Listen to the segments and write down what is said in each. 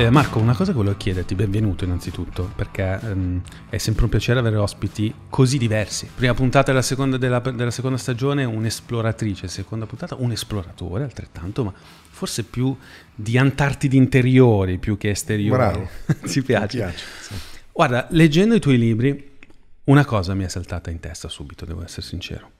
Eh, Marco, una cosa che volevo chiederti, benvenuto innanzitutto, perché ehm, è sempre un piacere avere ospiti così diversi. Prima puntata della seconda, della, della seconda stagione un'esploratrice, seconda puntata un esploratore altrettanto, ma forse più di Antartidi interiori più che esteriori. Bravo, ci piace. piace sì. Guarda, leggendo i tuoi libri, una cosa mi è saltata in testa subito, devo essere sincero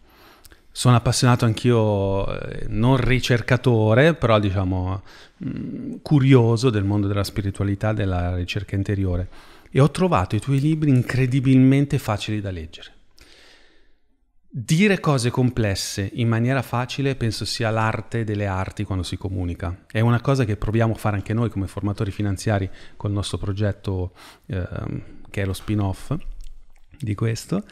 sono appassionato anch'io, eh, non ricercatore, però diciamo mm, curioso del mondo della spiritualità, della ricerca interiore. E ho trovato i tuoi libri incredibilmente facili da leggere. Dire cose complesse in maniera facile penso sia l'arte delle arti quando si comunica. È una cosa che proviamo a fare anche noi come formatori finanziari col nostro progetto eh, che è lo spin-off di questo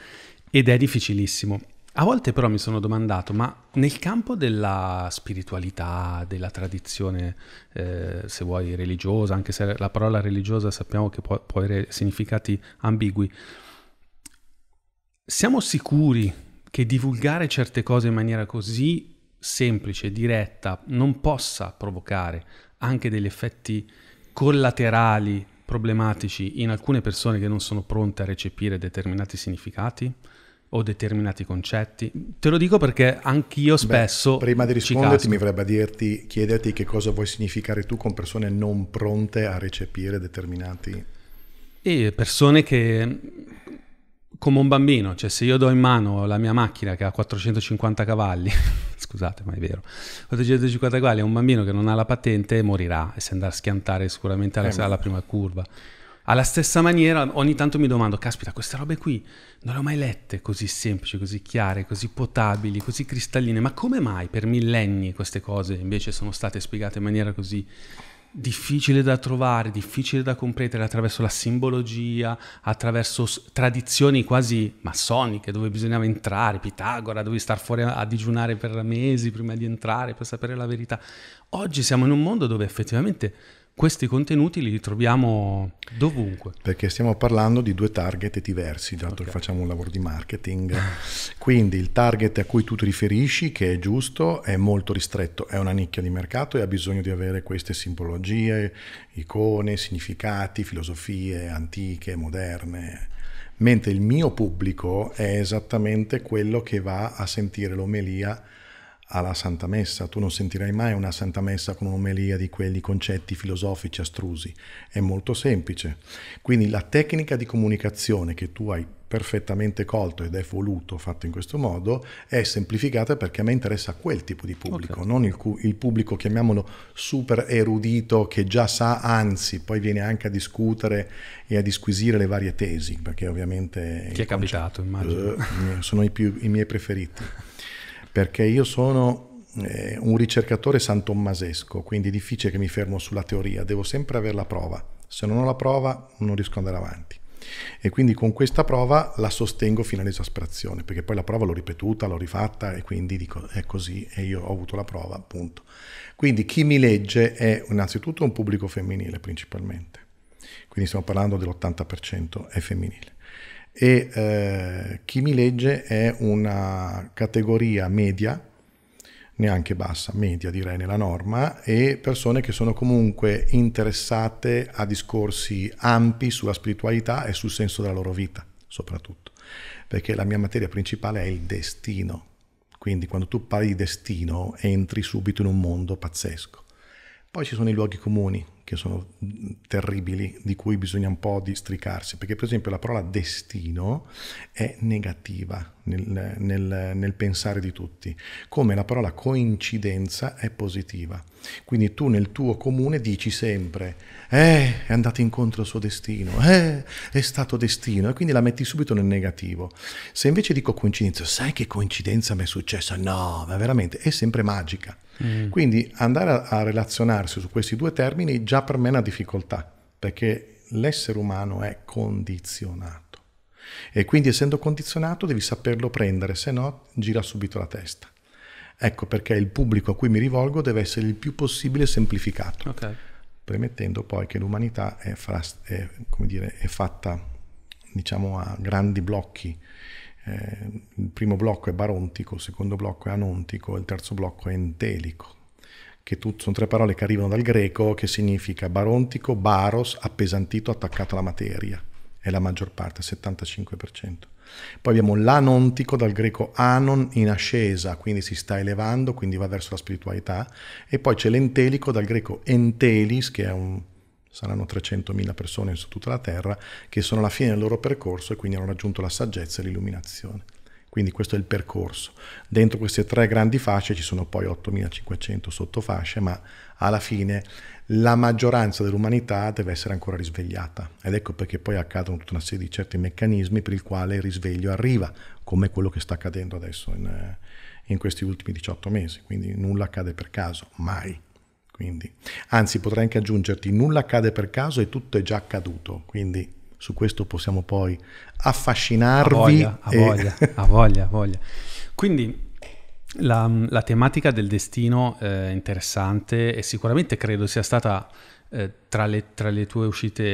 ed è difficilissimo. A volte però mi sono domandato, ma nel campo della spiritualità, della tradizione, eh, se vuoi, religiosa, anche se la parola religiosa sappiamo che può, può avere significati ambigui, siamo sicuri che divulgare certe cose in maniera così semplice, diretta, non possa provocare anche degli effetti collaterali problematici in alcune persone che non sono pronte a recepire determinati significati? o determinati concetti? Te lo dico perché anch'io spesso... Beh, prima di risponderti mi vorrebbe dirti, chiederti che cosa vuoi significare tu con persone non pronte a recepire determinati... E persone che... come un bambino, cioè se io do in mano la mia macchina che ha 450 cavalli, scusate ma è vero, 450 cavalli un bambino che non ha la patente morirà e se andrà a schiantare sicuramente alla, eh, alla prima curva. Alla stessa maniera, ogni tanto mi domando, caspita, queste robe qui non le ho mai lette così semplici, così chiare, così potabili, così cristalline, ma come mai per millenni queste cose invece sono state spiegate in maniera così difficile da trovare, difficile da comprendere attraverso la simbologia, attraverso tradizioni quasi massoniche dove bisognava entrare, Pitagora, dovevi star fuori a digiunare per mesi prima di entrare per sapere la verità. Oggi siamo in un mondo dove effettivamente questi contenuti li troviamo dovunque. Perché stiamo parlando di due target diversi, dato okay. che facciamo un lavoro di marketing. Quindi il target a cui tu ti riferisci, che è giusto, è molto ristretto, è una nicchia di mercato e ha bisogno di avere queste simbologie, icone, significati, filosofie antiche, moderne. Mentre il mio pubblico è esattamente quello che va a sentire l'omelia alla Santa Messa, tu non sentirai mai una Santa Messa con un'omelia di quelli concetti filosofici astrusi, è molto semplice. Quindi la tecnica di comunicazione che tu hai perfettamente colto ed è voluto fatto in questo modo è semplificata perché a me interessa quel tipo di pubblico, okay. non il, cu- il, pubblico chiamiamolo super erudito che già sa, anzi poi viene anche a discutere e a disquisire le varie tesi, perché ovviamente... Ti è concetto, capitato, immagino. Uh, sono i, più, i miei preferiti. perché io sono eh, un ricercatore santommasesco, quindi è difficile che mi fermo sulla teoria, devo sempre avere la prova. Se non ho la prova non riesco ad andare avanti. E quindi con questa prova la sostengo fino all'esasperazione, perché poi la prova l'ho ripetuta, l'ho rifatta e quindi dico è così e io ho avuto la prova, appunto. Quindi chi mi legge è innanzitutto un pubblico femminile principalmente, quindi stiamo parlando dell'80% è femminile e eh, chi mi legge è una categoria media, neanche bassa, media direi nella norma, e persone che sono comunque interessate a discorsi ampi sulla spiritualità e sul senso della loro vita, soprattutto, perché la mia materia principale è il destino. Quindi quando tu parli di destino entri subito in un mondo pazzesco. Poi ci sono i luoghi comuni, che sono terribili, di cui bisogna un po' districarsi, perché per esempio la parola destino è negativa, nel, nel, nel pensare di tutti, come la parola coincidenza è positiva. Quindi tu nel tuo comune dici sempre, eh, è andato incontro al suo destino, eh, è stato destino, e quindi la metti subito nel negativo. Se invece dico coincidenza, sai che coincidenza mi è successa? No, ma veramente è sempre magica. Mm. Quindi andare a, a relazionarsi su questi due termini già per me è una difficoltà, perché l'essere umano è condizionato. E quindi essendo condizionato devi saperlo prendere, se no gira subito la testa. Ecco perché il pubblico a cui mi rivolgo deve essere il più possibile semplificato, okay. premettendo poi che l'umanità è, fra, è, dire, è fatta diciamo, a grandi blocchi. Eh, il primo blocco è barontico, il secondo blocco è anontico, il terzo blocco è entelico, che tu, sono tre parole che arrivano dal greco che significa barontico, baros, appesantito, attaccato alla materia è la maggior parte, 75%. Poi abbiamo l'anontico dal greco anon in ascesa, quindi si sta elevando, quindi va verso la spiritualità, e poi c'è l'entelico dal greco entelis, che è un, saranno 300.000 persone su tutta la Terra, che sono alla fine del loro percorso e quindi hanno raggiunto la saggezza e l'illuminazione. Quindi questo è il percorso. Dentro queste tre grandi fasce ci sono poi 8.500 sottofasce, ma alla fine la maggioranza dell'umanità deve essere ancora risvegliata. Ed ecco perché poi accadono tutta una serie di certi meccanismi per il quale il risveglio arriva, come quello che sta accadendo adesso in, eh, in questi ultimi 18 mesi. Quindi nulla accade per caso, mai. Quindi, anzi, potrei anche aggiungerti, nulla accade per caso e tutto è già accaduto. Quindi su questo possiamo poi affascinarvi. A voglia, a voglia, a voglia, a voglia. Quindi la, la tematica del destino è eh, interessante e sicuramente credo sia stata eh, tra, le, tra, le, tue uscite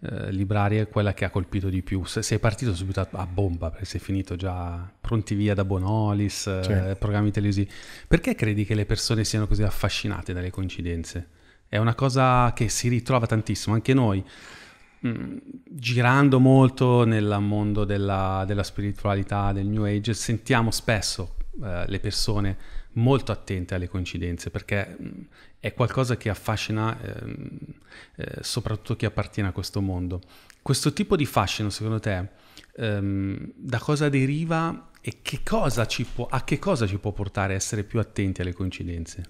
eh, librarie quella che ha colpito di più? Se, sei partito subito a, a bomba perché sei finito già pronti via da Bonolis, eh, programmi televisivi. Perché credi che le persone siano così affascinate dalle coincidenze? È una cosa che si ritrova tantissimo, anche noi. Mm, girando molto nel mondo della, della spiritualità, del New Age, sentiamo spesso eh, le persone molto attente alle coincidenze perché mm, è qualcosa che affascina ehm, eh, soprattutto chi appartiene a questo mondo. Questo tipo di fascino, secondo te, ehm, da cosa deriva e che cosa può, a che cosa ci può portare a essere più attenti alle coincidenze?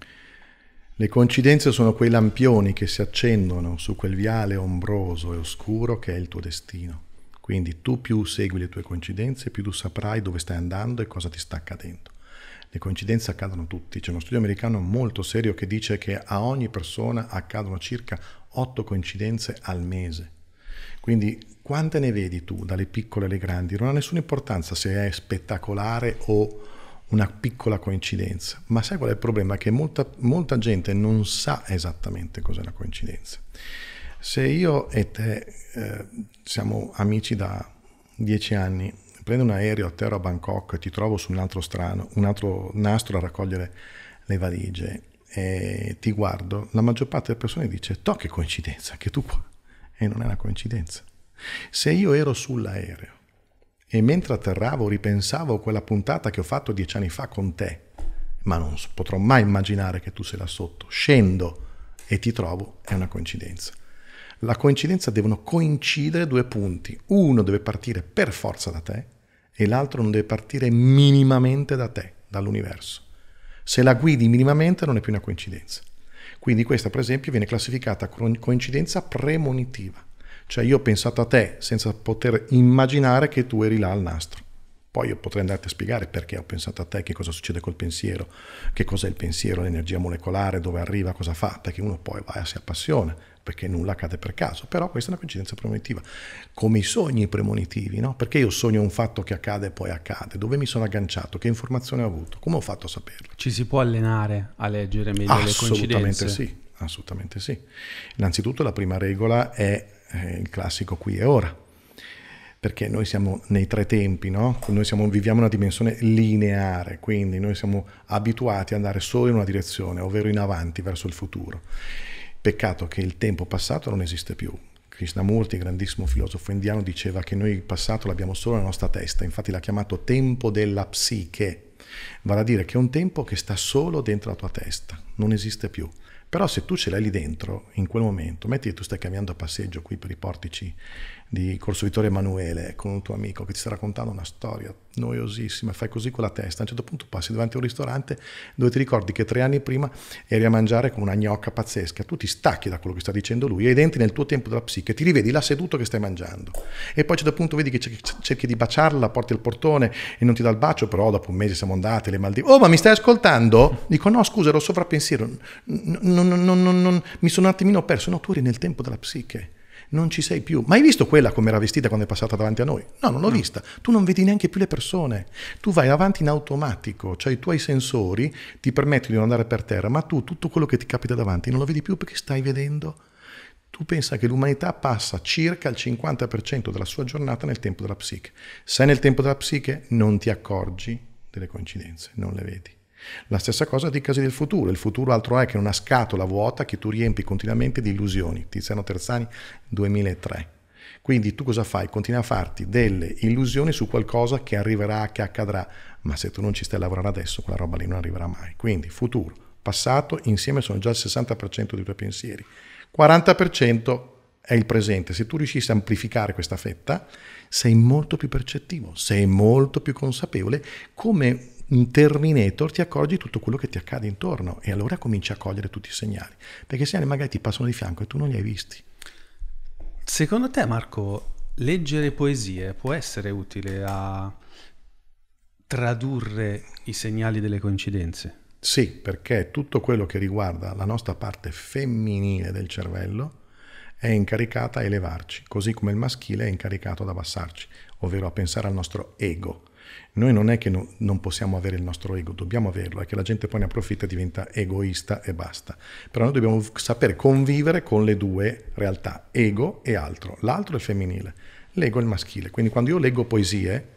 Le coincidenze sono quei lampioni che si accendono su quel viale ombroso e oscuro che è il tuo destino. Quindi tu più segui le tue coincidenze, più tu saprai dove stai andando e cosa ti sta accadendo. Le coincidenze accadono tutti. C'è uno studio americano molto serio che dice che a ogni persona accadono circa 8 coincidenze al mese. Quindi quante ne vedi tu, dalle piccole alle grandi? Non ha nessuna importanza se è spettacolare o una piccola coincidenza. Ma sai qual è il problema? Che molta, molta gente non sa esattamente cos'è una coincidenza. Se io e te eh, siamo amici da dieci anni, prendo un aereo, atterro a Bangkok e ti trovo su un altro, strano, un altro nastro a raccogliere le valigie e ti guardo, la maggior parte delle persone dice, to che coincidenza, che tu qua. E non è una coincidenza. Se io ero sull'aereo e mentre atterravo ripensavo quella puntata che ho fatto dieci anni fa con te, ma non potrò mai immaginare che tu sei là sotto, scendo e ti trovo, è una coincidenza. La coincidenza devono coincidere due punti. Uno deve partire per forza da te e l'altro non deve partire minimamente da te, dall'universo. Se la guidi minimamente non è più una coincidenza. Quindi questa per esempio viene classificata come coincidenza premonitiva, cioè io ho pensato a te senza poter immaginare che tu eri là al nastro. Poi io potrei andarti a spiegare perché ho pensato a te, che cosa succede col pensiero, che cos'è il pensiero, l'energia molecolare, dove arriva, cosa fa, perché uno poi va e si appassiona perché nulla accade per caso, però questa è una coincidenza premonitiva, come i sogni premonitivi, no? perché io sogno un fatto che accade e poi accade, dove mi sono agganciato, che informazione ho avuto, come ho fatto a saperlo. Ci si può allenare a leggere meglio le coincidenze? Assolutamente sì, assolutamente sì. Innanzitutto la prima regola è eh, il classico qui e ora, perché noi siamo nei tre tempi, no? noi siamo, viviamo una dimensione lineare, quindi noi siamo abituati ad andare solo in una direzione, ovvero in avanti verso il futuro. Peccato che il tempo passato non esiste più. Krishnamurti, grandissimo filosofo indiano, diceva che noi il passato l'abbiamo solo nella nostra testa, infatti l'ha chiamato tempo della psiche, vale a dire che è un tempo che sta solo dentro la tua testa, non esiste più. Però se tu ce l'hai lì dentro, in quel momento, metti che tu stai camminando a passeggio qui per i portici di Corso Vittorio Emanuele con ecco, un tuo amico che ti sta raccontando una storia noiosissima, fai così con la testa, a un certo punto passi davanti a un ristorante dove ti ricordi che tre anni prima eri a mangiare con una gnocca pazzesca, tu ti stacchi da quello che sta dicendo lui ed entri nel tuo tempo della psiche, ti rivedi là seduto che stai mangiando e poi a un certo punto vedi che cerchi di baciarla, porti al portone e non ti dà il bacio, però dopo un mese siamo andate, le maldive, oh ma mi stai ascoltando? Dico no scusa ero sovrappensiero, non, non, non, mi sono un attimino perso, no tu eri nel tempo della psiche non ci sei più. Ma hai visto quella come era vestita quando è passata davanti a noi? No, non l'ho no. vista. Tu non vedi neanche più le persone. Tu vai avanti in automatico, cioè i tuoi sensori ti permettono di non andare per terra, ma tu tutto quello che ti capita davanti non lo vedi più perché stai vedendo. Tu pensa che l'umanità passa circa il 50% della sua giornata nel tempo della psiche. Sei nel tempo della psiche, non ti accorgi delle coincidenze, non le vedi. La stessa cosa dicasi del futuro. Il futuro altro è che una scatola vuota che tu riempi continuamente di illusioni. Tiziano Terzani 2003. Quindi tu cosa fai? Continui a farti delle illusioni su qualcosa che arriverà, che accadrà, ma se tu non ci stai a lavorare adesso, quella roba lì non arriverà mai. Quindi futuro, passato, insieme sono già il 60% dei tuoi pensieri. 40% è il presente. Se tu riuscissi a amplificare questa fetta, sei molto più percettivo, sei molto più consapevole come in Terminator ti accorgi tutto quello che ti accade intorno e allora cominci a cogliere tutti i segnali, perché i segnali magari ti passano di fianco e tu non li hai visti. Secondo te Marco, leggere poesie può essere utile a tradurre i segnali delle coincidenze? Sì, perché tutto quello che riguarda la nostra parte femminile del cervello è incaricata a elevarci, così come il maschile è incaricato ad abbassarci, ovvero a pensare al nostro ego. Noi non è che no, non possiamo avere il nostro ego, dobbiamo averlo, è che la gente poi ne approfitta e diventa egoista e basta. Però noi dobbiamo sapere convivere con le due realtà, ego e altro. L'altro è il femminile, l'ego è il maschile. Quindi quando io leggo poesie,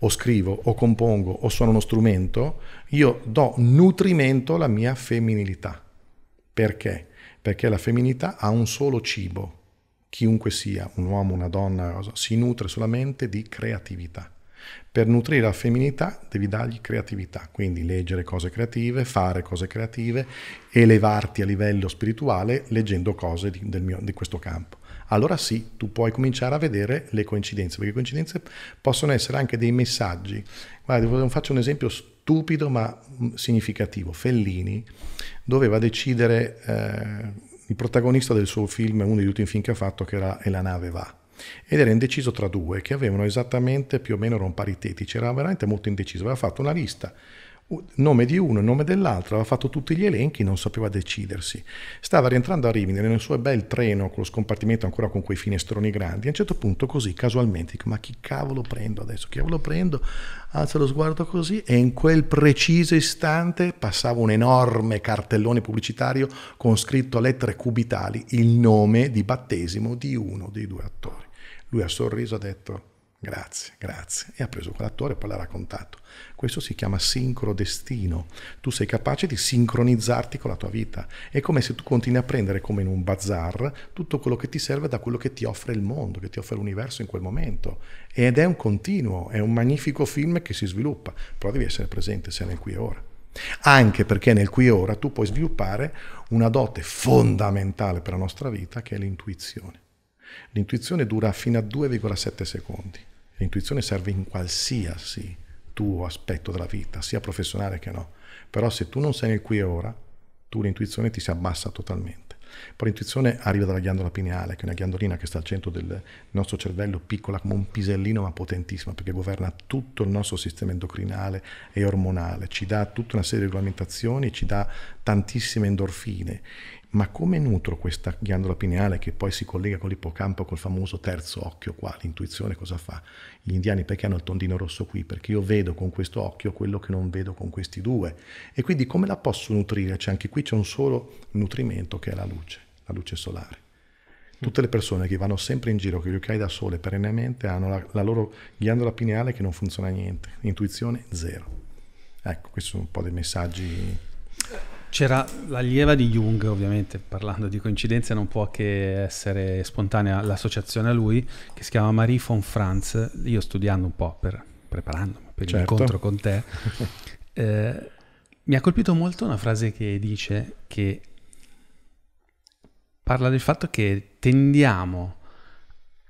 o scrivo, o compongo, o suono uno strumento, io do nutrimento alla mia femminilità. Perché? Perché la femminilità ha un solo cibo. Chiunque sia, un uomo, una donna, si nutre solamente di creatività. Per nutrire la femminilità devi dargli creatività, quindi leggere cose creative, fare cose creative, elevarti a livello spirituale leggendo cose di, mio, di questo campo allora sì, tu puoi cominciare a vedere le coincidenze, perché le coincidenze possono essere anche dei messaggi. Guarda, faccio un esempio stupido ma mm, significativo. Fellini doveva decidere eh, il protagonista del suo film, uno degli ultimi film che ha fatto, che era E la nave va ed era indeciso tra due che avevano esattamente più o meno erano paritetici, era veramente molto indeciso, aveva fatto una lista nome di uno e nome dell'altro, aveva fatto tutti gli elenchi, non sapeva decidersi. Stava rientrando a Rimini nel suo bel treno con lo scompartimento ancora con quei finestroni grandi. A un certo punto, così casualmente, dico: Ma chi cavolo prendo adesso? Chi cavolo prendo? Alza lo sguardo così, e in quel preciso istante passava un enorme cartellone pubblicitario con scritto a lettere cubitali il nome di battesimo di uno dei due attori. Lui ha sorriso e ha detto grazie, grazie. E ha preso quell'attore e poi l'ha raccontato. Questo si chiama sincrodestino. Tu sei capace di sincronizzarti con la tua vita. È come se tu continui a prendere, come in un bazar, tutto quello che ti serve da quello che ti offre il mondo, che ti offre l'universo in quel momento. Ed è un continuo, è un magnifico film che si sviluppa, però devi essere presente, sia nel qui e ora. Anche perché nel qui e ora tu puoi sviluppare una dote fondamentale per la nostra vita che è l'intuizione. L'intuizione dura fino a 2,7 secondi. L'intuizione serve in qualsiasi tuo aspetto della vita, sia professionale che no. Però se tu non sei nel qui e ora, tu l'intuizione ti si abbassa totalmente. Poi l'intuizione arriva dalla ghiandola pineale, che è una ghiandolina che sta al centro del nostro cervello, piccola come un pisellino ma potentissima, perché governa tutto il nostro sistema endocrinale e ormonale, ci dà tutta una serie di regolamentazioni, ci dà tantissime endorfine ma come nutro questa ghiandola pineale che poi si collega con l'ippocampo, col famoso terzo occhio qua, l'intuizione cosa fa? Gli indiani perché hanno il tondino rosso qui? Perché io vedo con questo occhio quello che non vedo con questi due. E quindi come la posso nutrire? Cioè anche qui c'è un solo nutrimento che è la luce, la luce solare. Tutte le persone che vanno sempre in giro con gli occhiali da sole perennemente hanno la, la loro ghiandola pineale che non funziona niente, intuizione zero. Ecco, questi sono un po' dei messaggi c'era l'allieva di Jung, ovviamente parlando di coincidenze non può che essere spontanea l'associazione a lui, che si chiama Marie von Franz. Io studiando un po' per preparandomi per certo. l'incontro con te, eh, mi ha colpito molto una frase che dice che parla del fatto che tendiamo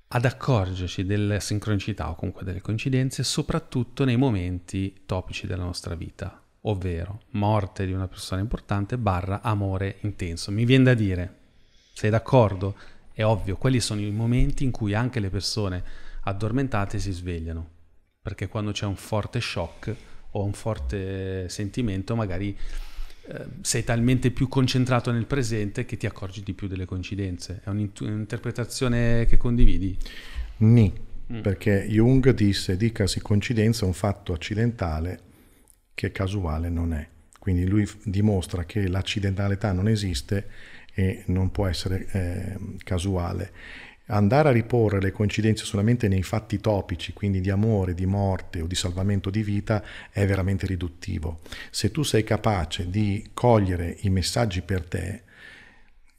ad accorgerci delle sincronicità o comunque delle coincidenze soprattutto nei momenti topici della nostra vita ovvero morte di una persona importante barra amore intenso. Mi viene da dire, sei d'accordo? È ovvio, quelli sono i momenti in cui anche le persone addormentate si svegliano, perché quando c'è un forte shock o un forte sentimento magari eh, sei talmente più concentrato nel presente che ti accorgi di più delle coincidenze. È un'interpretazione che condividi? Ni, mm. perché Jung disse dicasi coincidenza è un fatto accidentale che casuale non è. Quindi lui dimostra che l'accidentalità non esiste e non può essere eh, casuale. Andare a riporre le coincidenze solamente nei fatti topici, quindi di amore, di morte o di salvamento di vita, è veramente riduttivo. Se tu sei capace di cogliere i messaggi per te,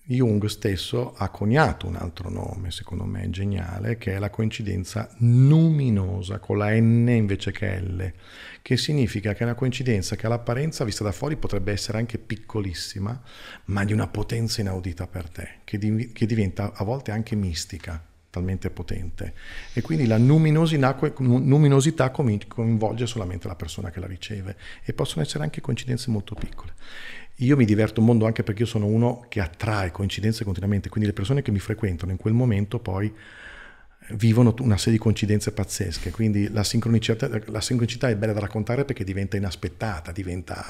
Jung stesso ha coniato un altro nome, secondo me geniale, che è la coincidenza numinosa con la N invece che L, che significa che è una coincidenza che all'apparenza vista da fuori potrebbe essere anche piccolissima, ma di una potenza inaudita per te, che, div- che diventa a volte anche mistica, talmente potente. E quindi la luminosità coinvolge solamente la persona che la riceve e possono essere anche coincidenze molto piccole. Io mi diverto un mondo anche perché io sono uno che attrae coincidenze continuamente, quindi le persone che mi frequentano in quel momento poi vivono una serie di coincidenze pazzesche, quindi la sincronicità, la sincronicità è bella da raccontare perché diventa inaspettata, diventa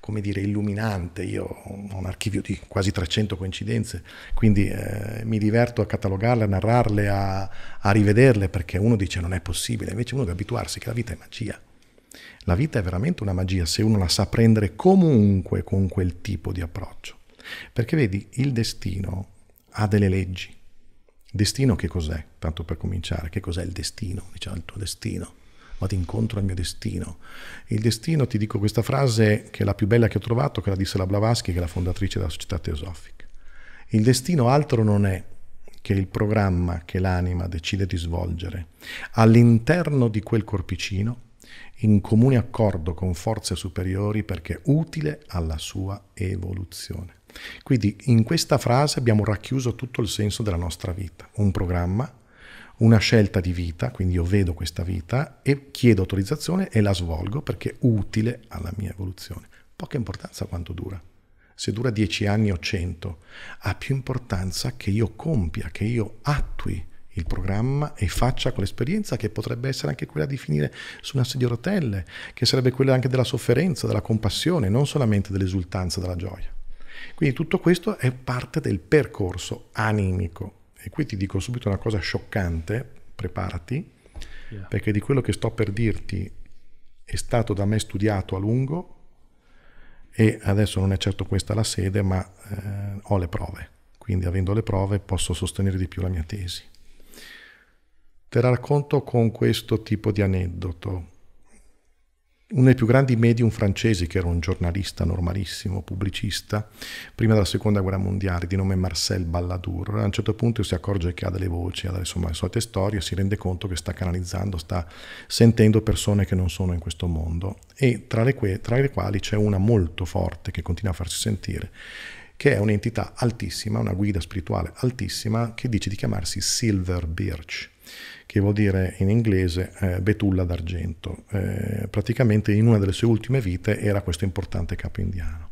come dire, illuminante. Io ho un archivio di quasi 300 coincidenze, quindi eh, mi diverto a catalogarle, a narrarle, a, a, rivederle, perché uno dice non è possibile, invece uno deve abituarsi che la vita è magia. La vita è veramente una magia se uno la sa prendere comunque con quel tipo di approccio. Perché vedi, il destino ha delle leggi. Destino che cos'è? Tanto per cominciare, che cos'è il destino? Diciamo il tuo destino. Vado incontro al mio destino. Il destino, ti dico questa frase che è la più bella che ho trovato, che la disse la Blavatsky, che è la fondatrice della società teosofica. Il destino altro non è che il programma che l'anima decide di svolgere all'interno di quel corpicino in comune accordo con forze superiori perché utile alla sua evoluzione. Quindi in questa frase abbiamo racchiuso tutto il senso della nostra vita, un programma, una scelta di vita, quindi io vedo questa vita e chiedo autorizzazione e la svolgo perché è utile alla mia evoluzione. Poca importanza quanto dura. Se dura 10 anni o 100, ha più importanza che io compia, che io attui il programma e faccia quell'esperienza che potrebbe essere anche quella di finire su una sedia a rotelle, che sarebbe quella anche della sofferenza, della compassione, non solamente dell'esultanza, della gioia. Quindi tutto questo è parte del percorso animico. E qui ti dico subito una cosa scioccante, preparati, yeah. perché di quello che sto per dirti è stato da me studiato a lungo e adesso non è certo questa la sede, ma eh, ho le prove. Quindi avendo le prove posso sostenere di più la mia tesi. Te la racconto con questo tipo di aneddoto uno dei più grandi medium francesi, che era un giornalista normalissimo, pubblicista, prima della seconda guerra mondiale, di nome Marcel Balladur, a un certo punto si accorge che ha delle voci, ha delle, insomma, le solite storie, si rende conto che sta canalizzando, sta sentendo persone che non sono in questo mondo, e tra le, que- tra le quali c'è una molto forte che continua a farsi sentire, che è un'entità altissima, una guida spirituale altissima, che dice di chiamarsi Silver Birch che vuol dire in inglese eh, betulla d'argento. Eh, praticamente in una delle sue ultime vite era questo importante capo indiano.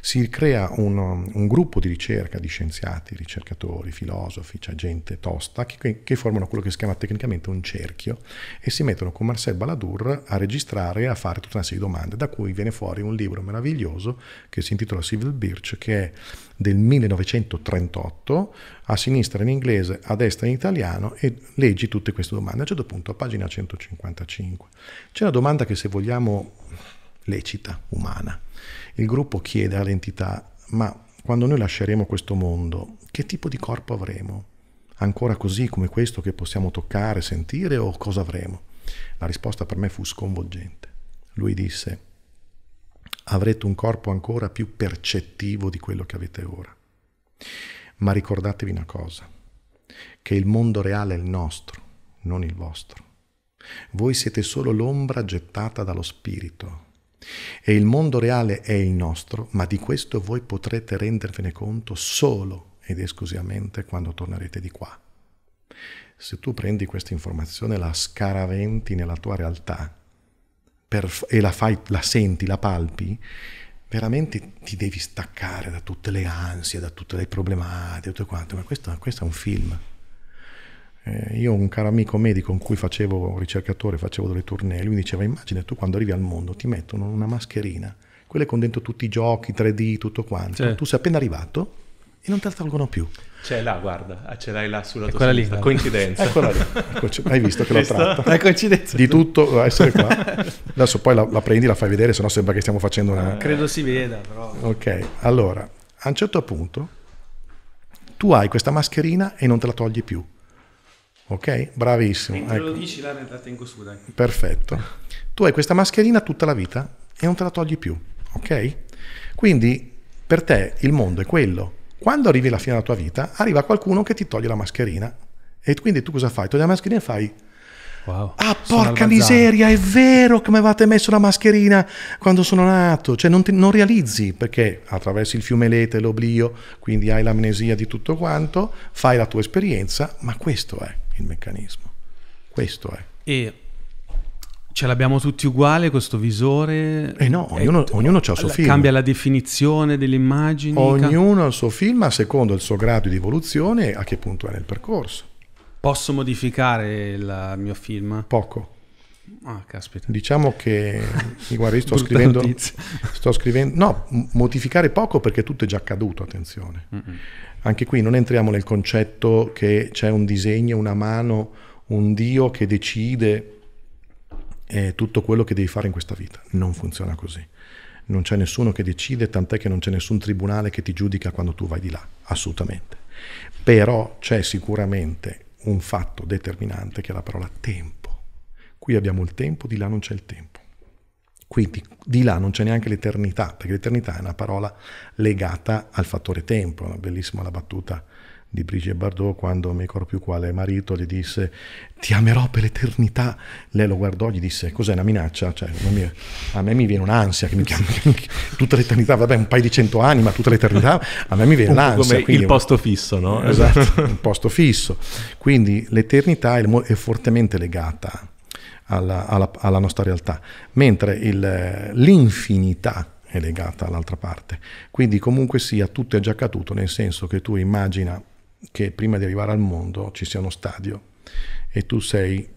Si crea un, un gruppo di ricerca di scienziati, ricercatori, filosofi, cioè gente tosta, che, che, formano quello che si chiama tecnicamente un cerchio e si mettono con Marcel Baladur a registrare e a fare tutta una serie di domande, da cui viene fuori un libro meraviglioso che si intitola Civil Birch, che è del 1938, a sinistra in inglese, a destra in italiano, e leggi tutte queste domande. A un certo punto, a pagina 155, c'è una domanda che se vogliamo lecita, umana. Il gruppo chiede all'entità, ma quando noi lasceremo questo mondo, che tipo di corpo avremo? Ancora così come questo che possiamo toccare, sentire o cosa avremo? La risposta per me fu sconvolgente. Lui disse, avrete un corpo ancora più percettivo di quello che avete ora. Ma ricordatevi una cosa, che il mondo reale è il nostro, non il vostro. Voi siete solo l'ombra gettata dallo spirito, e il mondo reale è il nostro, ma di questo voi potrete rendervene conto solo ed esclusivamente quando tornerete di qua. Se tu prendi questa informazione, la scaraventi nella tua realtà per, e la, fai, la senti, la palpi, veramente ti devi staccare da tutte le ansie, da tutte le problematiche, tutto quanto. Ma questo, questo è un film. Eh, io ho un caro amico medico con cui facevo ricercatore, facevo delle tournée, lui mi diceva immagina tu quando arrivi al mondo ti mettono una mascherina, quella con dentro tutti i giochi, 3D, tutto quanto, sì. Certo. tu sei appena arrivato e non te la tolgono più. C'è là, guarda, ce l'hai là sulla è tua lì, coincidenza. Eccola lì, Eccoci, hai visto che l'ho tratta. È coincidenza. Di tutto, essere qua. Adesso poi la, la prendi, la fai vedere, sennò sembra che stiamo facendo una... Eh, credo si veda, però... Ok, allora, a un certo punto tu hai questa mascherina e non te la togli più Ok? Bravissimo. Mentre ecco. lo dici la tengo su, dai. Perfetto. Tu hai questa mascherina tutta la vita e non te la togli più, ok? Quindi per te il mondo è quello. Quando arrivi alla fine della tua vita, arriva qualcuno che ti toglie la mascherina. E quindi tu cosa fai? Togli la mascherina e fai... Wow, ah, porca miseria, è vero che mi avevate messo la mascherina quando sono nato. Cioè, non, ti, non realizzi perché attraverso il fiume Lete, l'oblio, quindi hai l'amnesia di tutto quanto, fai la tua esperienza, ma questo è il meccanismo. Questo è. E ce l'abbiamo tutti uguale questo visore? Eh no, eh, ognuno, è, ognuno ha il suo film. Cambia la definizione delle immagini? Ognuno ha il suo film a secondo il suo grado di evoluzione e a che punto è nel percorso. Posso modificare il mio film? Poco. Ah, caspita. Diciamo che, guarda, io sto scrivendo, sto scrivendo... No, modificare poco perché tutto è già accaduto, attenzione. Mm-mm. Anche qui non entriamo nel concetto che c'è un disegno, una mano, un Dio che decide eh, tutto quello che devi fare in questa vita. Non funziona così. Non c'è nessuno che decide, tant'è che non c'è nessun tribunale che ti giudica quando tu vai di là, assolutamente. Però c'è sicuramente un fatto determinante che è la parola tempo. Qui abbiamo il tempo, di là non c'è il tempo. Quindi di là non c'è neanche l'eternità, perché l'eternità è una parola legata al fattore tempo. Una bellissima la battuta di Brigitte Bardot quando, mi ricordo più quale, marito gli disse ti amerò per l'eternità. Lei lo guardò e gli disse cos'è una minaccia? Cioè, mi, a me mi viene un'ansia che mi chiama tutta l'eternità, vabbè un paio di cento anni, ma tutta l'eternità a me mi viene l'ansia. Come quindi, il posto fisso, no? Esatto, un posto fisso. Quindi l'eternità è, è fortemente legata a alla, alla, alla nostra realtà, mentre il, l'infinità è legata all'altra parte. Quindi comunque sia, tutto è già accaduto, nel senso che tu immagina che prima di arrivare al mondo ci sia uno stadio e tu sei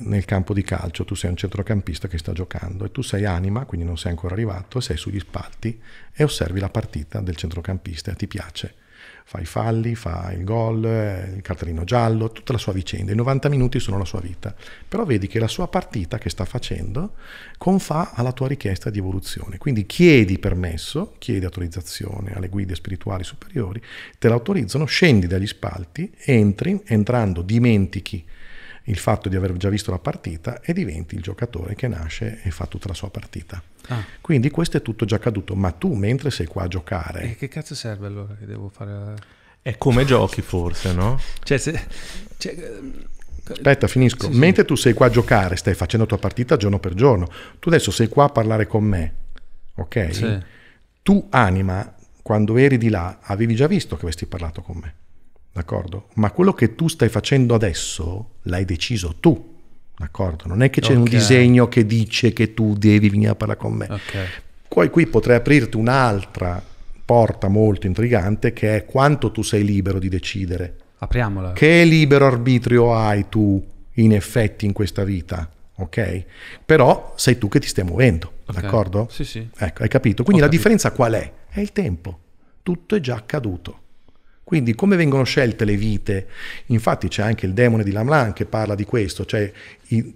nel campo di calcio, tu sei un centrocampista che sta giocando e tu sei anima, quindi non sei ancora arrivato, sei sugli spalti e osservi la partita del centrocampista e ti piace fa i falli, fa il gol, eh, il cartellino giallo, tutta la sua vicenda. I 90 minuti sono la sua vita. Però vedi che la sua partita che sta facendo confà alla tua richiesta di evoluzione. Quindi chiedi permesso, chiedi autorizzazione alle guide spirituali superiori, te l'autorizzano, scendi dagli spalti, entri, entrando dimentichi il fatto di aver già visto la partita e diventi il giocatore che nasce e fa tutta la sua partita. Ah. Quindi questo è tutto già accaduto, ma tu mentre sei qua a giocare... E che cazzo serve allora che devo fare... È come giochi forse, no? Cioè, se, cioè, Aspetta, finisco. Sì, sì. Mentre tu sei qua a giocare, stai facendo la tua partita giorno per giorno, tu adesso sei qua a parlare con me, ok? Sì. Tu anima, quando eri di là, avevi già visto che avresti parlato con me d'accordo? Ma quello che tu stai facendo adesso l'hai deciso tu, d'accordo? Non è che c'è okay. un disegno che dice che tu devi venire a parlare con me. Okay. Poi qui potrei aprirti un'altra porta molto intrigante che è quanto tu sei libero di decidere. Apriamola. Che libero arbitrio hai tu in effetti in questa vita? Ok? Però sei tu che ti stai muovendo, okay. d'accordo? Sì, sì. Ecco, hai capito? Quindi Ho la capito. differenza qual è? È il tempo. Tutto è già accaduto. Quindi come vengono scelte le vite? Infatti c'è anche il demone di Lamlan che parla di questo, cioè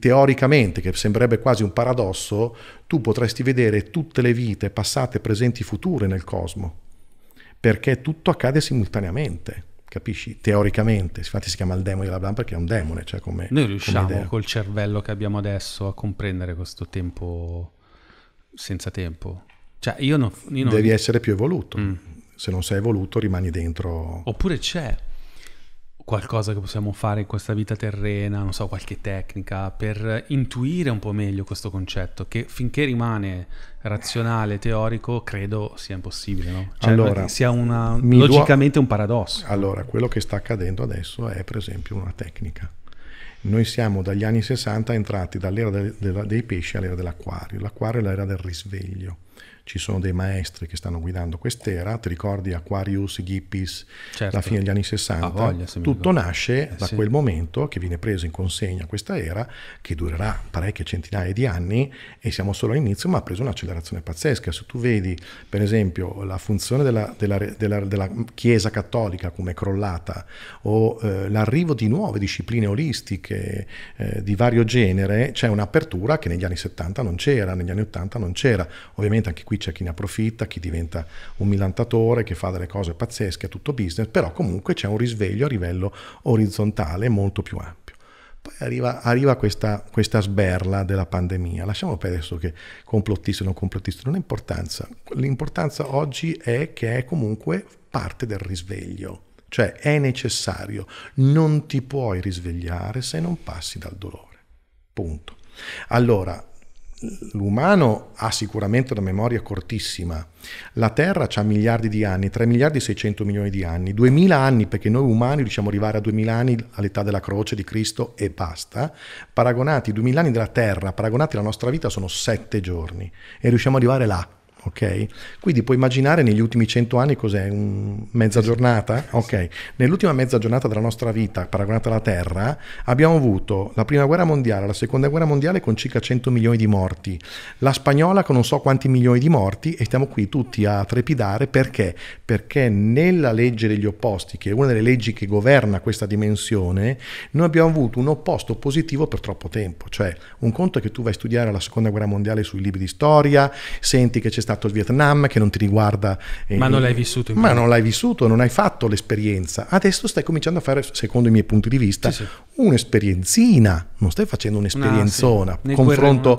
teoricamente, che sembrerebbe quasi un paradosso, tu potresti vedere tutte le vite passate, presenti, future nel cosmo, perché tutto accade simultaneamente capisci? Teoricamente, infatti si chiama il demone di Lamlan perché è un demone. Cioè come, Noi riusciamo come col cervello che abbiamo adesso a comprendere questo tempo senza tempo. Cioè io non, io non... Devi essere più evoluto. Mm se non sei evoluto rimani dentro. Oppure c'è qualcosa che possiamo fare in questa vita terrena, non so, qualche tecnica per intuire un po' meglio questo concetto che finché rimane razionale, teorico, credo sia impossibile, no? Cioè allora, sia una, logicamente do... un paradosso. Allora, quello che sta accadendo adesso è per esempio una tecnica. Noi siamo dagli anni 60 entrati dall'era de, de, dei pesci all'era dell'acquario. L'acquario è l'era del risveglio ci sono dei maestri che stanno guidando quest'era, ti ricordi Aquarius, Gippis, certo. la fine degli anni 60, voglia, tutto nasce eh, da sì. quel momento che viene preso in consegna questa era che durerà parecchie centinaia di anni e siamo solo all'inizio ma ha preso un'accelerazione pazzesca, se tu vedi per esempio la funzione della, della, della, della Chiesa cattolica come è crollata o eh, l'arrivo di nuove discipline olistiche eh, di vario genere, c'è un'apertura che negli anni 70 non c'era, negli anni 80 non c'era, ovviamente anche qui qui c'è chi ne approfitta, chi diventa un milantatore, che fa delle cose pazzesche, è tutto business, però comunque c'è un risveglio a livello orizzontale molto più ampio. Poi arriva, arriva questa, questa, sberla della pandemia. Lasciamo per adesso che complottisti o non complottisti, non ha importanza. L'importanza oggi è che è comunque parte del risveglio, cioè è necessario. Non ti puoi risvegliare se non passi dal dolore. Punto. Allora, l'umano ha sicuramente una memoria cortissima, la Terra ha miliardi di anni, 3 miliardi e 600 milioni di anni, 2000 anni perché noi umani riusciamo a arrivare a 2000 anni all'età della croce di Cristo e basta, paragonati i 2000 anni della Terra, paragonati alla nostra vita sono 7 giorni e riusciamo ad arrivare là ok? Quindi puoi immaginare negli ultimi cento anni cos'è, un mezza giornata? Ok, nell'ultima mezza giornata della nostra vita, paragonata alla Terra, abbiamo avuto la Prima Guerra Mondiale, la Seconda Guerra Mondiale con circa 100 milioni di morti, la Spagnola con non so quanti milioni di morti e stiamo qui tutti a trepidare perché? Perché nella legge degli opposti, che è una delle leggi che governa questa dimensione, noi abbiamo avuto un opposto positivo per troppo tempo, cioè un conto è che tu vai a studiare la Seconda Guerra Mondiale sui libri di storia, senti che c'è stata visitato il Vietnam, che non ti riguarda. Eh, ma non l'hai vissuto. ma modo. non l'hai vissuto, non hai fatto l'esperienza. Adesso stai cominciando a fare, secondo i miei punti di vista, sì, sì. un'esperienzina. Non stai facendo un'esperienzona. No, ah, sì. Confronto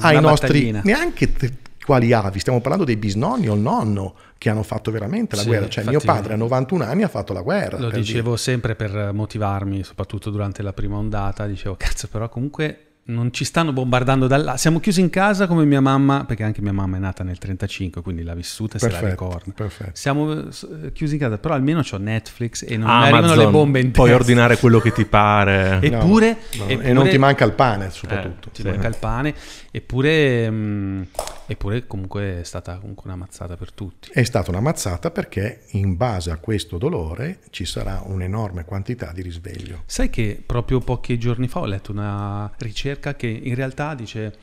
ai nostri... Neanche te, quali avi, stiamo parlando dei bisnonni o il nonno che hanno fatto veramente la sì, guerra, cioè mio padre a 91 anni ha fatto la guerra. Lo dicevo dire. sempre per motivarmi, soprattutto durante la prima ondata, dicevo cazzo però comunque non ci stanno bombardando da là. Siamo chiusi in casa come mia mamma, perché anche mia mamma è nata nel 35, quindi l'ha vissuta e perfetto, se la ricorda. Perfetto. Siamo chiusi in casa, però almeno ho Netflix e non Amazon, arrivano le bombe in testa. Puoi ordinare quello che ti pare. eppure, no, no, eppure, E non ti manca il pane, soprattutto. Eh, ti sì. manca il pane, eppure, mh, mm, eppure comunque è stata comunque una mazzata per tutti. È stata una mazzata perché in base a questo dolore ci sarà un'enorme quantità di risveglio. Sai che proprio pochi giorni fa ho letto una ricerca ricerca che in realtà dice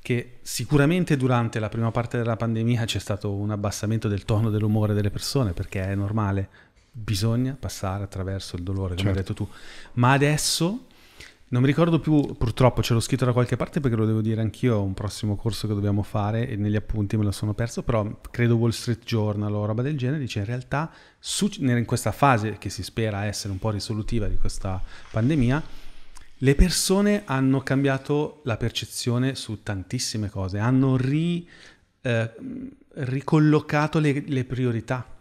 che sicuramente durante la prima parte della pandemia c'è stato un abbassamento del tono dell'umore delle persone perché è normale, bisogna passare attraverso il dolore, come certo. hai detto tu. Ma adesso non mi ricordo più, purtroppo ce l'ho scritto da qualche parte perché lo devo dire anch'io, un prossimo corso che dobbiamo fare e negli appunti me lo sono perso, però credo Wall Street Journal o roba del genere dice in realtà in questa fase che si spera essere un po' risolutiva di questa pandemia, le persone hanno cambiato la percezione su tantissime cose, hanno ri, eh, ricollocato le, le, priorità.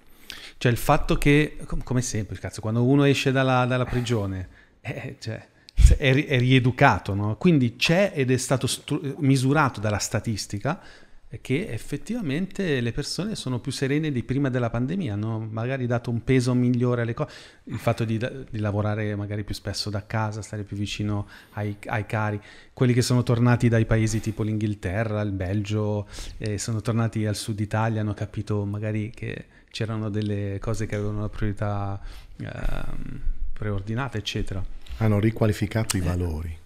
Cioè il fatto che, com- come sempre, cazzo, quando uno esce dalla, dalla prigione, eh, eh cioè, è, è, rieducato, no? quindi c'è ed è stato stru- misurato dalla statistica che effettivamente le persone sono più serene di prima della pandemia, hanno magari dato un peso migliore alle cose, il fatto di, di lavorare magari più spesso da casa, stare più vicino ai, ai, cari, quelli che sono tornati dai paesi tipo l'Inghilterra, il Belgio, eh, sono tornati al sud Italia, hanno capito magari che c'erano delle cose che avevano una priorità eh, preordinata, eccetera. Hanno riqualificato i valori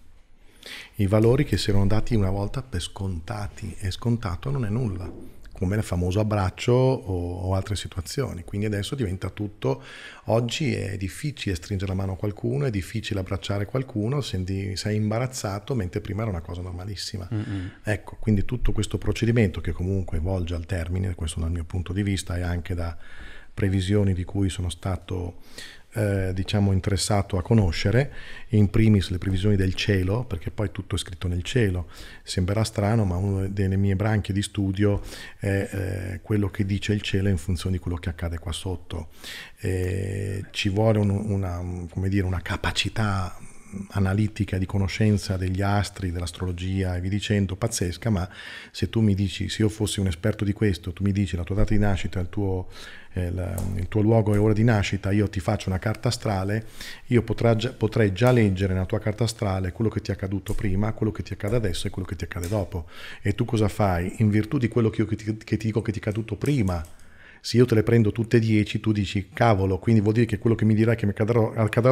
i valori che si erano dati una volta per scontati e scontato non è nulla come il famoso abbraccio o, o, altre situazioni. Quindi adesso diventa tutto, oggi è difficile stringere la mano a qualcuno, è difficile abbracciare qualcuno, senti, sei imbarazzato, mentre prima era una cosa normalissima. Mm-hmm. Ecco, quindi tutto questo procedimento che comunque volge al termine, questo dal mio punto di vista e anche da previsioni di cui sono stato eh, diciamo interessato a conoscere, in primis le previsioni del cielo, perché poi tutto è scritto nel cielo. Sembrerà strano, ma una delle mie branche di studio è eh, quello che dice il cielo in funzione di quello che accade qua sotto. Eh, ci vuole un, una, dire, una capacità analitica di conoscenza degli astri, dell'astrologia e vi dicendo, pazzesca, ma se tu mi dici, se io fossi un esperto di questo, tu mi dici la tua data di nascita, il tuo il, eh, il, tuo luogo e ora di nascita, io ti faccio una carta astrale, io potrà, potrei già leggere nella tua carta astrale quello che ti è accaduto prima, quello che ti accade adesso e quello che ti accade dopo. E tu cosa fai? In virtù di quello che io ti, che ti dico che ti è accaduto prima, se io te le prendo tutte e dieci, tu dici cavolo, quindi vuol dire che quello che mi dirai che mi accadrà,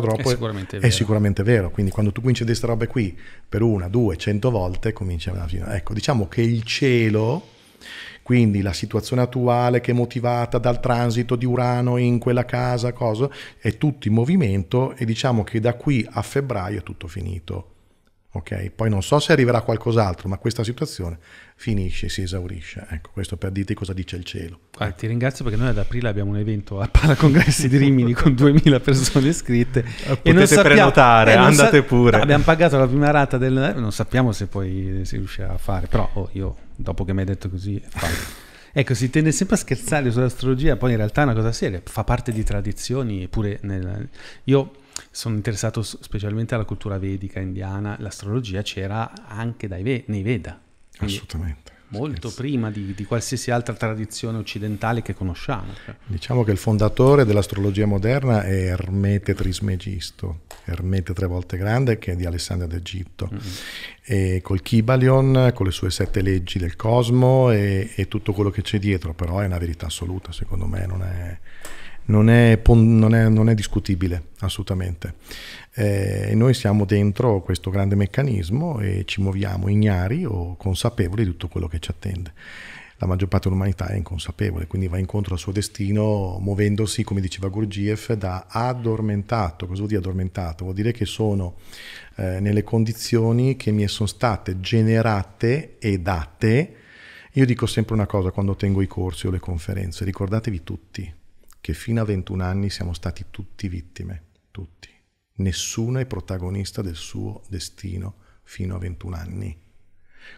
dopo è sicuramente, è, vero. sicuramente vero. Quindi quando tu cominci a dire queste robe qui per una, due, cento volte, cominci a... Ecco, diciamo che il cielo quindi la situazione attuale che è motivata dal transito di Urano in quella casa, cosa, è tutto in movimento e diciamo che da qui a febbraio è tutto finito. Okay? Poi non so se arriverà qualcos'altro, ma questa situazione finisce, si esaurisce. Ecco, questo per dirti cosa dice il cielo. Ah, ti ringrazio perché noi ad aprile abbiamo un evento a Paracongressi di Rimini con 2000 persone iscritte. Potete e non sappiamo, prenotare, eh, non andate sa- pure. Abbiamo pagato la prima rata del... Eh, non sappiamo se poi si riuscirà a fare, però oh, io dopo che mi hai detto così... ecco, si tende sempre a scherzare sull'astrologia, poi in realtà è una cosa seria, fa parte di tradizioni pure nel... Io sono interessato specialmente alla cultura vedica indiana, l'astrologia c'era anche ve- nei Veda. Assolutamente. Molto scherzo. prima di, di, qualsiasi altra tradizione occidentale che conosciamo. Cioè. Diciamo che il fondatore dell'astrologia moderna è Ermete Trismegisto, Ermete tre volte grande, che è di Alessandria d'Egitto, mm-hmm. e col Kibalion, con le sue sette leggi del cosmo e, e tutto quello che c'è dietro, però è una verità assoluta, secondo me non è non è, non è, non è discutibile assolutamente. Eh, noi siamo dentro questo grande meccanismo e ci muoviamo ignari o consapevoli di tutto quello che ci attende. La maggior parte dell'umanità è inconsapevole, quindi va incontro al suo destino muovendosi, come diceva Gurdjieff, da addormentato. Cosa vuol dire addormentato? Vuol dire che sono eh, nelle condizioni che mi sono state generate e date. Io dico sempre una cosa quando tengo i corsi o le conferenze, ricordatevi tutti, che fino a 21 anni siamo stati tutti vittime, tutti. Nessuno è protagonista del suo destino fino a 21 anni.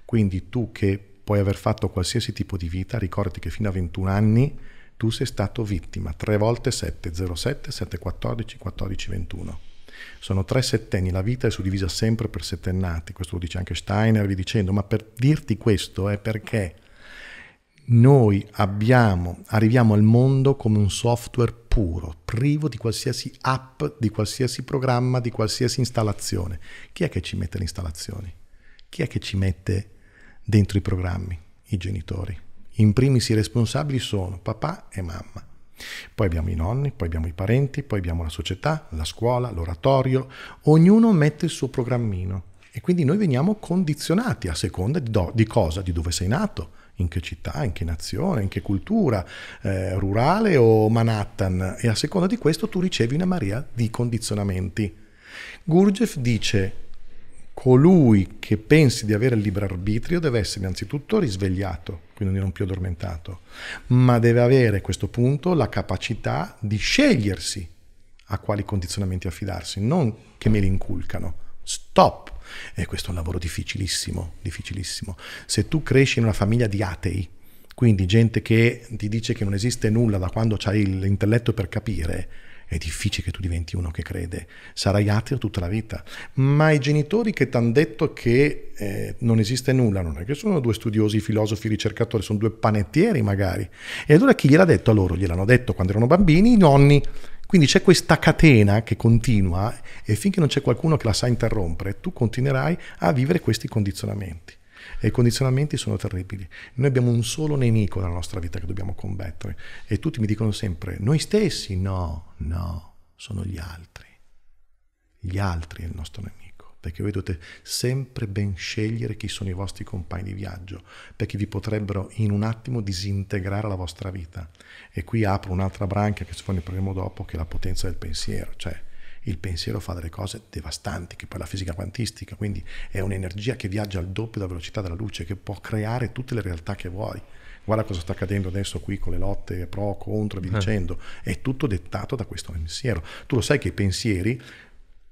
Quindi tu che puoi aver fatto qualsiasi tipo di vita, ricordati che fino a 21 anni tu sei stato vittima 3 volte 7, 07, 714, 14, 21. Sono tre settenni, la vita è suddivisa sempre per settennati, questo lo dice anche Steiner, vi dicendo, ma per dirti questo è perché noi abbiamo, arriviamo al mondo come un software puro, privo di qualsiasi app, di qualsiasi programma, di qualsiasi installazione. Chi è che ci mette le installazioni? Chi è che ci mette dentro i programmi? I genitori. In primis i responsabili sono papà e mamma. Poi abbiamo i nonni, poi abbiamo i parenti, poi abbiamo la società, la scuola, l'oratorio. Ognuno mette il suo programmino e quindi noi veniamo condizionati a seconda di, do- di cosa, di dove sei nato, in che città, in che nazione, in che cultura, eh, rurale o Manhattan, e a seconda di questo tu ricevi una marea di condizionamenti. Gurdjieff dice colui che pensi di avere il libero arbitrio deve essere innanzitutto risvegliato, quindi non più addormentato, ma deve avere a questo punto la capacità di scegliersi a quali condizionamenti affidarsi, non che me li inculcano. Stop! E questo è un lavoro difficilissimo, difficilissimo. Se tu cresci in una famiglia di atei, quindi gente che ti dice che non esiste nulla da quando hai l'intelletto per capire, è difficile che tu diventi uno che crede, sarai ateo tutta la vita. Ma i genitori che ti hanno detto che eh, non esiste nulla, non è che sono due studiosi, filosofi, ricercatori, sono due panettieri magari. E allora chi gliel'ha detto a loro? Gliel'hanno detto quando erano bambini i nonni. Quindi c'è questa catena che continua e finché non c'è qualcuno che la sa interrompere, tu continuerai a vivere questi condizionamenti. E i condizionamenti sono terribili. Noi abbiamo un solo nemico nella nostra vita che dobbiamo combattere e tutti mi dicono sempre noi stessi, no, no, sono gli altri. Gli altri è il nostro nemico perché voi dovete sempre ben scegliere chi sono i vostri compagni di viaggio, perché vi potrebbero in un attimo disintegrare la vostra vita. E qui apro un'altra branca che se ne parleremo dopo, che è la potenza del pensiero, cioè il pensiero fa delle cose devastanti, che poi la fisica quantistica, quindi è un'energia che viaggia al doppio della velocità della luce, che può creare tutte le realtà che vuoi. Guarda cosa sta accadendo adesso qui con le lotte pro, contro e via eh. dicendo. È tutto dettato da questo pensiero. Tu lo sai che i pensieri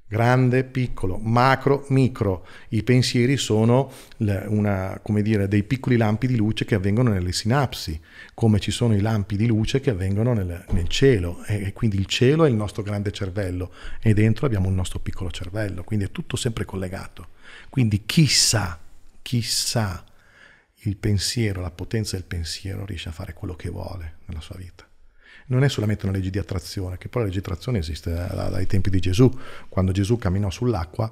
grande, piccolo, macro, micro. I pensieri sono una, dire, dei piccoli lampi di luce che avvengono nelle sinapsi, come ci sono i lampi di luce che avvengono nel, nel cielo. E, e, quindi il cielo è il nostro grande cervello e dentro abbiamo il nostro piccolo cervello, quindi è tutto sempre collegato. Quindi chissà, chissà, il pensiero, la potenza del pensiero riesce a fare quello che vuole nella sua vita non è solamente una legge di attrazione, che poi la legge di attrazione esiste eh, dai tempi di Gesù, quando Gesù camminò sull'acqua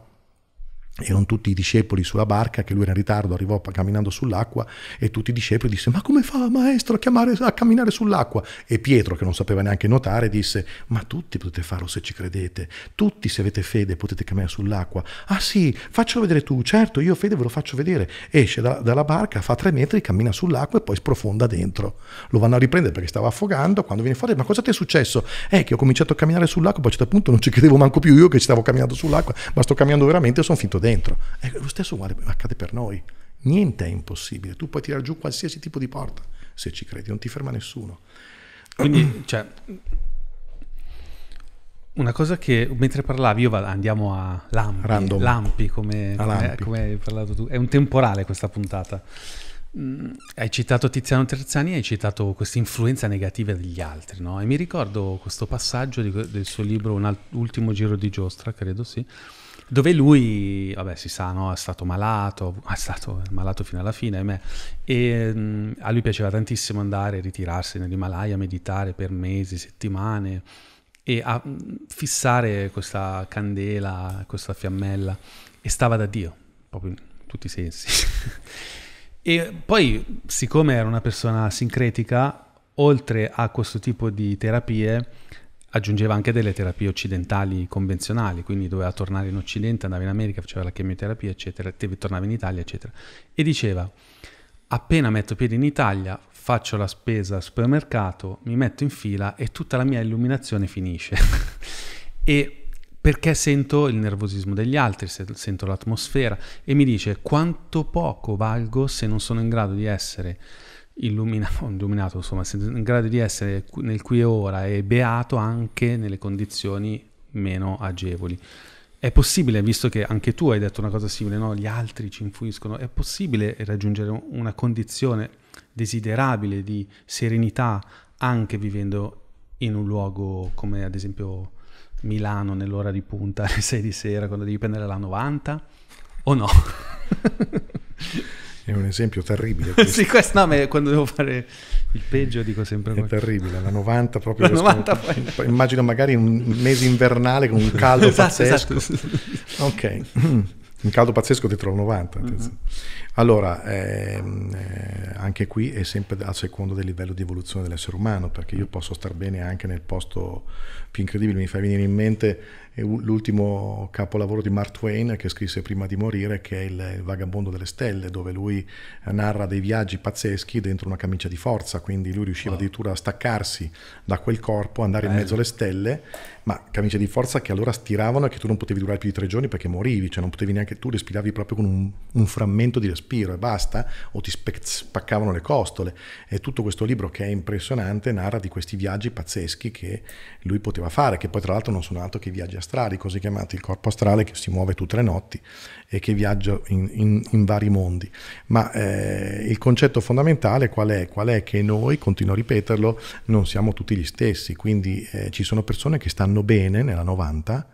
erano tutti i discepoli sulla barca che lui era in ritardo, arrivò camminando sull'acqua e tutti i discepoli disse ma come fa maestro a, chiamare, a, camminare sull'acqua? E Pietro che non sapeva neanche notare disse ma tutti potete farlo se ci credete, tutti se avete fede potete camminare sull'acqua, ah sì faccio vedere tu, certo io fede ve lo faccio vedere, esce da, dalla barca, fa tre metri, cammina sull'acqua e poi sprofonda dentro, lo vanno a riprendere perché stava affogando, quando viene fuori ma cosa ti è successo? Eh che ho cominciato a camminare sull'acqua, poi a un certo punto non ci credevo manco più io che stavo camminando sull'acqua, ma sto camminando veramente e sono finto dentro. È lo stesso uguale accade per noi. Niente è impossibile, tu puoi tirare giù qualsiasi tipo di porta se ci credi, non ti ferma nessuno. Quindi, cioè, una cosa che mentre parlavi, io vado, andiamo a Lampi, Random. Lampi, come, a Lampi. come hai parlato tu, è un temporale questa puntata. Mm, hai citato Tiziano Terzani, hai citato questa influenza negativa degli altri, no? E mi ricordo questo passaggio di, del suo libro, un ultimo giro di giostra, credo sì, dove lui, vabbè si sa, no? è stato malato, è stato malato fino alla fine, ahimè, e mh, mm, a lui piaceva tantissimo andare, ritirarsi nell'Himalaya, meditare per mesi, settimane e a mm, fissare questa candela, questa fiammella e stava da Dio, proprio in tutti i sensi. e poi, siccome era una persona sincretica, oltre a questo tipo di terapie, aggiungeva anche delle terapie occidentali convenzionali, quindi doveva tornare in Occidente, andava in America, faceva la chemioterapia, eccetera, tornava in Italia, eccetera. E diceva, appena metto piede in Italia, faccio la spesa al supermercato, mi metto in fila e tutta la mia illuminazione finisce. e perché sento il nervosismo degli altri, sento l'atmosfera e mi dice quanto poco valgo se non sono in grado di essere illuminato, illuminato insomma, in grado di essere nel qui e ora e beato anche nelle condizioni meno agevoli. È possibile, visto che anche tu hai detto una cosa simile, no? gli altri ci influiscono, è possibile raggiungere una condizione desiderabile di serenità anche vivendo in un luogo come ad esempio Milano nell'ora di punta alle 6 di sera quando devi prendere la 90 o no? È un esempio terribile. Questo. sì, questo no, ma quando devo fare il peggio dico sempre questo. È terribile, la 90 proprio. La 90 scopo. poi... Immagino magari un mese invernale con un caldo esatto, esatto, pazzesco. Esatto. Ok. Un caldo pazzesco dentro la 90. Uh-huh. Allora, ehm, eh, anche qui è sempre a secondo del livello di evoluzione dell'essere umano, perché io posso star bene anche nel posto più incredibile. Mi fa venire in mente l'ultimo capolavoro di Mark Twain che scrisse prima di morire, che è Il vagabondo delle stelle, dove lui eh, narra dei viaggi pazzeschi dentro una camicia di forza, quindi lui riusciva wow. addirittura a staccarsi da quel corpo, andare Bello. in mezzo alle stelle, ma camicia di forza che allora stiravano e che tu non potevi durare più di tre giorni perché morivi, cioè non potevi neanche tu respiravi proprio con un, un frammento di respiro e basta, o ti spe- spaccavano le costole. E tutto questo libro che è impressionante narra di questi viaggi pazzeschi che lui poteva fare, che poi tra l'altro non sono altro che viaggi a astrali, così chiamati, il corpo astrale che si muove tutte le notti e che viaggia in, in, in vari mondi. Ma eh, il concetto fondamentale qual è? Qual è che noi, continuo a ripeterlo, non siamo tutti gli stessi, quindi eh, ci sono persone che stanno bene nella 90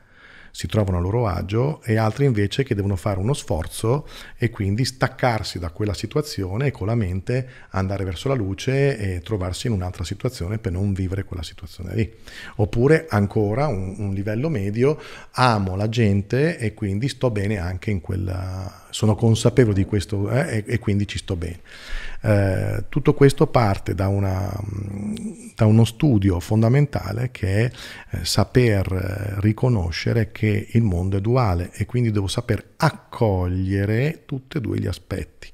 si trovano a loro agio e altri invece che devono fare uno sforzo e quindi staccarsi da quella situazione e con la mente andare verso la luce e trovarsi in un'altra situazione per non vivere quella situazione lì. Oppure ancora un, un livello medio, amo la gente e quindi sto bene anche in quella, sono consapevole di questo eh, e, e quindi ci sto bene. Eh, tutto questo parte da, una, da, uno studio fondamentale che è eh, saper eh, riconoscere che il mondo è duale e quindi devo saper accogliere tutti e due gli aspetti.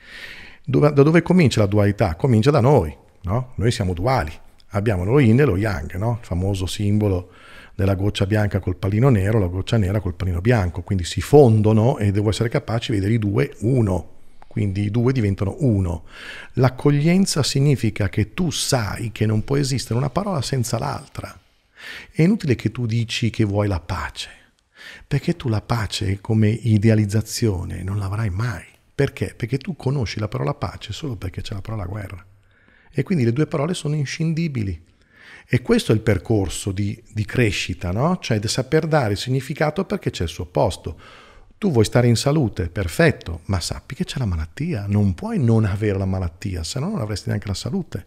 Dove, da dove comincia la dualità? Comincia da noi, no? noi siamo duali, abbiamo lo yin e lo yang, no? il famoso simbolo della goccia bianca col pallino nero, la goccia nera col pallino bianco, quindi si fondono e devo essere capace di vedere i due uno quindi i due diventano uno. L'accoglienza significa che tu sai che non può esistere una parola senza l'altra. È inutile che tu dici che vuoi la pace, perché tu la pace come idealizzazione non l'avrai mai. Perché? Perché tu conosci la parola pace solo perché c'è la parola guerra. E quindi le due parole sono inscindibili. E questo è il percorso di, di crescita, no? Cioè di saper dare significato perché c'è il suo posto tu vuoi stare in salute, perfetto, ma sappi che c'è la malattia, non puoi non avere la malattia, se no non avresti neanche la salute.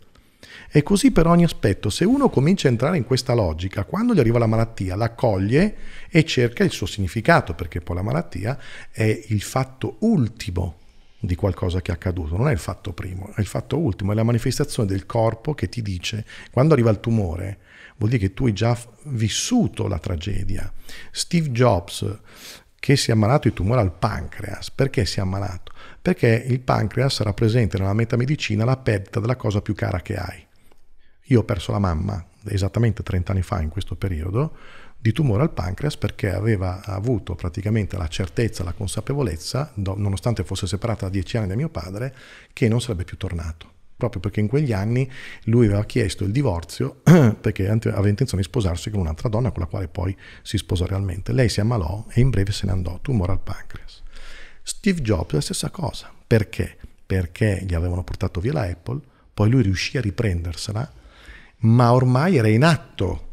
E così per ogni aspetto, se uno comincia a entrare in questa logica, quando gli arriva la malattia, la coglie e cerca il suo significato, perché poi la malattia è il fatto ultimo di qualcosa che è accaduto, non è il fatto primo, è il fatto ultimo, è la manifestazione del corpo che ti dice, quando arriva il tumore, vuol dire che tu hai già vissuto la tragedia. Steve Jobs che si è ammalato di tumore al pancreas. Perché si è ammalato? Perché il pancreas rappresenta nella metamedicina la perdita della cosa più cara che hai. Io ho perso la mamma esattamente 30 anni fa in questo periodo di tumore al pancreas perché aveva avuto praticamente la certezza, la consapevolezza, nonostante fosse separata da 10 anni da mio padre, che non sarebbe più tornato proprio perché in quegli anni lui aveva chiesto il divorzio perché aveva intenzione di sposarsi con un'altra donna con la quale poi si sposò realmente. Lei si ammalò e in breve se ne andò, tumore al pancreas. Steve Jobs la stessa cosa, perché? Perché gli avevano portato via la Apple, poi lui riuscì a riprendersela, ma ormai era in atto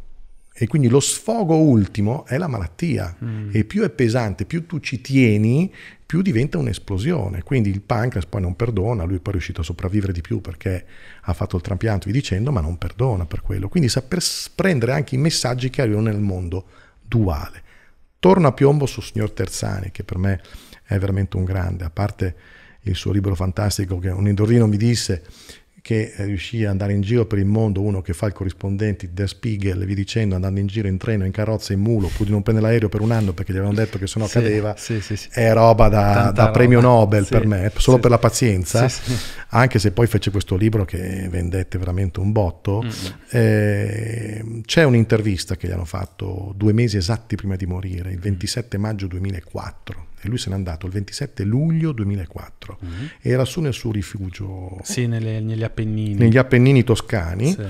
e quindi lo sfogo ultimo è la malattia mm. e più è pesante, più tu ci tieni, più diventa un'esplosione. Quindi il pancreas poi non perdona, lui poi è riuscito a sopravvivere di più perché ha fatto il trapianto, vi dicendo, ma non perdona per quello. Quindi saper prendere anche i messaggi che arrivano nel mondo duale. Torno a piombo su signor Terzani, che per me è veramente un grande, a parte il suo libro fantastico che un indorino mi disse che eh, riuscì ad andare in giro per il mondo, uno che fa il corrispondente Der Spiegel vi dicendo, andando in giro in treno, in carrozza, in mulo, pur di non prendere l'aereo per un anno perché gli avevano detto che sennò sì, cadeva, sì, sì, sì. è roba da, da roba. premio Nobel per me, solo per la pazienza, anche se poi fece questo libro che vendette veramente un botto. Mm. Eh, c'è un'intervista che gli hanno fatto due mesi esatti prima di morire, il 27 mm. maggio 2004 perché lui se n'è andato il 27 luglio 2004. Mm-hmm. Era su nel suo rifugio. Sì, nelle, negli Appennini. Negli Appennini toscani. Sì.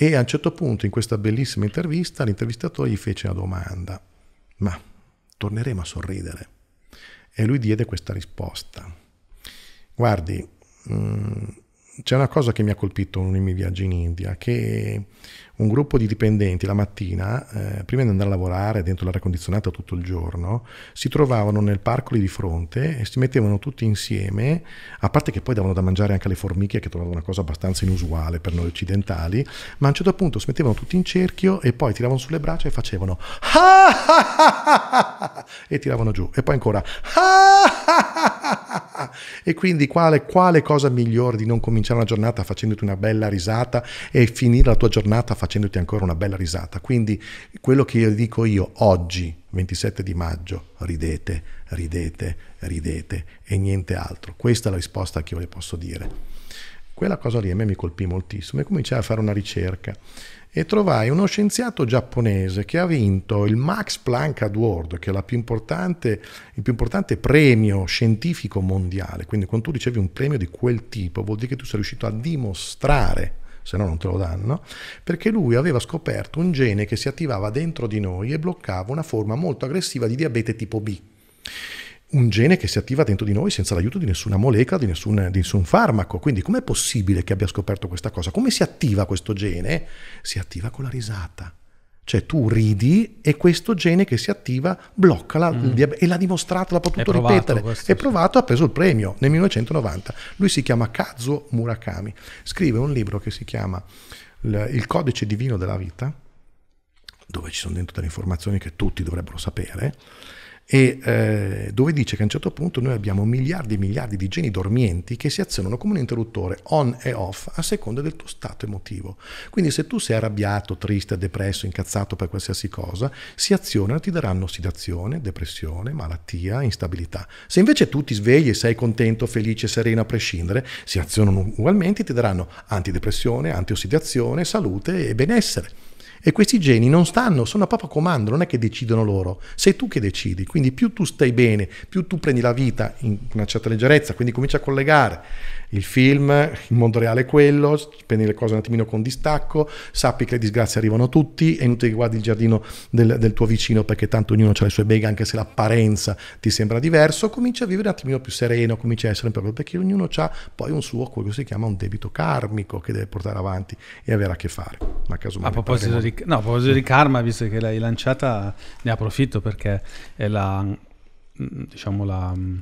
E a un certo punto, in questa bellissima intervista, l'intervistatore gli fece una domanda: Ma torneremo a sorridere? E lui diede questa risposta. Guardi, mh, mm, c'è una cosa che mi ha colpito nei miei viaggi in India, che un gruppo di dipendenti la mattina, eh, prima di andare a lavorare dentro l'aria condizionata tutto il giorno, si trovavano nel parco lì di fronte e si mettevano tutti insieme, a parte che poi davano da mangiare anche alle formiche, che trovavano una cosa abbastanza inusuale per noi occidentali, ma a un certo punto si mettevano tutti in cerchio e poi tiravano sulle braccia e facevano e tiravano giù e poi ancora e quindi quale, quale cosa migliore di non cominciare una giornata facendoti una bella risata e finire la tua giornata facendo facendoti ancora una bella risata. Quindi quello che io dico io oggi, 27 di maggio, ridete, ridete, ridete e niente altro. Questa è la risposta che io le posso dire. Quella cosa lì a me mi colpì moltissimo e cominciai a fare una ricerca e trovai uno scienziato giapponese che ha vinto il Max Planck Award, che è più il più importante premio scientifico mondiale. Quindi quando tu ricevi un premio di quel tipo vuol dire che tu sei riuscito a dimostrare se no non te lo danno, perché lui aveva scoperto un gene che si attivava dentro di noi e bloccava una forma molto aggressiva di diabete tipo B un gene che si attiva dentro di noi senza l'aiuto di nessuna molecola, di nessun, di nessun farmaco. Quindi com'è possibile che abbia scoperto questa cosa? Come si attiva questo gene? Si attiva con la risata. Cioè tu ridi e questo gene che si attiva blocca la, mm. il diabete e l'ha dimostrato, l'ha potuto è ripetere. Questo, è provato, sì. ha preso il premio nel 1990. Lui si chiama Kazuo Murakami, scrive un libro che si chiama Il codice divino della vita, dove ci sono dentro delle informazioni che tutti dovrebbero sapere e eh, dove dice che a un certo punto noi abbiamo miliardi e miliardi di geni dormienti che si azionano come un interruttore on e off a seconda del tuo stato emotivo. Quindi se tu sei arrabbiato, triste, depresso, incazzato per qualsiasi cosa, si azionano e ti daranno ossidazione, depressione, malattia, instabilità. Se invece tu ti svegli e sei contento, felice, sereno a prescindere, si azionano ugualmente e ti daranno antidepressione, antiossidazione, salute e benessere. E questi geni non stanno, sono a proprio comando, non è che decidono loro, sei tu che decidi. Quindi più tu stai bene, più tu prendi la vita in una certa leggerezza, quindi cominci a collegare il film, il mondo reale è quello, prendi le cose un attimino con distacco, sappi che le disgrazie arrivano a tutti, è inutile che guardi il giardino del, del tuo vicino perché tanto ognuno ha le sue beghe anche se l'apparenza ti sembra diverso, comincia a vivere un attimino più sereno, comincia a essere un po' perché ognuno ha poi un suo, quello che si chiama un debito karmico che deve portare avanti e avere a che fare. Ma a proposito, parliamo. di, no, a proposito di karma, visto che l'hai lanciata, ne approfitto perché è la, mm, diciamo la mm,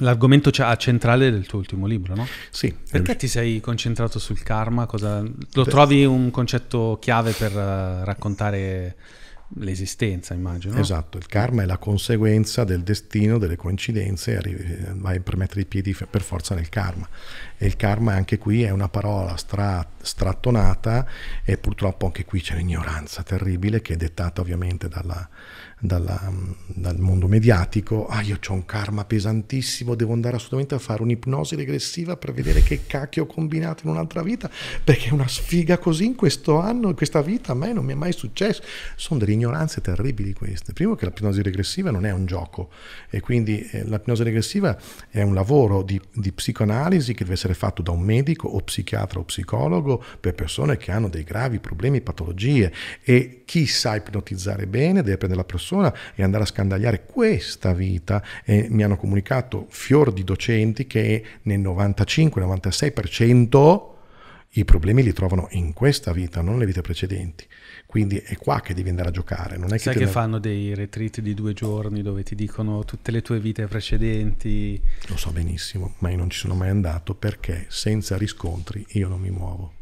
L'argomento centrale del tuo ultimo libro, no? Sì. Perché ti sei concentrato sul karma? Cosa... Lo Beh. trovi un concetto chiave per uh, raccontare l'esistenza, immagino. Esatto, il karma è la conseguenza del destino, delle coincidenze, arrivi, eh, vai per mettere i piedi per forza nel karma e il karma anche qui è una parola stra, strattonata e purtroppo anche qui c'è un'ignoranza terribile che è dettata ovviamente dalla, dalla, mm, dal mondo mediatico, ah io ho un karma pesantissimo, devo andare assolutamente a fare un'ipnosi regressiva per vedere che cacchio ho combinato in un'altra vita, perché è una sfiga così in questo anno, in questa vita, a me non mi è mai successo. Sono delle ignoranze terribili queste. Primo che l'ipnosi regressiva non è un gioco e quindi eh, l'ipnosi regressiva è un lavoro di, di psicoanalisi che deve essere essere fatto da un medico o psichiatra o psicologo per persone che hanno dei gravi problemi, patologie e chi sa ipnotizzare bene deve prendere la persona e andare a scandagliare questa vita. E mi hanno comunicato fior di docenti che nel 95-96% i problemi li trovano in questa vita, non nelle vite precedenti. Quindi è qua che devi andare a giocare. Non è Sai che, che ne... fanno dei retreat di due giorni dove ti dicono tutte le tue vite precedenti? Lo so benissimo, ma io non ci sono mai andato perché senza riscontri io non mi muovo.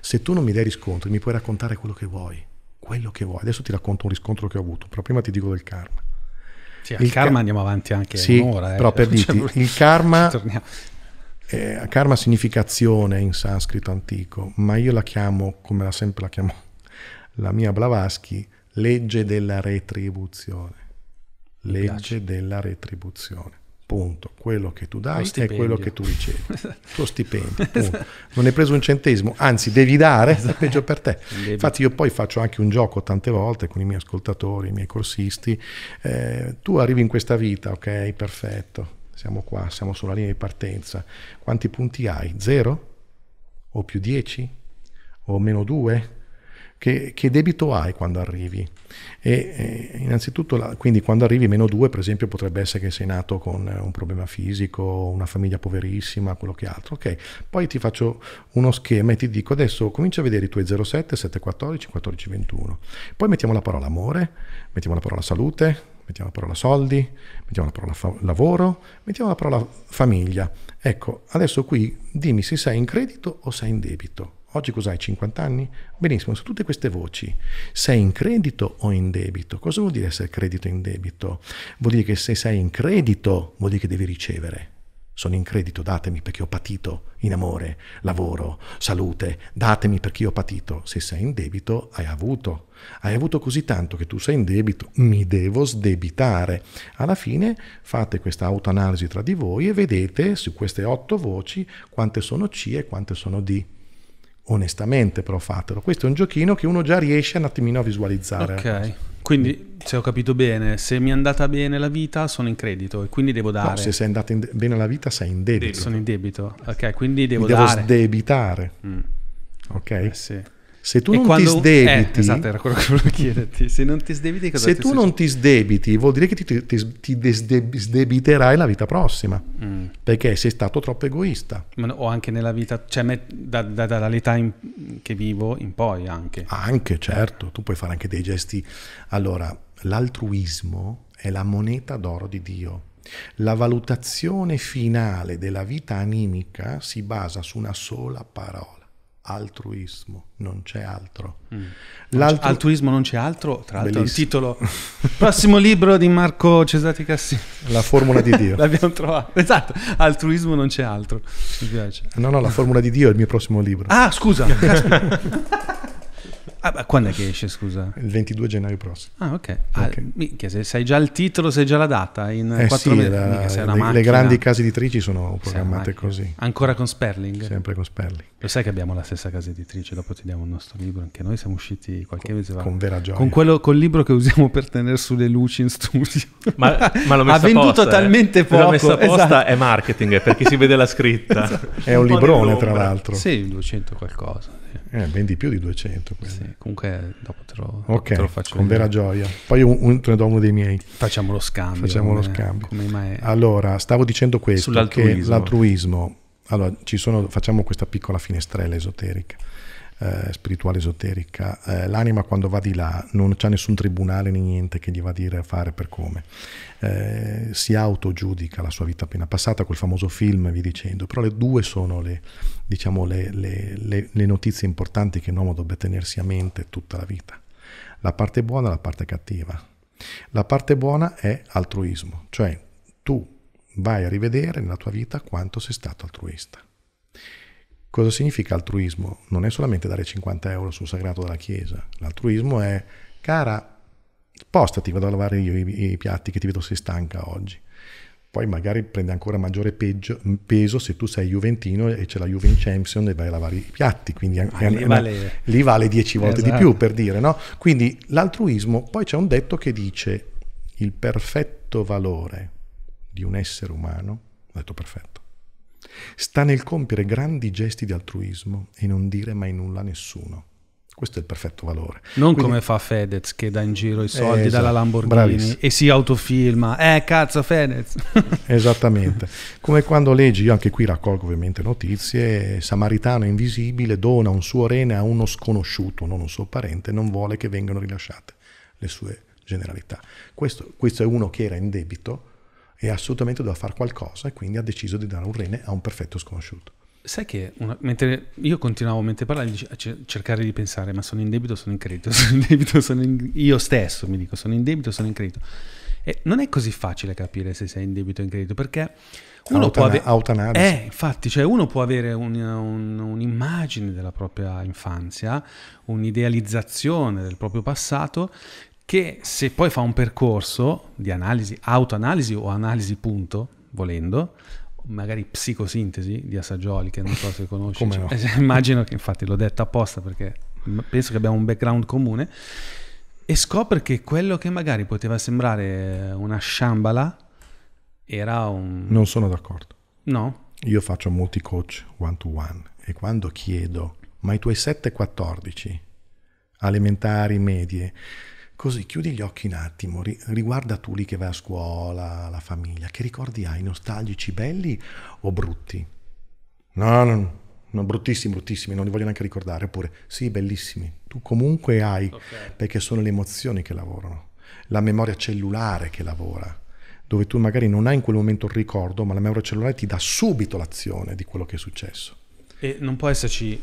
Se tu non mi dai riscontri, mi puoi raccontare quello che vuoi. Quello che vuoi. Adesso ti racconto un riscontro che ho avuto, però prima ti dico del karma. Sì, il karma andiamo avanti anche sì, un'ora. Eh. Però per cioè, dirti, il karma, eh, karma significazione in sanscrito antico, ma io la chiamo, come la sempre la chiamo la mia Blavatsky, legge della retribuzione. Legge della retribuzione. Punto. Quello che tu dai è quello che tu ricevi. Tuo stipendio. Punto. Non hai preso un centesimo, anzi devi dare, è esatto. peggio per te. Infatti io poi faccio anche un gioco tante volte con i miei ascoltatori, i miei corsisti. Eh, tu arrivi in questa vita, ok, perfetto. Siamo qua, siamo sulla linea di partenza. Quanti punti hai? Zero? O più 10? O meno 2? Che, che, debito hai quando arrivi? E, eh, innanzitutto, la, quindi quando arrivi meno 2, per esempio, potrebbe essere che sei nato con eh, un problema fisico, una famiglia poverissima, quello che altro. Ok, poi ti faccio uno schema e ti dico adesso comincia a vedere i tuoi 07, 714, 1421. Poi mettiamo la parola amore, mettiamo la parola salute, mettiamo la parola soldi, mettiamo la parola fa- lavoro, mettiamo la parola famiglia. Ecco, adesso qui dimmi se sei in credito o sei in debito Oggi cos'hai, 50 anni? Benissimo, su tutte queste voci. Sei in credito o in debito? Cosa vuol dire essere credito in debito? Vuol dire che se sei in credito, vuol dire che devi ricevere. Sono in credito, datemi perché ho patito in amore, lavoro, salute, datemi perché ho patito. Se sei in debito, hai avuto. Hai avuto così tanto che tu sei in debito, mi devo sdebitare. Alla fine fate questa autoanalisi tra di voi e vedete su queste otto voci quante sono C e quante sono D onestamente però fatelo. Questo è un giochino che uno già riesce un attimino a visualizzare. Ok, quindi se ho capito bene, se mi è andata bene la vita sono in credito e quindi devo dare... No, se sei andata bene la vita sei in debito. Sono in debito, ok, quindi devo mi dare... Devo sdebitare. Mm. Ok? Eh sì. Se tu e non quando, ti sdebiti... Eh, esatto, era quello che volevo chiederti. Se non ti sdebiti cosa Se ti tu non ti sdebiti vuol dire che ti, ti, ti sdebiterai la vita prossima, mm. perché sei stato troppo egoista. No, o anche nella vita, cioè me, da, da, dall'età in, che vivo in poi anche. Anche, certo. Tu puoi fare anche dei gesti. Allora, l'altruismo è la moneta d'oro di Dio. La valutazione finale della vita animica si basa su una sola parola altruismo, non c'è altro. Mm. L'altruismo L'altru- non c'è altro, tra l'altro il titolo prossimo libro di Marco Cesati Cassini. La formula di Dio. L'abbiamo trovato. Esatto, altruismo non c'è altro. Mi piace. No, no, la formula di Dio è il mio prossimo libro. Ah, scusa. Ah, quando è che esce, scusa? Il 22 gennaio prossimo. Ah, ok. Ah, okay. Minchia, se sai già il titolo, sai già la data. In eh, quattro sì, mesi. La, minchia, le, le grandi case editrici sono programmate così. Ancora con Sperling? Sempre con Sperling. Lo sai che abbiamo la stessa casa editrice, dopo ti diamo il nostro libro, anche noi siamo usciti qualche con, mese fa. Con vera gioia. Con quello, col libro che usiamo per tenere sulle luci in studio. Ma, ma l'ho messo ha venduto posta, eh. talmente eh. poco. L'ho messo apposta, esatto. è marketing, è per chi si vede la scritta. Esatto. È un, un librone, tra l'altro. Sì, 200 qualcosa. Eh, ben di più di 200. Sì, comunque dopo te lo, okay, te lo faccio. Con vera gioia. Poi un, un, te ne do uno dei miei. Facciamo lo scambio. Facciamo come, lo scambio. Mai... Allora, stavo dicendo questo, che l'altruismo. Allora, sono, facciamo questa piccola finestrella esoterica eh, spirituale esoterica, eh, l'anima quando va di là non c'è nessun tribunale né niente che gli va a dire a fare per come, eh, si autogiudica la sua vita appena passata, quel famoso film vi dicendo, però le due sono le, diciamo, le, le, le notizie importanti che un uomo dovrebbe tenersi a mente tutta la vita, la parte buona e la parte cattiva. La parte buona è altruismo, cioè tu vai a rivedere nella tua vita quanto sei stato altruista. Cosa significa altruismo? Non è solamente dare 50 euro sul sagrato della Chiesa. L'altruismo è, cara, spostati, vado a lavare io i, i piatti che ti vedo sei stanca oggi. Poi magari prende ancora maggiore peggio, peso se tu sei Juventino e c'è la Juve in Champions e vai a lavare i piatti, quindi ah, è, lì, vale, lì vale 10 volte esatto. di più per dire, no? Quindi l'altruismo, poi c'è un detto che dice il perfetto valore di un essere umano, ho detto perfetto, Sta nel compiere grandi gesti di altruismo e non dire mai nulla a nessuno. Questo è il perfetto valore. Non Quindi, come fa Fedez che dà in giro i soldi esatto, dalla Lamborghini bravissimo. e si autofilma. Eh, cazzo, Fedez! Esattamente. Come quando leggi, io anche qui raccolgo ovviamente notizie, Samaritano invisibile dona un suo rene a uno sconosciuto, non un suo parente, non vuole che vengano rilasciate le sue generalità. Questo, questo è uno che era in debito, e assolutamente doveva fare qualcosa e quindi ha deciso di dare un rene a un perfetto sconosciuto. Sai che una, mentre io continuavo mentre parlavi a cercare di pensare, ma sono in debito, sono in credito, sono in debito, sono in, io stesso mi dico, sono in debito, sono in credito. E non è così facile capire se sei in debito o in credito, perché uno Autana- può avere... Eh, infatti, cioè uno può avere un, un, un'immagine della propria infanzia, un'idealizzazione del proprio passato, che se poi fa un percorso di analisi, autoanalisi o analisi punto, volendo, magari psicosintesi di Assagioli, che non so se conosci, cioè, no? cioè, immagino che infatti l'ho detto apposta perché penso che abbiamo un background comune, e scopre che quello che magari poteva sembrare una sciambala era un... Non sono d'accordo. No? Io faccio molti coach one to one e quando chiedo, ma i tuoi 7-14 elementari, medie, Così chiudi gli occhi un attimo, riguarda tu lì che vai a scuola, la famiglia, che ricordi hai, nostalgici, belli o brutti? No, no, no. No, bruttissimi, bruttissimi, non li voglio neanche ricordare, oppure sì, bellissimi, tu comunque hai, okay. perché sono le emozioni che lavorano, la memoria cellulare che lavora, dove tu magari non hai in quel momento il ricordo, ma la memoria cellulare ti dà subito l'azione di quello che è successo. E non può esserci,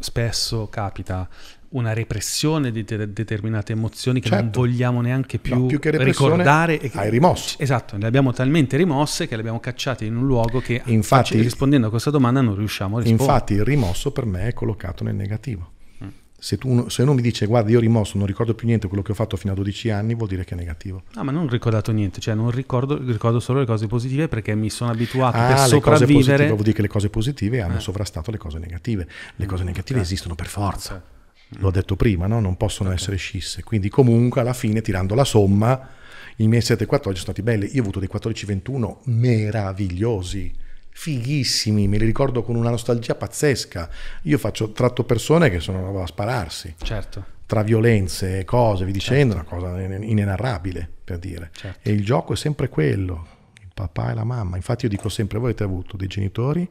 spesso capita, una repressione di te- determinate emozioni che certo. non vogliamo neanche più, no, più ricordare. E che, hai rimosso. Esatto, le abbiamo talmente rimosse che le abbiamo cacciate in un luogo che infatti, facci, rispondendo a questa domanda non riusciamo a rispondere. Infatti il rimosso per me è collocato nel negativo. Mm. Se, tu, se, uno mi dice guarda io rimosso, non ricordo più niente quello che ho fatto fino a 12 anni, vuol dire che è negativo. No, ma non ho ricordato niente, cioè non ricordo, ricordo solo le cose positive perché mi sono abituato ah, per sopravvivere. Positive, vuol dire che le cose positive hanno eh. sovrastato le cose negative. Le mm. cose negative okay. Eh. esistono per forza. Okay certo l'ho detto prima, no? non possono okay. essere scisse. Quindi comunque alla fine, tirando la somma, i miei 7-14 sono stati belli. Io ho avuto dei 14-21 meravigliosi, fighissimi, me li ricordo con una nostalgia pazzesca. Io faccio tratto persone che sono a spararsi. Certo. Tra violenze, e cose, vi certo. dicendo, certo. una cosa inenarrabile, per dire. Certo. E il gioco è sempre quello, il papà e la mamma. Infatti io dico sempre, voi avete avuto dei genitori,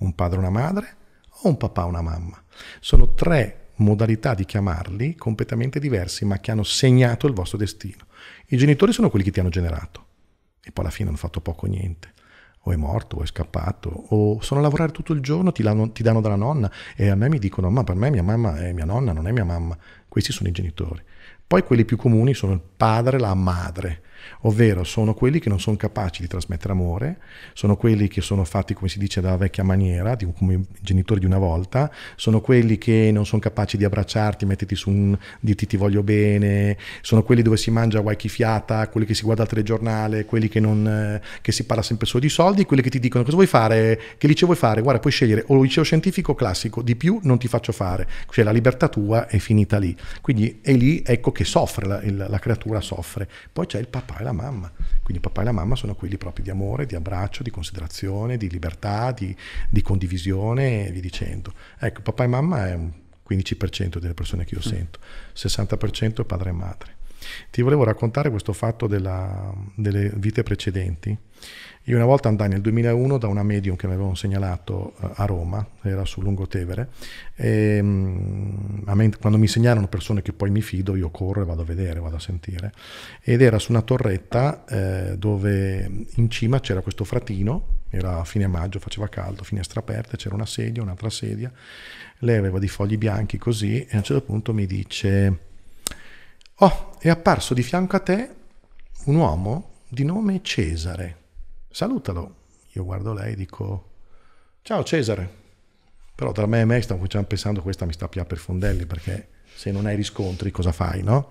un padre e una madre, o un papà e una mamma. Sono tre modalità di chiamarli completamente diversi, ma che hanno segnato il vostro destino. I genitori sono quelli che ti hanno generato e poi alla fine hanno fatto poco o niente. O è morto, o è scappato, o sono a lavorare tutto il giorno, ti, ti danno dalla nonna e a me mi dicono, ma per me mia mamma è mia nonna, non è mia mamma. Questi sono i genitori. Poi quelli più comuni sono il padre la madre ovvero sono quelli che non sono capaci di trasmettere amore, sono quelli che sono fatti, come si dice, dalla vecchia maniera, come i genitori di una volta, sono quelli che non sono capaci di abbracciarti, metterti su un dirti ti voglio bene, sono quelli dove si mangia qualche fiata, quelli che si guarda il telegiornale, quelli che, non, eh, che si parla sempre solo di soldi, quelli che ti dicono cosa vuoi fare, che liceo vuoi fare, guarda puoi scegliere o liceo scientifico o classico, di più non ti faccio fare, cioè la libertà tua è finita lì. Quindi è lì, ecco che soffre, la, la creatura soffre. Poi c'è il papà e la mamma. Quindi papà e la mamma sono quelli proprio di amore, di abbraccio, di considerazione, di libertà, di, di condivisione e via dicendo. Ecco, papà e mamma è un 15% delle persone che io mm. sento, 60% è padre e madre. Ti volevo raccontare questo fatto della, delle vite precedenti. Io una volta andai nel 2001 da una medium che mi avevano segnalato eh, a Roma, era su Lungotevere, e mm, me, quando mi segnalano persone che poi mi fido, io corro e vado a vedere, vado a sentire, ed era su una torretta eh, dove in cima c'era questo fratino, era a fine maggio, faceva caldo, finestre aperte, c'era una sedia, un'altra sedia, lei aveva dei fogli bianchi così e a un certo punto mi dice Oh, è apparso di fianco a te un uomo di nome Cesare. Salutalo. Io guardo lei e dico, ciao Cesare. Però tra me e me stiamo pensando, questa mi sta più per fondelli perché se non hai riscontri cosa fai, no?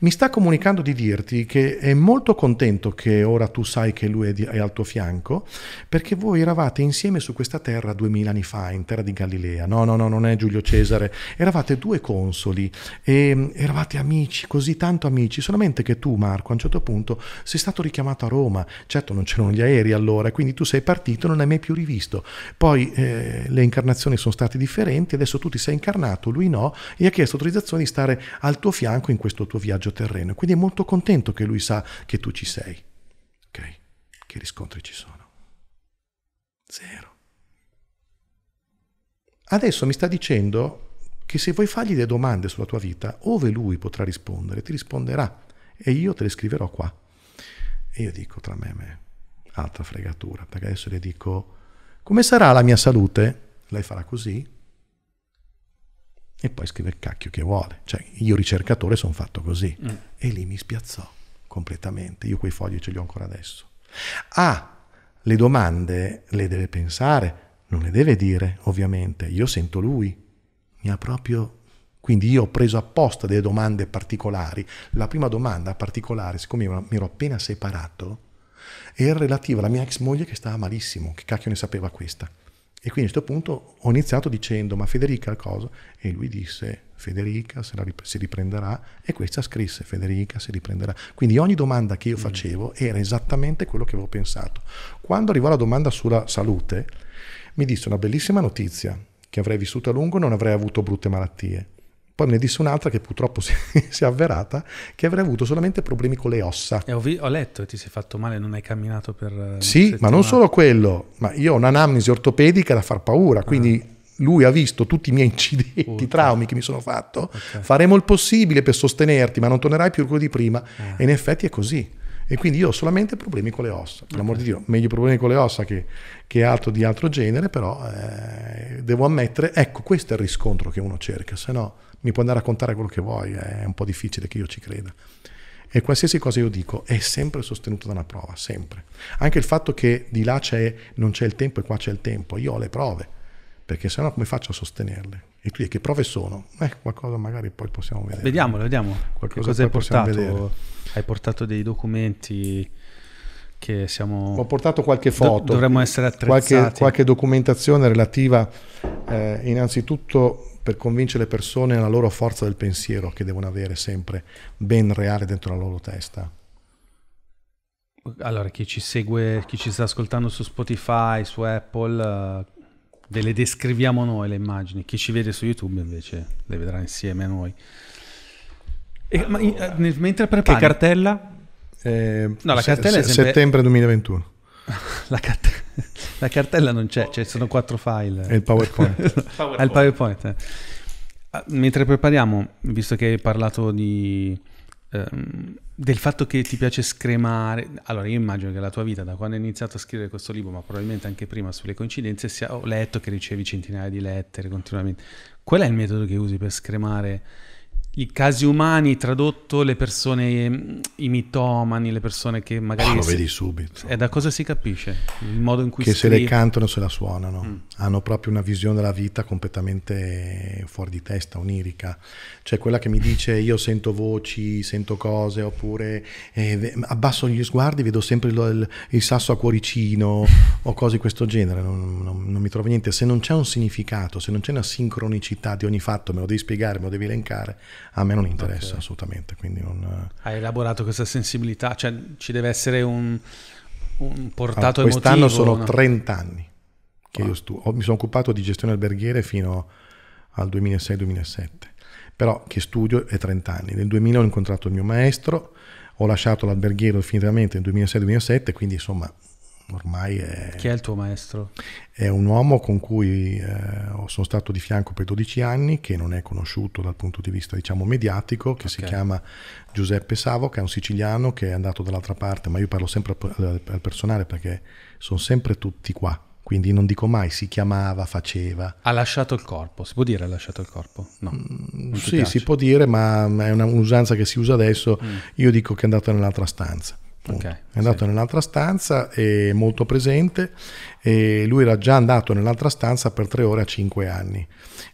Mi sta comunicando di dirti che è molto contento che ora tu sai che lui è, di, è al tuo fianco, perché voi eravate insieme su questa terra duemila anni fa, in terra di Galilea. No, no, no, non è Giulio Cesare. Eravate due consoli, e, mm, eravate amici, così tanto amici, solamente che tu, Marco, a un certo punto sei stato richiamato a Roma. Certo, non c'erano gli aerei allora, quindi tu sei partito e non hai mai più rivisto. Poi eh, le incarnazioni sono state differenti, adesso tu ti sei incarnato, lui no, e ha chiesto autorizzazione di stare al tuo fianco in questo tuo viaggio terreno. Quindi è molto contento che lui sa che tu ci sei. Ok? Che riscontri ci sono? Zero. Adesso mi sta dicendo che se vuoi fargli delle domande sulla tua vita, ove lui potrà rispondere, ti risponderà e io te le scriverò qua. E io dico tra me e me, altra fregatura, perché adesso le dico, come sarà la mia salute? Lei farà così, e poi scrive il cacchio che vuole. Cioè, io ricercatore sono fatto così. Mm. E lì mi spiazzò completamente. Io quei fogli ce li ho ancora adesso. Ah, le domande le deve pensare, non le deve dire, ovviamente. Io sento lui. Mi ha proprio... Quindi io ho preso apposta delle domande particolari. La prima domanda particolare, siccome mi ero appena separato, era relativa alla mia ex moglie che stava malissimo. Che cacchio ne sapeva questa? E quindi a questo punto ho iniziato dicendo, ma Federica cosa? E lui disse, Federica rip- si riprenderà, e questa scrisse, Federica si riprenderà. Quindi ogni domanda che io mm. facevo era esattamente quello che avevo pensato. Quando arrivò la domanda sulla salute, mi disse una bellissima notizia, che avrei vissuto a lungo e non avrei avuto brutte malattie. Poi me ne disse un'altra che purtroppo si, si, è avverata, che avrei avuto solamente problemi con le ossa. Eh, ho, vi- ho letto che ti sei fatto male, non hai camminato per... Eh, sì, ma non solo quello, ma io ho un'anamnesi ortopedica da far paura, quindi ah. lui ha visto tutti i miei incidenti, Puta. traumi che mi sono fatto. Okay. Faremo il possibile per sostenerti, ma non tornerai più quello di prima. Ah. E in effetti è così. E quindi io ho solamente problemi con le ossa, per okay. l'amor di Dio, meglio problemi con le ossa che, che altro di altro genere, però eh, devo ammettere, ecco questo è il riscontro che uno cerca, se no mi puoi andare a raccontare quello che vuoi, è un po' difficile che io ci creda. E qualsiasi cosa io dico è sempre sostenuto da una prova, sempre. Anche il fatto che di là c'è, non c'è il tempo e qua c'è il tempo, io ho le prove, perché sennò come faccio a sostenerle? E quindi che prove sono? Eh, qualcosa magari poi possiamo vedere. Vediamolo, vediamo. Qualcosa che cosa hai portato? Hai portato dei documenti che siamo... Ho portato qualche foto. dovremmo essere attrezzati. Qualche, qualche documentazione relativa eh, innanzitutto per convincere le persone alla loro forza del pensiero che devono avere sempre ben reale dentro la loro testa. Allora, chi ci segue, chi ci sta ascoltando su Spotify, su Apple, eh, ve le descriviamo noi le immagini. Chi ci vede su YouTube invece le vedrà insieme a noi. E, allora, in, eh, nel, mentre prepari... Che cartella? Eh, eh, no, la cartella se, è sempre... settembre 2021. la cartella la cartella non c'è, cioè sono quattro file. E il PowerPoint. PowerPoint. il PowerPoint. Ah, mentre prepariamo, visto che hai parlato di, ehm, del fatto che ti piace scremare, allora io immagino che la tua vita da quando hai iniziato a scrivere questo libro, ma probabilmente anche prima sulle coincidenze, sia, ho letto che ricevi centinaia di lettere continuamente. Qual è il metodo che usi per scremare? i casi umani tradotto le persone, mm, i mitomani, le persone che magari... Oh, lo si... vedi subito. E da cosa si capisce? Il modo in cui... Che scrive... se le cantano se la suonano. Mm. Hanno proprio una visione della vita completamente fuori di testa, onirica. Cioè quella che mi dice io sento voci, sento cose, oppure eh, abbasso gli sguardi, vedo sempre il, il, sasso a cuoricino o cose di questo genere. Non, non, non mi trovo niente. Se non c'è un significato, se non c'è una sincronicità di ogni fatto, me lo devi spiegare, me lo devi elencare a me non interessa okay. assolutamente. Quindi non... Eh. Hai elaborato questa sensibilità, cioè ci deve essere un, un portato allora, quest'anno emotivo. Quest'anno sono no? 30 anni che wow. io ah. stu- ho, mi sono occupato di gestione alberghiere fino al 2006-2007, però che studio è 30 anni. Nel 2000 ho incontrato il mio maestro, ho lasciato l'alberghiero definitivamente nel 2006-2007, quindi insomma ormai è... Chi è il tuo maestro? È un uomo con cui eh, sono stato di fianco per 12 anni, che non è conosciuto dal punto di vista, diciamo, mediatico, che okay. si chiama Giuseppe Savo, che è un siciliano che è andato dall'altra parte, ma io parlo sempre al, al personale perché sono sempre tutti qua, quindi non dico mai si chiamava, faceva. Ha lasciato il corpo, si può dire ha lasciato il corpo? No. Mm, sì, si può dire, ma è un'usanza che si usa adesso, mm. io dico che è andato nell'altra stanza. Okay, è andato sì. nell'altra stanza e molto presente e lui era già andato nell'altra stanza per tre ore a cinque anni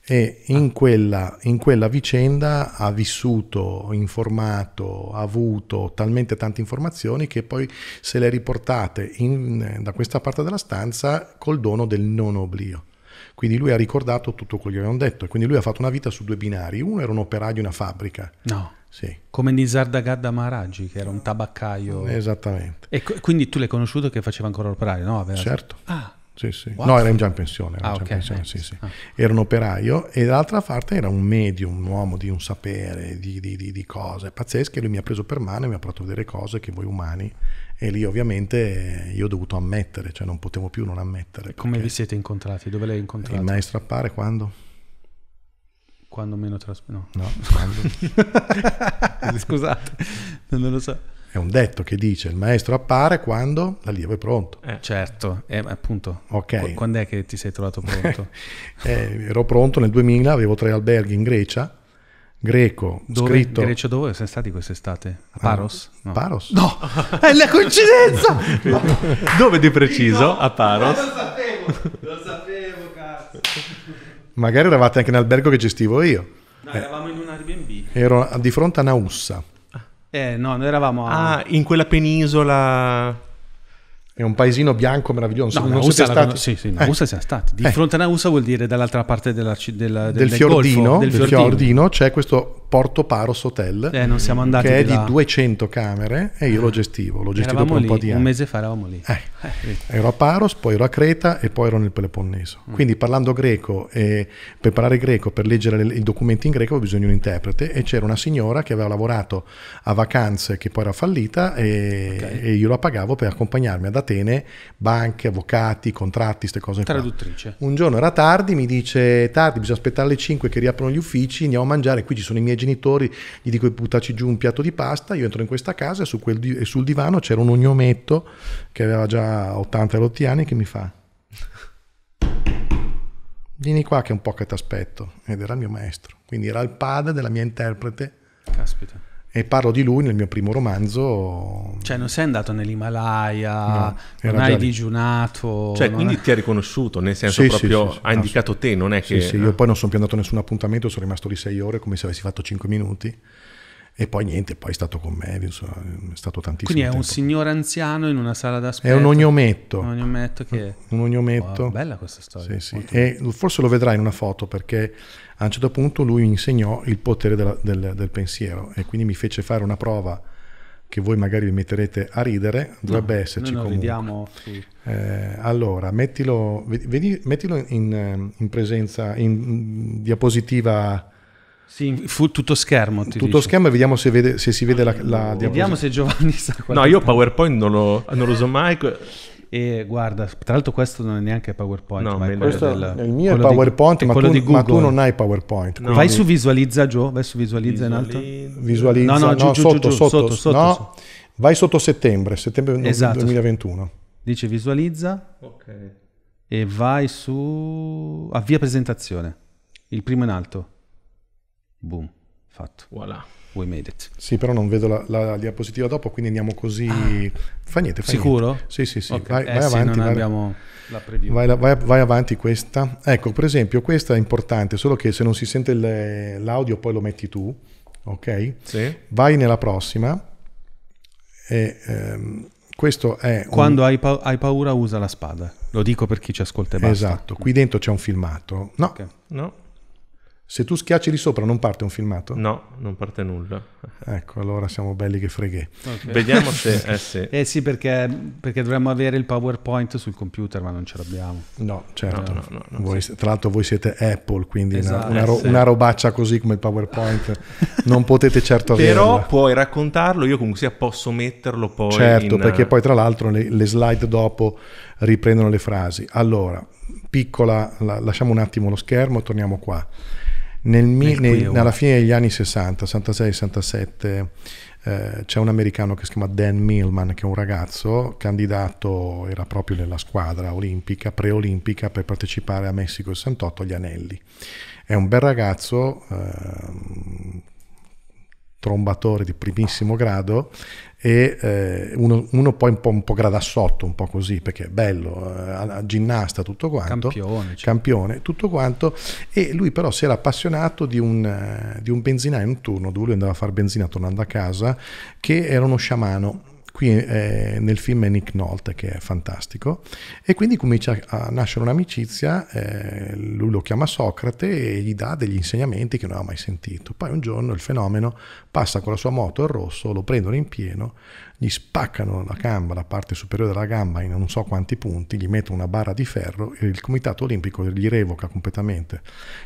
e in, ah. quella, in quella vicenda ha vissuto, informato, ha avuto talmente tante informazioni che poi se le riportate in, da questa parte della stanza col dono del non oblio. Quindi lui ha ricordato tutto quello che gli avevano detto e quindi lui ha fatto una vita su due binari. Uno era un operaio in una fabbrica. No sì. Come Nizarda Gadda Maharaji, che era un tabaccaio. Esattamente. E quindi tu l'hai conosciuto che faceva ancora operaio, no? Aveva... Certo. Ah. Sì, sì. Wow. No, era già in pensione. Era, ah, okay. in pensione, sì, sì. Ah. era un operaio e dall'altra parte era un medium, un uomo di un sapere, di, di, di, di cose pazzesche. Lui mi ha preso per mano e mi ha portato a vedere cose che voi umani e lì ovviamente io ho dovuto ammettere, cioè non potevo più non ammettere. Come vi siete incontrati? Dove l'hai incontrato? Il maestro appare quando? Quando meno trasparente. No, no quando... scusate, non lo so. È un detto che dice il maestro appare quando l'allievo è pronto. Eh, certo, eh, appunto. Okay. Quando è che ti sei trovato pronto? eh, ero pronto nel 2000, avevo tre alberghi in Grecia, greco, dove, scritto... Grecia dove sei stati quest'estate? A ah, Paros? No. Paros? No, è la coincidenza! dove di preciso? No, A Paros? lo sapevo, non lo sapevo. Magari eravate anche in albergo che gestivo io. No, eh, eravamo in un Airbnb. Ero di fronte a Naussa. Eh, no, noi eravamo a... Ah, in quella penisola... È un paesino bianco meraviglioso. No, non Nausa, stati... Con... sì, sì, Nausa eh. siamo stati. Di eh. fronte a Nausa vuol dire dall'altra parte della, della, del, del, del, fiordino, golfo, del, del fiordino. fiordino c'è questo Porto Paros Hotel, eh, non siamo che è là. di 200 camere e io lo eh. gestivo, l'ho gestito eravamo per un lì, po' di anni. Un mese fa eravamo lì. Eh, eh ero a Paros, poi ero a Creta e poi ero nel Peloponneso. Mm. Quindi parlando greco e per parlare greco, per leggere i documenti in greco avevo bisogno di un interprete e c'era una signora che aveva lavorato a vacanze che poi era fallita e, okay. e io la pagavo per accompagnarmi ad Atene, banche, avvocati, contratti, queste cose. Traduttrice. Qua. Un giorno era tardi, mi dice tardi, bisogna aspettare le 5 che riaprono gli uffici, andiamo a mangiare, qui ci sono i miei genitori, gli dico di buttarci giù un piatto di pasta, io entro in questa casa e, su quel, e sul divano c'era un ognometto che aveva già 80-80 anni che mi fa vieni qua che è un po' che ti aspetto ed era il mio maestro quindi era il padre della mia interprete caspita e parlo di lui nel mio primo romanzo. Cioè, non sei andato nell'Himalaya, no, non hai lì. digiunato. Cioè, quindi è... ti ha riconosciuto, nel senso sì, proprio sì, sì, ha no, indicato te, non è che. Sì, sì, io poi non sono più andato a nessun appuntamento, sono rimasto lì sei ore come se avessi fatto cinque minuti. E poi niente, poi è stato con me, insomma, è stato tantissimo. Quindi è tempo. un signore anziano in una sala d'aspetto. È un ognometto. Un ognometto che... Un ognometto. Oh, bella questa storia. Sì, sì. E forse lo vedrai in una foto perché a un certo punto lui mi insegnò il potere della, del, del pensiero e quindi mi fece fare una prova che voi magari vi metterete a ridere, dovrebbe no, esserci noi comunque. Ridiamo, sì. eh, allora, mettilo, vedi, mettilo in, in presenza, in, in diapositiva sì, fu tutto schermo. tutto dice. schermo e vediamo se, vede, se si vede la, la Vediamo se Giovanni sa No, io PowerPoint non lo, non lo uso mai. E guarda, tra l'altro questo non è neanche PowerPoint. No, ma è questo, del, il mio è PowerPoint, di, ma, tu, ma, tu, non hai PowerPoint. No. Vai su visualizza Gio, vai su visualizza Visualiz- in alto. Visualizza, no, no, giù, no giù, sotto, giù, sotto, sotto, sotto, no, sotto, Vai sotto settembre, settembre esatto. 2021. Dice visualizza okay. e vai su avvia presentazione, il primo in alto. Boom, fatto. Voilà. We made it. Sì, però non vedo la, la, la diapositiva dopo, quindi andiamo così. Ah. Fa niente, fa Sicuro? Niente. Sì, sì, sì. Okay. Vai, eh vai sì, avanti. Vai, vai, vai, vai, avanti questa. Ecco, per esempio, questa è importante, solo che se non si sente le, l'audio poi lo metti tu, ok? Sì. Vai nella prossima. E, ehm, questo è... Quando un... hai, pa- hai, paura usa la spada. Lo dico per chi ci ascolta e basta. Esatto, qui dentro c'è un filmato. No, okay. no se tu schiacci di sopra non parte un filmato? No, non parte nulla. Ecco, allora siamo belli che freghe. Okay. Vediamo se... Eh sì, eh sì perché, perché, dovremmo avere il PowerPoint sul computer, ma non ce l'abbiamo. No, certo. No, no, no, voi, sì. Tra l'altro voi siete Apple, quindi esatto. una, una, ro- eh, una, robaccia così come il PowerPoint non potete certo avere. Però puoi raccontarlo, io comunque sia posso metterlo poi Certo, in... perché eh, poi tra l'altro le, le slide dopo riprendono le frasi. Allora, piccola, la, lasciamo un attimo lo schermo, torniamo qua. Nel, nel nel, alla fine degli anni 60, 66-67, eh, c'è un americano che si chiama Dan Millman, che è un ragazzo candidato, era proprio nella squadra olimpica, preolimpica, per partecipare a Messico 68 agli anelli. È un bel ragazzo. Eh, trombatore di primissimo grado e eh, uno, uno, poi un po', un po' gradassotto, un po' così, perché è bello, eh, ginnasta, tutto quanto, campione, cioè. campione, tutto quanto, e lui però si era appassionato di un, eh, di un benzinaio notturno, dove lui andava a fare benzina tornando a casa, che era uno sciamano qui eh, nel film è Nick Nolte che è fantastico e quindi comincia a nascere un'amicizia, eh, lui lo chiama Socrate e gli dà degli insegnamenti che non aveva mai sentito. Poi un giorno il fenomeno passa con la sua moto al rosso, lo prendono in pieno, gli spaccano la gamba, la parte superiore della gamba in non so quanti punti, gli mettono una barra di ferro e il Comitato Olimpico gli revoca completamente,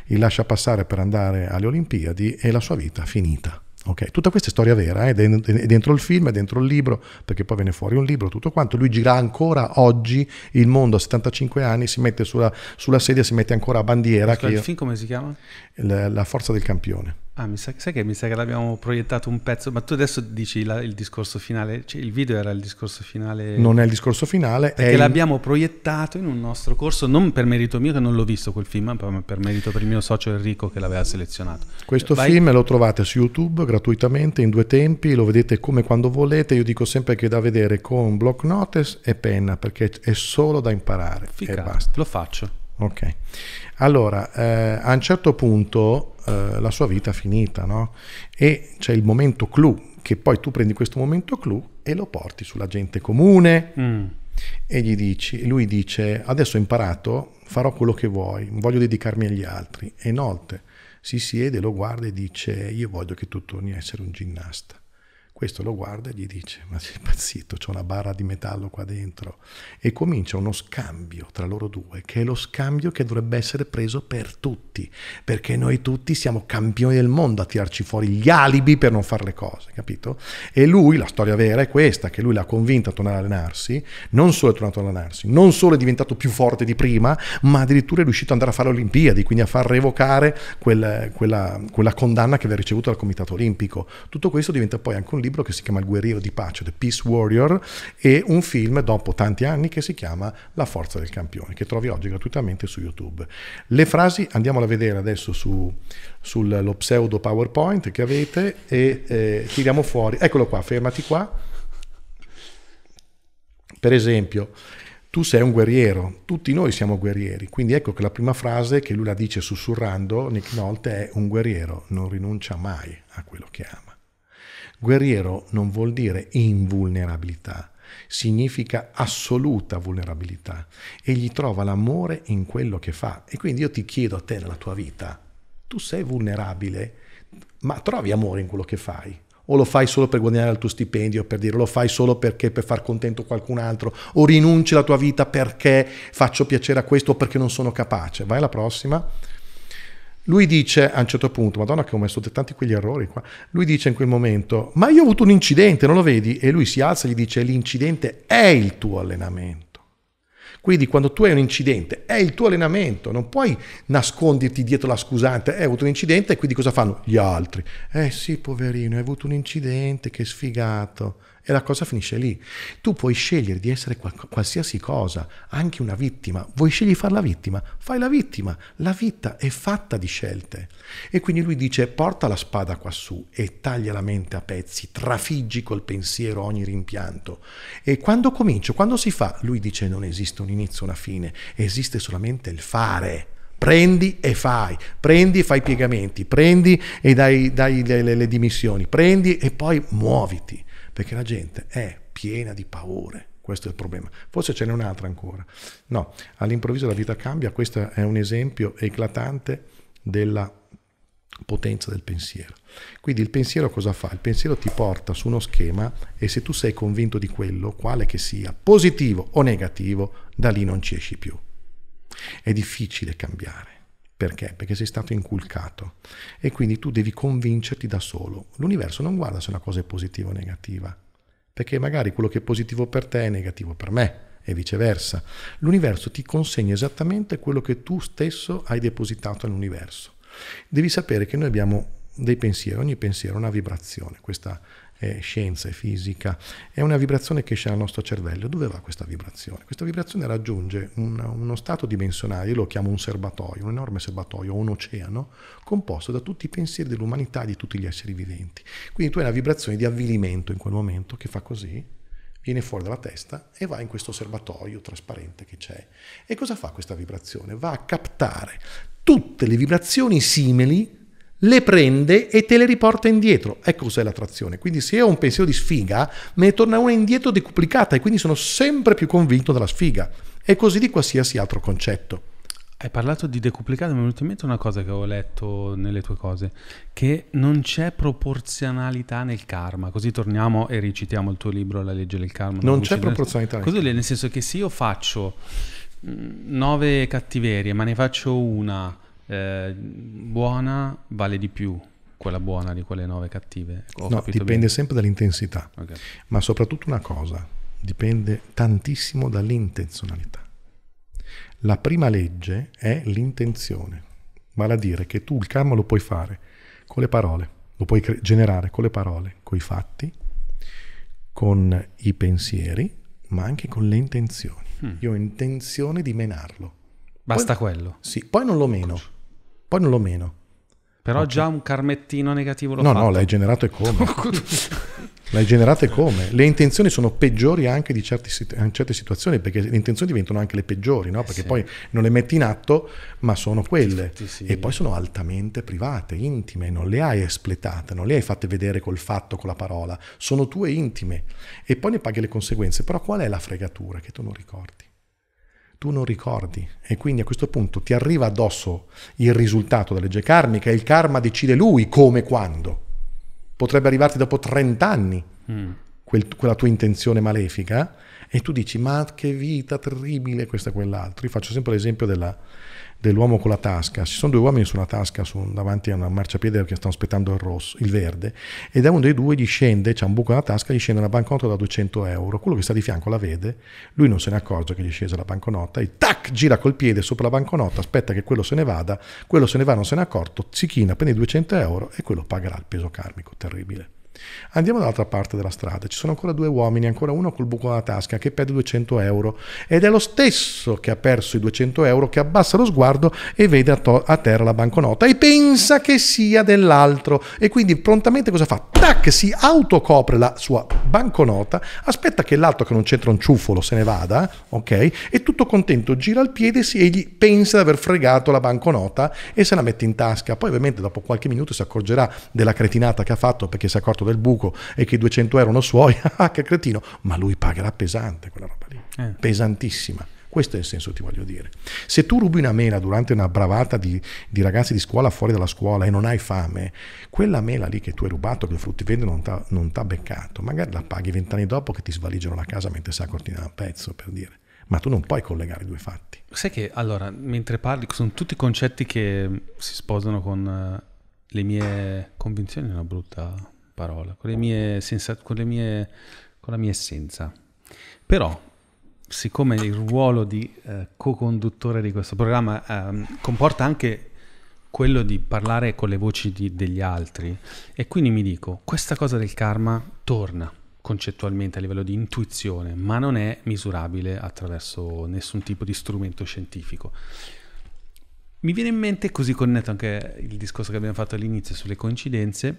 gli lascia passare per andare alle Olimpiadi e la sua vita è finita. Okay. Tutta questa è storia vera, eh? è dentro il film, è dentro il libro, perché poi viene fuori un libro, tutto quanto. Lui gira ancora oggi il mondo a 75 anni, si mette sulla, sulla sedia, si mette ancora a bandiera. Scusa, il film come si chiama? La, la forza del campione. Ah, mi sa, sai che mi sa che l'abbiamo proiettato un pezzo, ma tu adesso dici la, il discorso finale, cioè il video era il discorso finale. Non è il discorso finale. Perché l'abbiamo in... proiettato in un nostro corso, non per merito mio che non l'ho visto quel film, ma per merito per il mio socio Enrico che l'aveva selezionato. Questo Vai. film lo trovate su YouTube gratuitamente in due tempi, lo vedete come quando volete, io dico sempre che è da vedere con block notes e penna perché è solo da imparare. Ficcare. e basta. Lo faccio. Ok. Allora, eh, a un certo punto eh, la sua vita è finita, no? E c'è il momento clou, che poi tu prendi questo momento clou e lo porti sulla gente comune. Mm. E gli dici, lui dice, adesso ho imparato, farò quello che vuoi, voglio dedicarmi agli altri. E inoltre si siede, lo guarda e dice, io voglio che tu torni a essere un ginnasta. Questo lo guarda e gli dice, ma sei impazzito, c'è una barra di metallo qua dentro. E comincia uno scambio tra loro due, che è lo scambio che dovrebbe essere preso per tutti, perché noi tutti siamo campioni del mondo a tirarci fuori gli alibi per non fare le cose, capito? E lui, la storia vera è questa, che lui l'ha convinta a tornare a allenarsi, non solo è tornato ad allenarsi, non solo è diventato più forte di prima, ma addirittura è riuscito ad andare a fare le Olimpiadi, quindi a far revocare quel, quella, quella condanna che aveva ricevuto dal Comitato Olimpico. Tutto questo diventa poi anche un libro libro che si chiama Il guerriero di pace, The Peace Warrior, e un film dopo tanti anni che si chiama La forza del campione, che trovi oggi gratuitamente su YouTube. Le frasi andiamola a vedere adesso su, sullo pseudo PowerPoint che avete e eh, tiriamo fuori. Eccolo qua, fermati qua. Per esempio, tu sei un guerriero, tutti noi siamo guerrieri, quindi ecco che la prima frase che lui la dice sussurrando, Nick Nolte, è un guerriero non rinuncia mai a quello che ama. Guerriero non vuol dire invulnerabilità, significa assoluta vulnerabilità. Egli trova l'amore in quello che fa. E quindi io ti chiedo a te nella tua vita, tu sei vulnerabile, ma trovi amore in quello che fai. O lo fai solo per guadagnare il tuo stipendio, per dire lo fai solo perché per far contento qualcun altro, o rinunci alla tua vita perché faccio piacere a questo o perché non sono capace. Vai alla prossima lui dice a un certo punto, Madonna che ho messo tanti quegli errori qua, lui dice in quel momento, ma io ho avuto un incidente, non lo vedi? E lui si alza e gli dice, l'incidente è il tuo allenamento. Quindi quando tu hai un incidente, è il tuo allenamento, non puoi nasconderti dietro la scusante, hai eh, avuto un incidente e quindi cosa fanno gli altri? Eh sì, poverino, hai avuto un incidente, che sfigato e la cosa finisce lì. Tu puoi scegliere di essere qualsiasi cosa, anche una vittima. Vuoi scegliere di fare la vittima? Fai la vittima. La vita è fatta di scelte. E quindi lui dice porta la spada quassù e taglia la mente a pezzi, trafiggi col pensiero ogni rimpianto. E quando comincio, quando si fa, lui dice non esiste un inizio, una fine, esiste solamente il fare. Prendi e fai, prendi e fai i piegamenti, prendi e dai, dai le, le, le dimissioni, prendi e poi muoviti perché la gente è piena di paure. Questo è il problema. Forse ce n'è un'altra ancora. No, all'improvviso la vita cambia. Questo è un esempio eclatante della potenza del pensiero. Quindi il pensiero cosa fa? Il pensiero ti porta su uno schema e se tu sei convinto di quello, quale che sia, positivo o negativo, da lì non ci esci più. È difficile cambiare. Perché? Perché sei stato inculcato e quindi tu devi convincerti da solo. L'universo non guarda se una cosa è positiva o negativa, perché magari quello che è positivo per te è negativo per me e viceversa. L'universo ti consegna esattamente quello che tu stesso hai depositato all'universo. Devi sapere che noi abbiamo dei pensieri, ogni pensiero è una vibrazione, questa eh, e fisica, è una vibrazione che esce dal nostro cervello. Dove va questa vibrazione? Questa vibrazione raggiunge un, uno stato dimensionale, io lo chiamo un serbatoio, un enorme serbatoio, un oceano, composto da tutti i pensieri dell'umanità e di tutti gli esseri viventi. Quindi tu hai una vibrazione di avvilimento in quel momento che fa così, viene fuori dalla testa e va in questo serbatoio trasparente che c'è. E cosa fa questa vibrazione? Va a captare tutte le vibrazioni simili le prende e te le riporta indietro. Ecco cos'è l'attrazione. Quindi se ho un pensiero di sfiga, me ne torna una indietro decuplicata e quindi sono sempre più convinto della sfiga. E così di qualsiasi altro concetto. Hai parlato di decuplicata, ma mi è venuta in mente una cosa che avevo letto nelle tue cose, che non c'è proporzionalità nel karma, così torniamo e ricitiamo il tuo libro La legge del karma. Non, non c'è proporzionalità. Così nel senso che se io faccio mm, nove cattiverie, ma ne faccio una eh, buona vale di più quella buona di quelle nove cattive? Ho no, dipende bene. sempre dall'intensità, okay. ma soprattutto una cosa, dipende tantissimo dall'intenzionalità. La prima legge è l'intenzione, vale a dire che tu il karma lo puoi fare con le parole, lo puoi cre- generare con le parole, con i fatti, con i pensieri, ma anche con le intenzioni. Hmm. Io ho intenzione di menarlo. Basta poi, quello. Sì, poi non lo meno poi non lo meno. Però okay. già un carmettino negativo lo No, fatto. no, l'hai generato e come. l'hai generato e come. Le intenzioni sono peggiori anche di certi, in certe situazioni, perché le intenzioni diventano anche le peggiori, no? perché sì. poi non le metti in atto, ma sono quelle. Sì, sì. E poi sono altamente private, intime, non le hai espletate, non le hai fatte vedere col fatto, con la parola, sono tue intime. E poi ne paghi le conseguenze. Però qual è la fregatura che tu non ricordi? tu non ricordi e quindi a questo punto ti arriva addosso il risultato della legge karmica e il karma decide lui come e quando. Potrebbe arrivarti dopo 30 anni. Mm quel, quella tua intenzione malefica e tu dici ma che vita terribile questa e quell'altro. Io faccio sempre l'esempio della, dell'uomo con la tasca. Ci sono due uomini su una tasca su, davanti a una marciapiede che stanno aspettando il rosso, il verde, e da uno dei due gli scende, c'è un buco nella tasca, gli scende una banconota da 200 euro. Quello che sta di fianco la vede, lui non se ne accorge che gli è scesa la banconota, e tac, gira col piede sopra la banconota, aspetta che quello se ne vada, quello se ne va, non se ne è accorto, si china, prende i 200 euro e quello pagherà il peso karmico, terribile. Andiamo dall'altra parte della strada, ci sono ancora due uomini, ancora uno col buco nella tasca che perde 200 euro ed è lo stesso che ha perso i 200 euro che abbassa lo sguardo e vede a, to- a terra la banconota e pensa che sia dell'altro e quindi prontamente cosa fa? Tac, si autocopre la sua banconota, aspetta che l'altro che non c'entra un ciuffolo se ne vada, ok? E tutto contento gira il piede e gli pensa di aver fregato la banconota e se la mette in tasca. Poi ovviamente dopo qualche minuto si accorgerà della cretinata che ha fatto perché si è accorto del buco e che i 200 erano suoi, ah che cretino, ma lui pagherà pesante quella roba lì, eh. pesantissima. Questo è il senso che ti voglio dire. Se tu rubi una mela durante una bravata di, di, ragazzi di scuola fuori dalla scuola e non hai fame, quella mela lì che tu hai rubato, che il fruttivendolo non ti ha beccato, magari la paghi vent'anni dopo che ti svaligiano la casa mentre sei a cortina un pezzo, per dire. Ma tu non puoi collegare i due fatti. Sai che, allora, mentre parli, sono tutti concetti che si sposano con eh, le mie convinzioni, è una brutta parola, con, le mie senza, con, le mie, con la mia essenza. Però, siccome il ruolo di eh, co-conduttore di questo programma eh, comporta anche quello di parlare con le voci di, degli altri, e quindi mi dico, questa cosa del karma torna concettualmente a livello di intuizione, ma non è misurabile attraverso nessun tipo di strumento scientifico. Mi viene in mente, così connetto anche il discorso che abbiamo fatto all'inizio sulle coincidenze,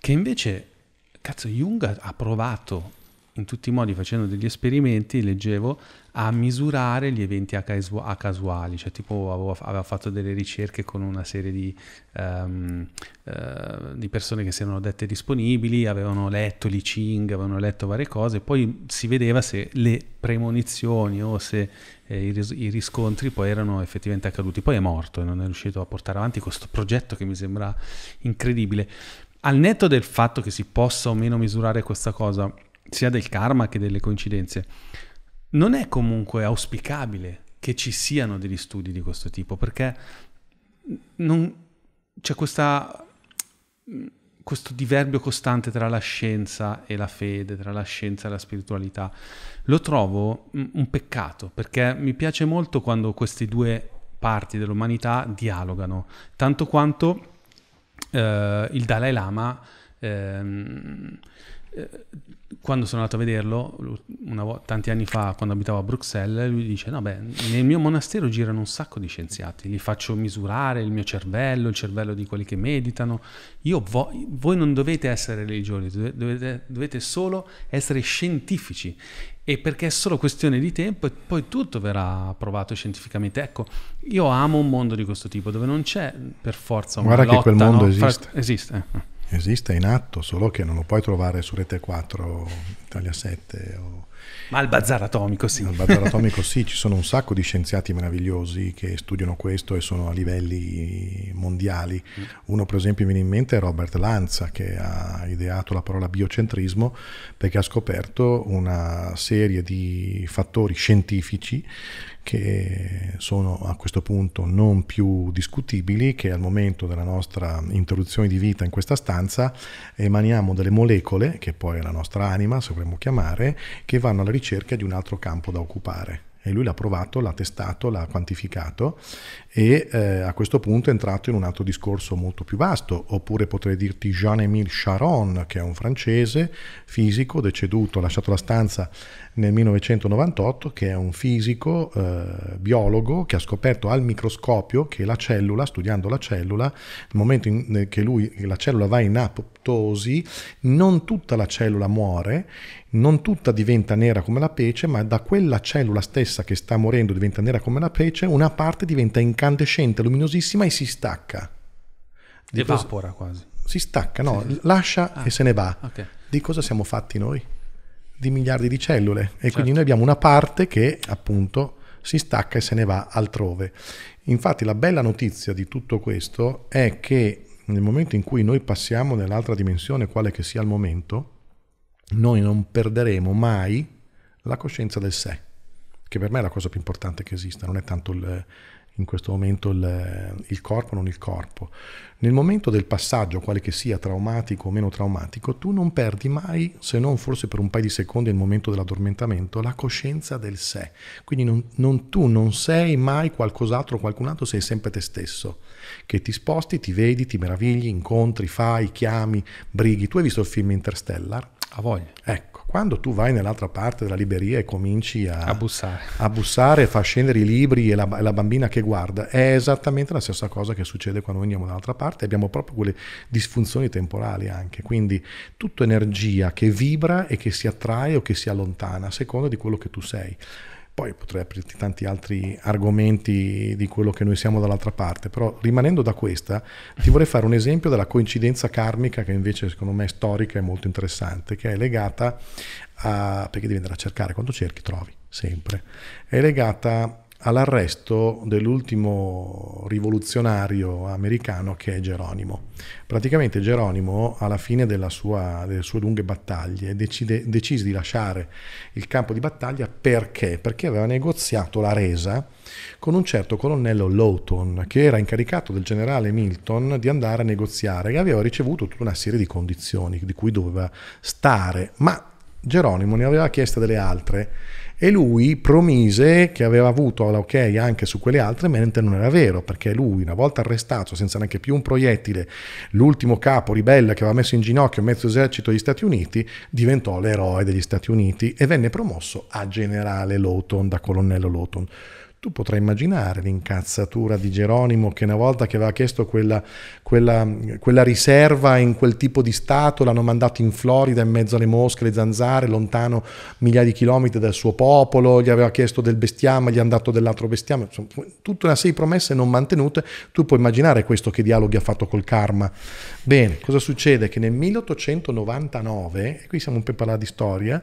che invece, cazzo, Jung ha provato in tutti i modi, facendo degli esperimenti, leggevo, a misurare gli eventi a, casuali, cioè tipo aveva fatto delle ricerche con una serie di, um, uh, di, persone che si erano dette disponibili, avevano letto Li Ching, avevano letto varie cose, poi si vedeva se le premonizioni o se eh, i, ris- i, riscontri poi erano effettivamente accaduti. Poi è morto e non è riuscito a portare avanti questo progetto che mi sembra incredibile. Al netto del fatto che si possa o meno misurare questa cosa, sia del karma che delle coincidenze, non è comunque auspicabile che ci siano degli studi di questo tipo, perché non, c'è questa, questo diverbio costante tra la scienza e la fede, tra la scienza e la spiritualità. Lo trovo un peccato, perché mi piace molto quando queste due parti dell'umanità dialogano, tanto quanto eh, il Dalai Lama ehm, eh, quando sono andato a vederlo, vo- tanti anni fa, quando abitavo a Bruxelles, lui dice, no beh, nel mio monastero girano un sacco di scienziati, li faccio misurare il mio cervello, il cervello di quelli che meditano. Io Vo- voi non dovete essere religiosi, dovete, dovete solo essere scientifici e perché è solo questione di tempo e poi tutto verrà provato scientificamente. Ecco, io amo un mondo di questo tipo dove non c'è per forza un una Guarda che quel mondo no? esiste. esiste. Eh. eh esiste in atto, solo che non lo puoi trovare su Rete 4, Italia 7. O... Ma al Bazar Atomico sì. Al Bazar Atomico sì, ci sono un sacco di scienziati meravigliosi che studiano questo e sono a livelli mondiali. Mm. Uno per esempio mi viene in mente è Robert Lanza che ha ideato la parola biocentrismo perché ha scoperto una serie di fattori scientifici che sono a questo punto non più discutibili, che al momento della nostra interruzione di vita in questa stanza emaniamo delle molecole, che poi è la nostra anima, se vorremmo chiamare, che vanno alla ricerca di un altro campo da occupare e lui l'ha provato, l'ha testato, l'ha quantificato e eh, a questo punto è entrato in un altro discorso molto più vasto, oppure potrei dirti Jean-Émile Charon, che è un francese fisico deceduto, ha lasciato la stanza nel 1998, che è un fisico, eh, biologo, che ha scoperto al microscopio che la cellula, studiando la cellula, nel momento in, eh, cui lui, la cellula va in apoptosi, non tutta la cellula muore, non tutta diventa nera come la pece, ma da quella cellula stessa che sta morendo diventa nera come la pece, una parte diventa incandescente, luminosissima e si stacca. Di Evapora cosa... quasi. Si stacca, no, sì. lascia ah, e se ne va. Ah, okay. Di cosa siamo fatti noi? di miliardi di cellule e certo. quindi noi abbiamo una parte che appunto si stacca e se ne va altrove. Infatti la bella notizia di tutto questo è che nel momento in cui noi passiamo nell'altra dimensione, quale che sia il momento, noi non perderemo mai la coscienza del sé, che per me è la cosa più importante che esista, non è tanto il, in questo momento il, il corpo, non il corpo. Nel momento del passaggio, quale che sia traumatico o meno traumatico, tu non perdi mai, se non forse per un paio di secondi nel momento dell'addormentamento, la coscienza del sé. Quindi non, non, tu non sei mai qualcos'altro o qualcun altro, sei sempre te stesso. Che ti sposti, ti vedi, ti meravigli, incontri, fai, chiami, brighi. Tu hai visto il film Interstellar? A voglia. Ecco quando tu vai nell'altra parte della libreria e cominci a, a bussare. a bussare, fa scendere i libri e la, la, bambina che guarda, è esattamente la stessa cosa che succede quando andiamo dall'altra parte, abbiamo proprio quelle disfunzioni temporali anche, quindi tutto energia che vibra e che si attrae o che si allontana a seconda di quello che tu sei. Poi potrei aprirti tanti altri argomenti di quello che noi siamo dall'altra parte, però rimanendo da questa ti vorrei fare un esempio della coincidenza karmica che invece secondo me è storica e molto interessante, che è legata a... perché devi andare a cercare, quando cerchi trovi, sempre, è legata all'arresto dell'ultimo rivoluzionario americano che è Geronimo. Praticamente Geronimo, alla fine sua, delle sue lunghe battaglie, decide, decise di lasciare il campo di battaglia perché? Perché aveva negoziato la resa con un certo colonnello Lawton, che era incaricato del generale Milton di andare a negoziare e aveva ricevuto tutta una serie di condizioni di cui doveva stare, ma Geronimo ne aveva chieste delle altre e lui promise che aveva avuto l'ok ah, anche su quelle altre, mentre non era vero, perché lui una volta arrestato senza neanche più un proiettile, l'ultimo capo ribelle che aveva messo in ginocchio mezzo esercito degli Stati Uniti, diventò l'eroe degli Stati Uniti e venne promosso a generale Lawton, da colonnello Lawton. Tu potrai immaginare l'incazzatura di Geronimo che una volta che aveva chiesto quella, quella, quella riserva in quel tipo di stato l'hanno mandato in Florida in mezzo alle mosche, alle zanzare, lontano migliaia di chilometri dal suo popolo, gli aveva chiesto del bestiame, gli hanno dato dell'altro bestiame, insomma, tutta una serie di promesse non mantenute, tu puoi immaginare questo che dialoghi ha fatto col karma. Bene, cosa succede? Che nel 1899, e qui siamo per parlare di storia,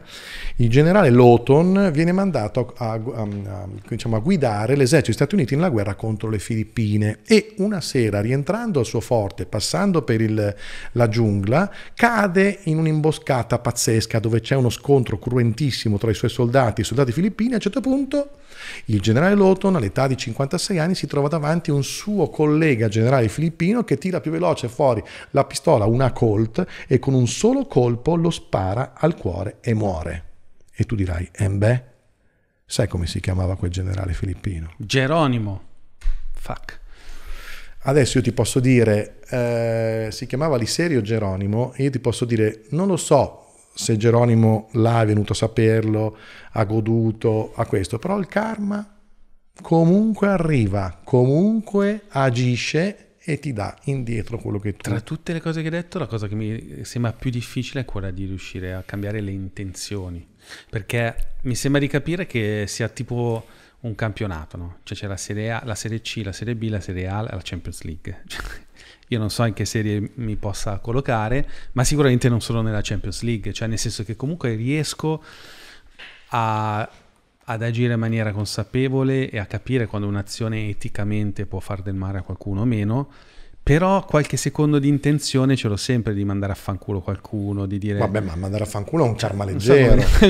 il generale Lawton viene mandato a, a, a, diciamo, a guidare guidare l'esercito degli Stati Uniti nella guerra contro le Filippine e una sera rientrando al suo forte, passando per il, la giungla, cade in un'imboscata pazzesca dove c'è uno scontro cruentissimo tra i suoi soldati e i soldati filippini. A un certo punto il generale Lawton all'età di 56 anni si trova davanti a un suo collega generale filippino che tira più veloce fuori la pistola, una Colt, e con un solo colpo lo spara al cuore e muore. E tu dirai, eh beh, Sai come si chiamava quel generale filippino? Geronimo. Fuck. Adesso io ti posso dire, eh, si chiamava Liserio Geronimo, io ti posso dire, non lo so se Geronimo là è venuto a saperlo, ha goduto a questo, però il karma comunque arriva, comunque agisce e ti dà indietro quello che tu... Tra tutte le cose che hai detto, la cosa che mi sembra più difficile è quella di riuscire a cambiare le intenzioni perché mi sembra di capire che sia tipo un campionato, no? Cioè c'è la Serie A, la Serie C, la Serie B, la Serie A, la Champions League. Cioè, io non so in che serie mi possa collocare, ma sicuramente non sono nella Champions League, cioè nel senso che comunque riesco a, ad agire in maniera consapevole e a capire quando un'azione eticamente può far del male a qualcuno o meno però qualche secondo di intenzione ce l'ho sempre di mandare a fanculo qualcuno, di dire... Vabbè, ma mandare a fanculo è un karma leggero.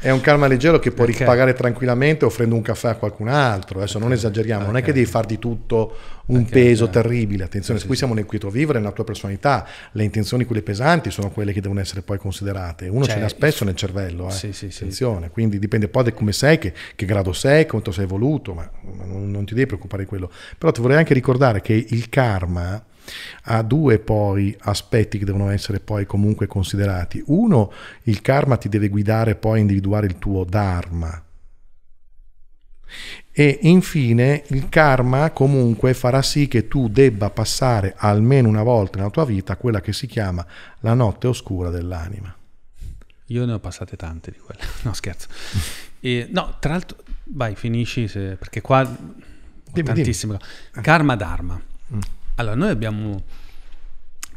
è un karma leggero che puoi okay. ripagare tranquillamente offrendo un caffè a qualcun altro. Adesso okay. non esageriamo, okay. non è che devi far di tutto un peso terribile. Attenzione, se qui siamo nel quieto vivere, nella tua personalità. Le intenzioni, quelle pesanti, sono quelle che devono essere poi considerate. Uno cioè, ce l'ha certo. spesso nel cervello, eh. sì, sì, attenzione. Sì. Quindi dipende poi da come sei, che, che grado sei, quanto sei voluto, ma non, non ti devi preoccupare di quello. Però ti vorrei anche ricordare che il karma karma ha due poi aspetti che devono essere poi comunque considerati. Uno, il karma ti deve guidare poi a individuare il tuo dharma. E infine il karma comunque farà sì che tu debba passare almeno una volta nella tua vita quella che si chiama la notte oscura dell'anima. Io ne ho passate tante di quelle, no scherzo. E, no, tra l'altro, vai, finisci se, perché qua dimmi, tantissimo. dimmi. Karma Dharma. Mm. Allora, noi abbiamo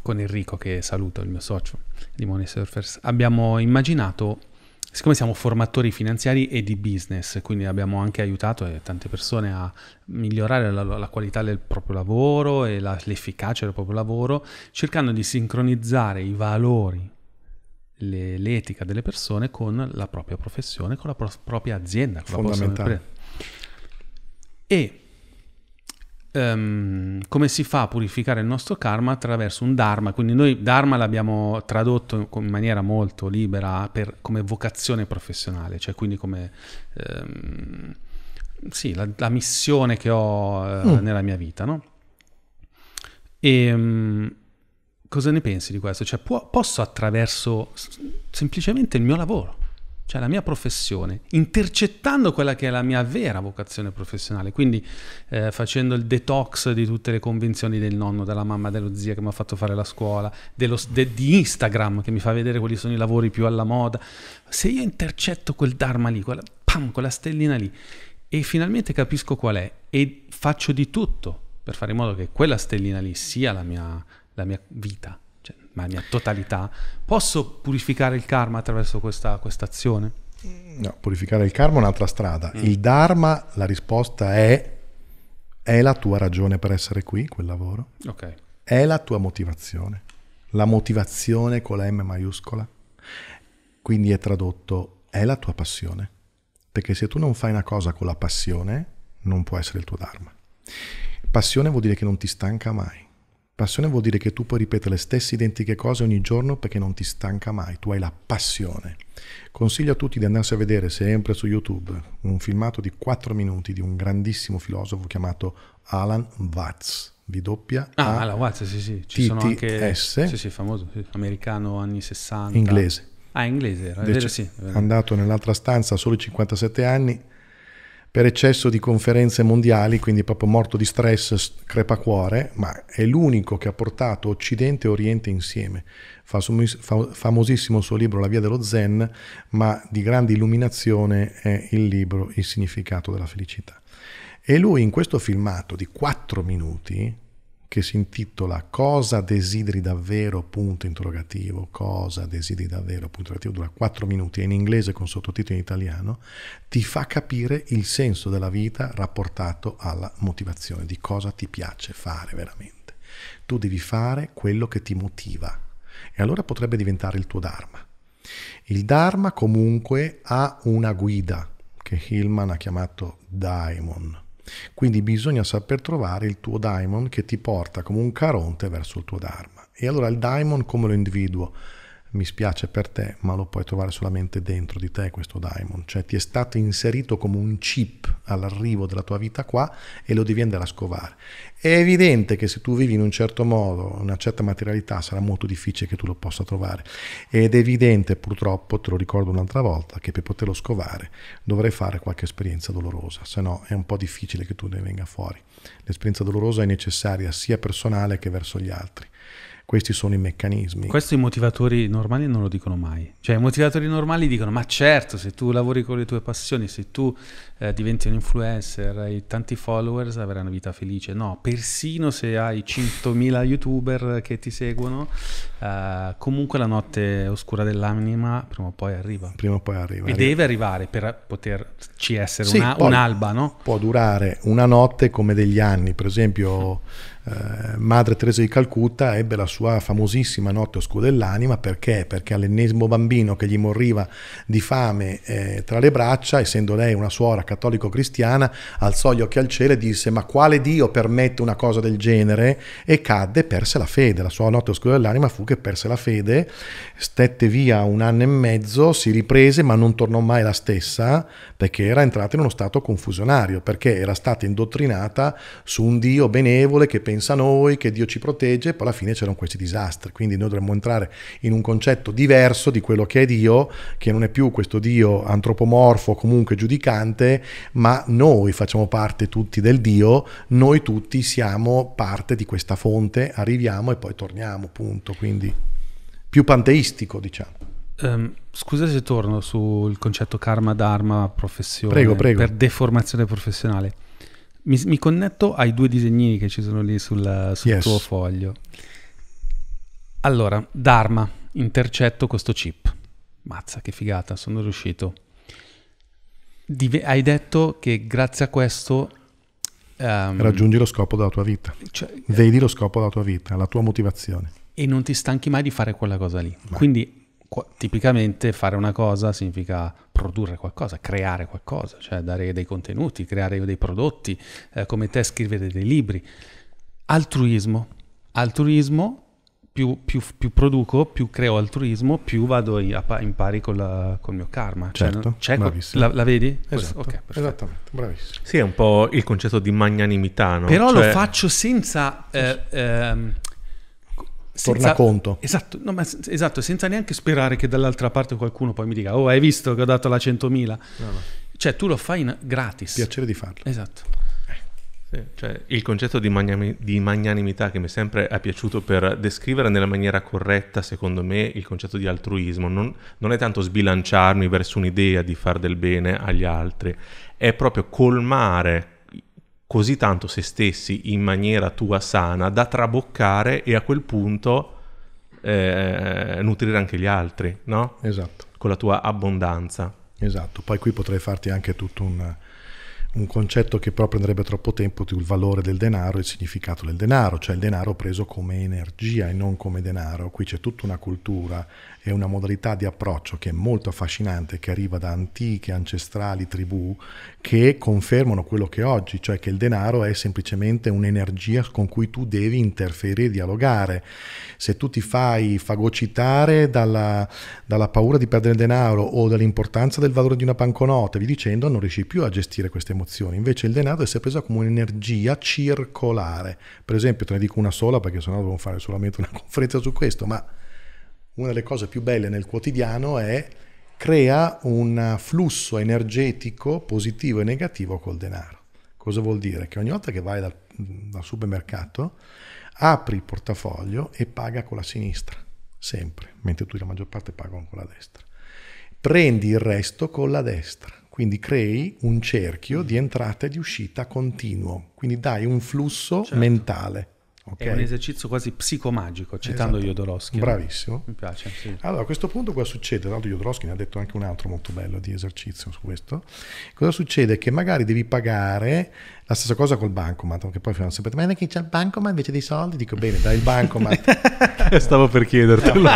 con Enrico, che saluto, il mio socio di Money Surfers, abbiamo immaginato, siccome siamo formatori finanziari e di business, quindi abbiamo anche aiutato eh, tante persone a migliorare la, la qualità del proprio lavoro e la, l'efficacia del proprio lavoro, cercando di sincronizzare i valori, le, l'etica delle persone con la propria professione, con la pro- propria azienda. Con Fondamentale. La propria... E um, come si fa a purificare il nostro karma attraverso un dharma. Quindi noi dharma l'abbiamo tradotto in maniera molto libera per, come vocazione professionale, cioè quindi come... Um, sì, la, la, missione che ho uh, mm. nella mia vita, no? E um, cosa ne pensi di questo? Cioè, può, posso attraverso semplicemente il mio lavoro cioè la mia professione, intercettando quella che è la mia vera vocazione professionale, quindi eh, facendo il detox di tutte le convinzioni del nonno, della mamma, dello zio che mi ha fatto fare la scuola, dello, de, di Instagram che mi fa vedere quali sono i lavori più alla moda. Se io intercetto quel Dharma lì, quella, pam, quella stellina lì, e finalmente capisco qual è e faccio di tutto per fare in modo che quella stellina lì sia la mia, la mia vita, ma la mia totalità, posso purificare il karma attraverso questa, azione? Mm. No, purificare il karma è un'altra strada. Mm. Il dharma, la risposta è, è la tua ragione per essere qui, quel lavoro. Okay. È la tua motivazione. La motivazione con la M maiuscola. Quindi è tradotto, è la tua passione. Perché se tu non fai una cosa con la passione, non può essere il tuo dharma. Passione vuol dire che non ti stanca mai Passione vuol dire che tu puoi ripetere le stesse identiche cose ogni giorno perché non ti stanca mai, tu hai la passione. Consiglio a tutti di andarsi a vedere sempre su YouTube un filmato di 4 minuti di un grandissimo filosofo chiamato Alan Watts. Di doppia ah, Alan Watts, sì, sì, ci sono anche sì, sì, famoso, americano anni 60. Inglese. Ah, inglese era, Invece, sì. È andato nell'altra stanza a soli 57 anni, per eccesso di conferenze mondiali, quindi proprio morto di stress, crepacuore, ma è l'unico che ha portato Occidente e Oriente insieme. Famosissimo il suo libro La via dello Zen, ma di grande illuminazione è il libro Il significato della felicità. E lui in questo filmato di 4 minuti che si intitola Cosa desideri davvero? punto interrogativo, cosa desideri davvero? punto interrogativo, dura 4 minuti, è in inglese con sottotitoli in italiano, ti fa capire il senso della vita rapportato alla motivazione, di cosa ti piace fare veramente. Tu devi fare quello che ti motiva e allora potrebbe diventare il tuo Dharma. Il Dharma comunque ha una guida che Hillman ha chiamato Daimon quindi bisogna saper trovare il tuo daimon che ti porta come un caronte verso il tuo Dharma. E allora il daimon come lo individuo? mi spiace per te, ma lo puoi trovare solamente dentro di te questo diamond, cioè ti è stato inserito come un chip all'arrivo della tua vita qua e lo devi andare a scovare. È evidente che se tu vivi in un certo modo, una certa materialità, sarà molto difficile che tu lo possa trovare ed è evidente purtroppo, te lo ricordo un'altra volta, che per poterlo scovare dovrai fare qualche esperienza dolorosa, se no è un po' difficile che tu ne venga fuori. L'esperienza dolorosa è necessaria sia personale che verso gli altri. Questi sono i meccanismi. Questo i motivatori normali non lo dicono mai. Cioè i motivatori normali dicono ma certo se tu lavori con le tue passioni, se tu eh, diventi un influencer, hai tanti followers, avrai una vita felice. No, persino se hai 100.000 youtuber che ti seguono, eh, comunque la notte oscura dell'anima prima o poi arriva. Prima o poi arriva. E arriva. deve arrivare per poterci essere sì, una, un'alba, no? Può durare una notte come degli anni, per esempio... Mm. Eh, Madre Teresa di Calcutta ebbe la sua famosissima notte oscura dell'anima perché? Perché all'ennesimo bambino che gli moriva di fame eh, tra le braccia, essendo lei una suora cattolico-cristiana, alzò gli occhi al cielo e disse ma quale Dio permette una cosa del genere? E cadde, perse la fede. La sua notte oscura dell'anima fu che perse la fede, stette via un anno e mezzo, si riprese ma non tornò mai la stessa perché era entrata in uno stato confusionario, perché era stata indottrinata su un Dio benevole che pensava pensa a noi, che Dio ci protegge, poi alla fine c'erano questi disastri. Quindi noi dovremmo entrare in un concetto diverso di quello che è Dio, che non è più questo Dio antropomorfo, comunque giudicante, ma noi facciamo parte tutti del Dio, noi tutti siamo parte di questa fonte, arriviamo e poi torniamo, punto. Quindi più panteistico, diciamo. Um, scusa se torno sul concetto karma, dharma, professione, prego, prego. per deformazione professionale. Mi, mi, connetto ai due disegnini che ci sono lì sul, sul yes. tuo foglio. Allora, Dharma, intercetto questo chip. Mazza, che figata, sono riuscito. Dive- hai detto che grazie a questo... Um, Raggiungi lo scopo della tua vita. Cioè, Vedi lo scopo della tua vita, la tua motivazione. E non ti stanchi mai di fare quella cosa lì. Beh. Quindi tipicamente fare una cosa significa produrre qualcosa, creare qualcosa, cioè dare dei contenuti, creare dei prodotti, eh, come te scrivere dei libri. Altruismo, altruismo più, più, più, produco, più creo altruismo, più vado in pari con col mio karma. Cioè, certo, cioè, la, la, vedi? Esatto, okay, esattamente, bravissimo. Sì, è un po' il concetto di magnanimità, no? Però cioè... lo faccio senza eh, eh, senza, tornaconto. Esatto, no, ma, esatto, senza neanche sperare che dall'altra parte qualcuno poi mi dica, oh hai visto che ho dato la 100.000. No, no. Cioè tu lo fai in, gratis. Piacere di farlo. Esatto. Eh, cioè, il concetto di, magnami, di, magnanimità che mi sempre è piaciuto per descrivere nella maniera corretta, secondo me, il concetto di altruismo non, non è tanto sbilanciarmi verso un'idea di far del bene agli altri, è proprio colmare così tanto se stessi in maniera tua sana da traboccare e a quel punto eh, nutrire anche gli altri, no? Esatto. Con la tua abbondanza. Esatto, poi qui potrei farti anche tutto un, un concetto che però prenderebbe troppo tempo sul valore del denaro e il significato del denaro, cioè il denaro preso come energia e non come denaro. Qui c'è tutta una cultura è una modalità di approccio che è molto affascinante, che arriva da antiche, ancestrali tribù che confermano quello che è oggi, cioè che il denaro è semplicemente un'energia con cui tu devi interferire e dialogare. Se tu ti fai fagocitare dalla, dalla paura di perdere denaro o dall'importanza del valore di una banconota, vi dicendo, non riesci più a gestire queste emozioni. Invece il denaro deve essere preso come un'energia circolare. Per esempio, te ne dico una sola perché sennò dobbiamo fare solamente una conferenza su questo, ma una delle cose più belle nel quotidiano è crea un flusso energetico positivo e negativo col denaro. Cosa vuol dire? Che ogni volta che vai dal, dal supermercato apri il portafoglio e paga con la sinistra, sempre, mentre tu la maggior parte pagano con la destra. Prendi il resto con la destra, quindi crei un cerchio di entrata e di uscita continuo, quindi dai un flusso certo. mentale. Okay. È un esercizio quasi psicomagico, citando esatto. Jodorowsky. Bravissimo. Mi piace. Sì. Allora, a questo punto cosa succede? Tra l'altro Jodorowsky ne ha detto anche un altro molto bello di esercizio su questo. Cosa succede? Che magari devi pagare la stessa cosa col bancomat, che poi fanno sempre, ma non è che c'è il bancomat invece dei soldi? Dico bene, dai il bancomat. Stavo per chiedertelo,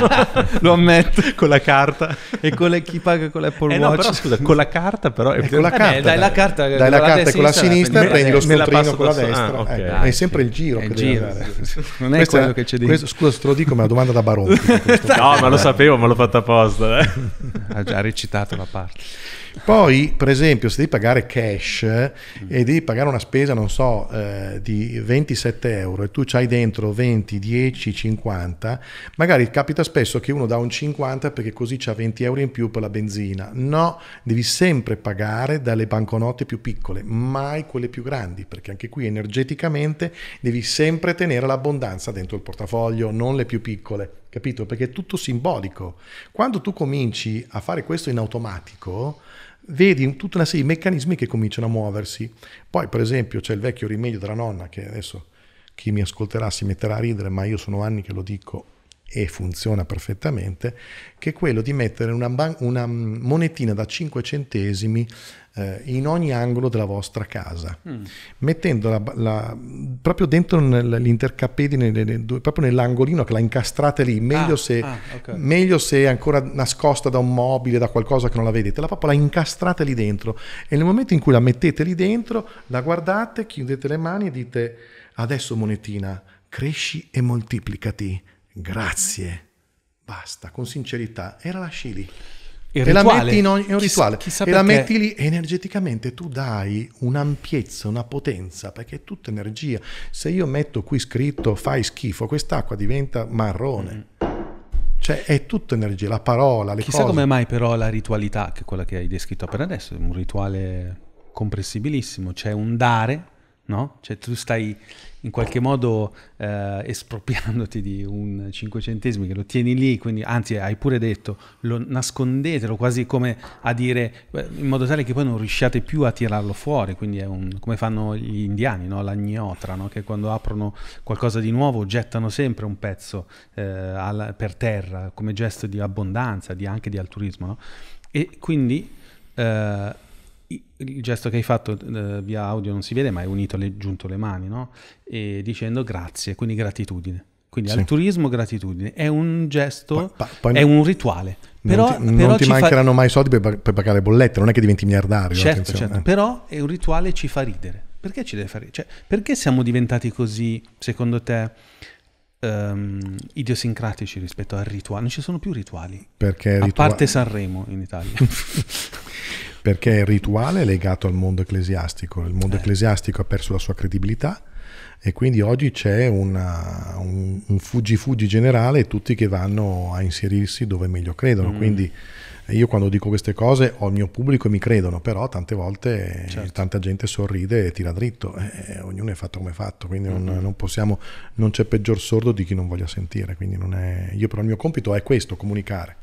lo ammetto, con la carta. E con le, chi paga con l'Apple eh Watch? No, però, scusa, con la carta però... Eh, è... Eh, con la carta, eh beh, dai, dai, la carta, dai la carta con la sinistra, me, prendi lo scontrino con la destra. Eh, ah, eh, okay. ah, è sempre il giro. È il giro. Non è questo quello è, che c'è dentro. scusa, te lo dico, ma è una domanda da barone. no, ma lo sapevo, ma l'ho fatta apposta. ha già recitato la parte. Poi, per esempio, se devi pagare cash mm. e devi pagare una spesa, non so, eh, di 27 euro e tu c'hai dentro 20, 10, 50, magari capita spesso che uno dà un 50 perché così c'ha 20 euro in più per la benzina. No, devi sempre pagare dalle banconote più piccole, mai quelle più grandi, perché anche qui energeticamente devi sempre tenere l'abbondanza dentro il portafoglio, non le più piccole capito? Perché è tutto simbolico. Quando tu cominci a fare questo in automatico, vedi tutta una serie di meccanismi che cominciano a muoversi. Poi, per esempio, c'è il vecchio rimedio della nonna, che adesso chi mi ascolterà si metterà a ridere, ma io sono anni che lo dico e funziona perfettamente, che è quello di mettere una, ban- una monetina da 5 centesimi eh, in ogni angolo della vostra casa, mm. mettendola la, proprio dentro l'intercapedine, proprio nell'angolino che la incastrate lì, meglio, ah, se, ah, okay. meglio se è ancora nascosta da un mobile, da qualcosa che non la vedete, la proprio la incastrate lì dentro e nel momento in cui la mettete lì dentro, la guardate, chiudete le mani e dite adesso monetina, cresci e moltiplicati grazie, basta, con sincerità, e la lasci lì. Il e la metti in ogni, è un rituale. Chissà, e perché... la metti lì energeticamente, tu dai un'ampiezza, una potenza, perché è tutta energia. Se io metto qui scritto fai schifo, quest'acqua diventa marrone. Mm. Cioè è tutta energia, la parola, le Chissà cose. come mai però la ritualità, che è quella che hai descritto appena adesso, è un rituale comprensibilissimo, c'è un dare, no? Cioè tu stai in qualche modo eh, espropriandoti di un 5 centesimi che lo tieni lì, quindi, anzi hai pure detto, lo nascondetelo quasi come a dire, in modo tale che poi non riusciate più a tirarlo fuori, quindi è un, come fanno gli indiani, no? la gnotra, no? che quando aprono qualcosa di nuovo gettano sempre un pezzo eh, al, per terra come gesto di abbondanza, di, anche di altruismo. No? E quindi... Eh, il gesto che hai fatto eh, via audio non si vede, ma hai unito le, giunto le mani, no? E dicendo grazie, quindi gratitudine. Quindi sì. altruismo, gratitudine. È un gesto, poi, pa, poi è un rituale. Non però, ti, però non ti, mancheranno fa... mai soldi per, per, pagare le bollette, non è che diventi miliardario. Certo, certo. Eh. però è un rituale ci fa ridere. Perché ci deve fare? Cioè, perché siamo diventati così, secondo te, um, idiosincratici rispetto al rituale? Non ci sono più rituali. Perché A parte Sanremo in Italia. perché il rituale è legato al mondo ecclesiastico, il mondo eh. ecclesiastico ha perso la sua credibilità e quindi oggi c'è una, un, un fuggi-fuggi generale e tutti che vanno a inserirsi dove meglio credono. Mm. Quindi eh, io quando dico queste cose ho il mio pubblico e mi credono, però tante volte certo. tanta gente sorride e tira dritto, eh, ognuno è fatto come è fatto, quindi mm-hmm. non, non, possiamo, non c'è peggior sordo di chi non voglia sentire, quindi non è, io però il mio compito è questo, comunicare.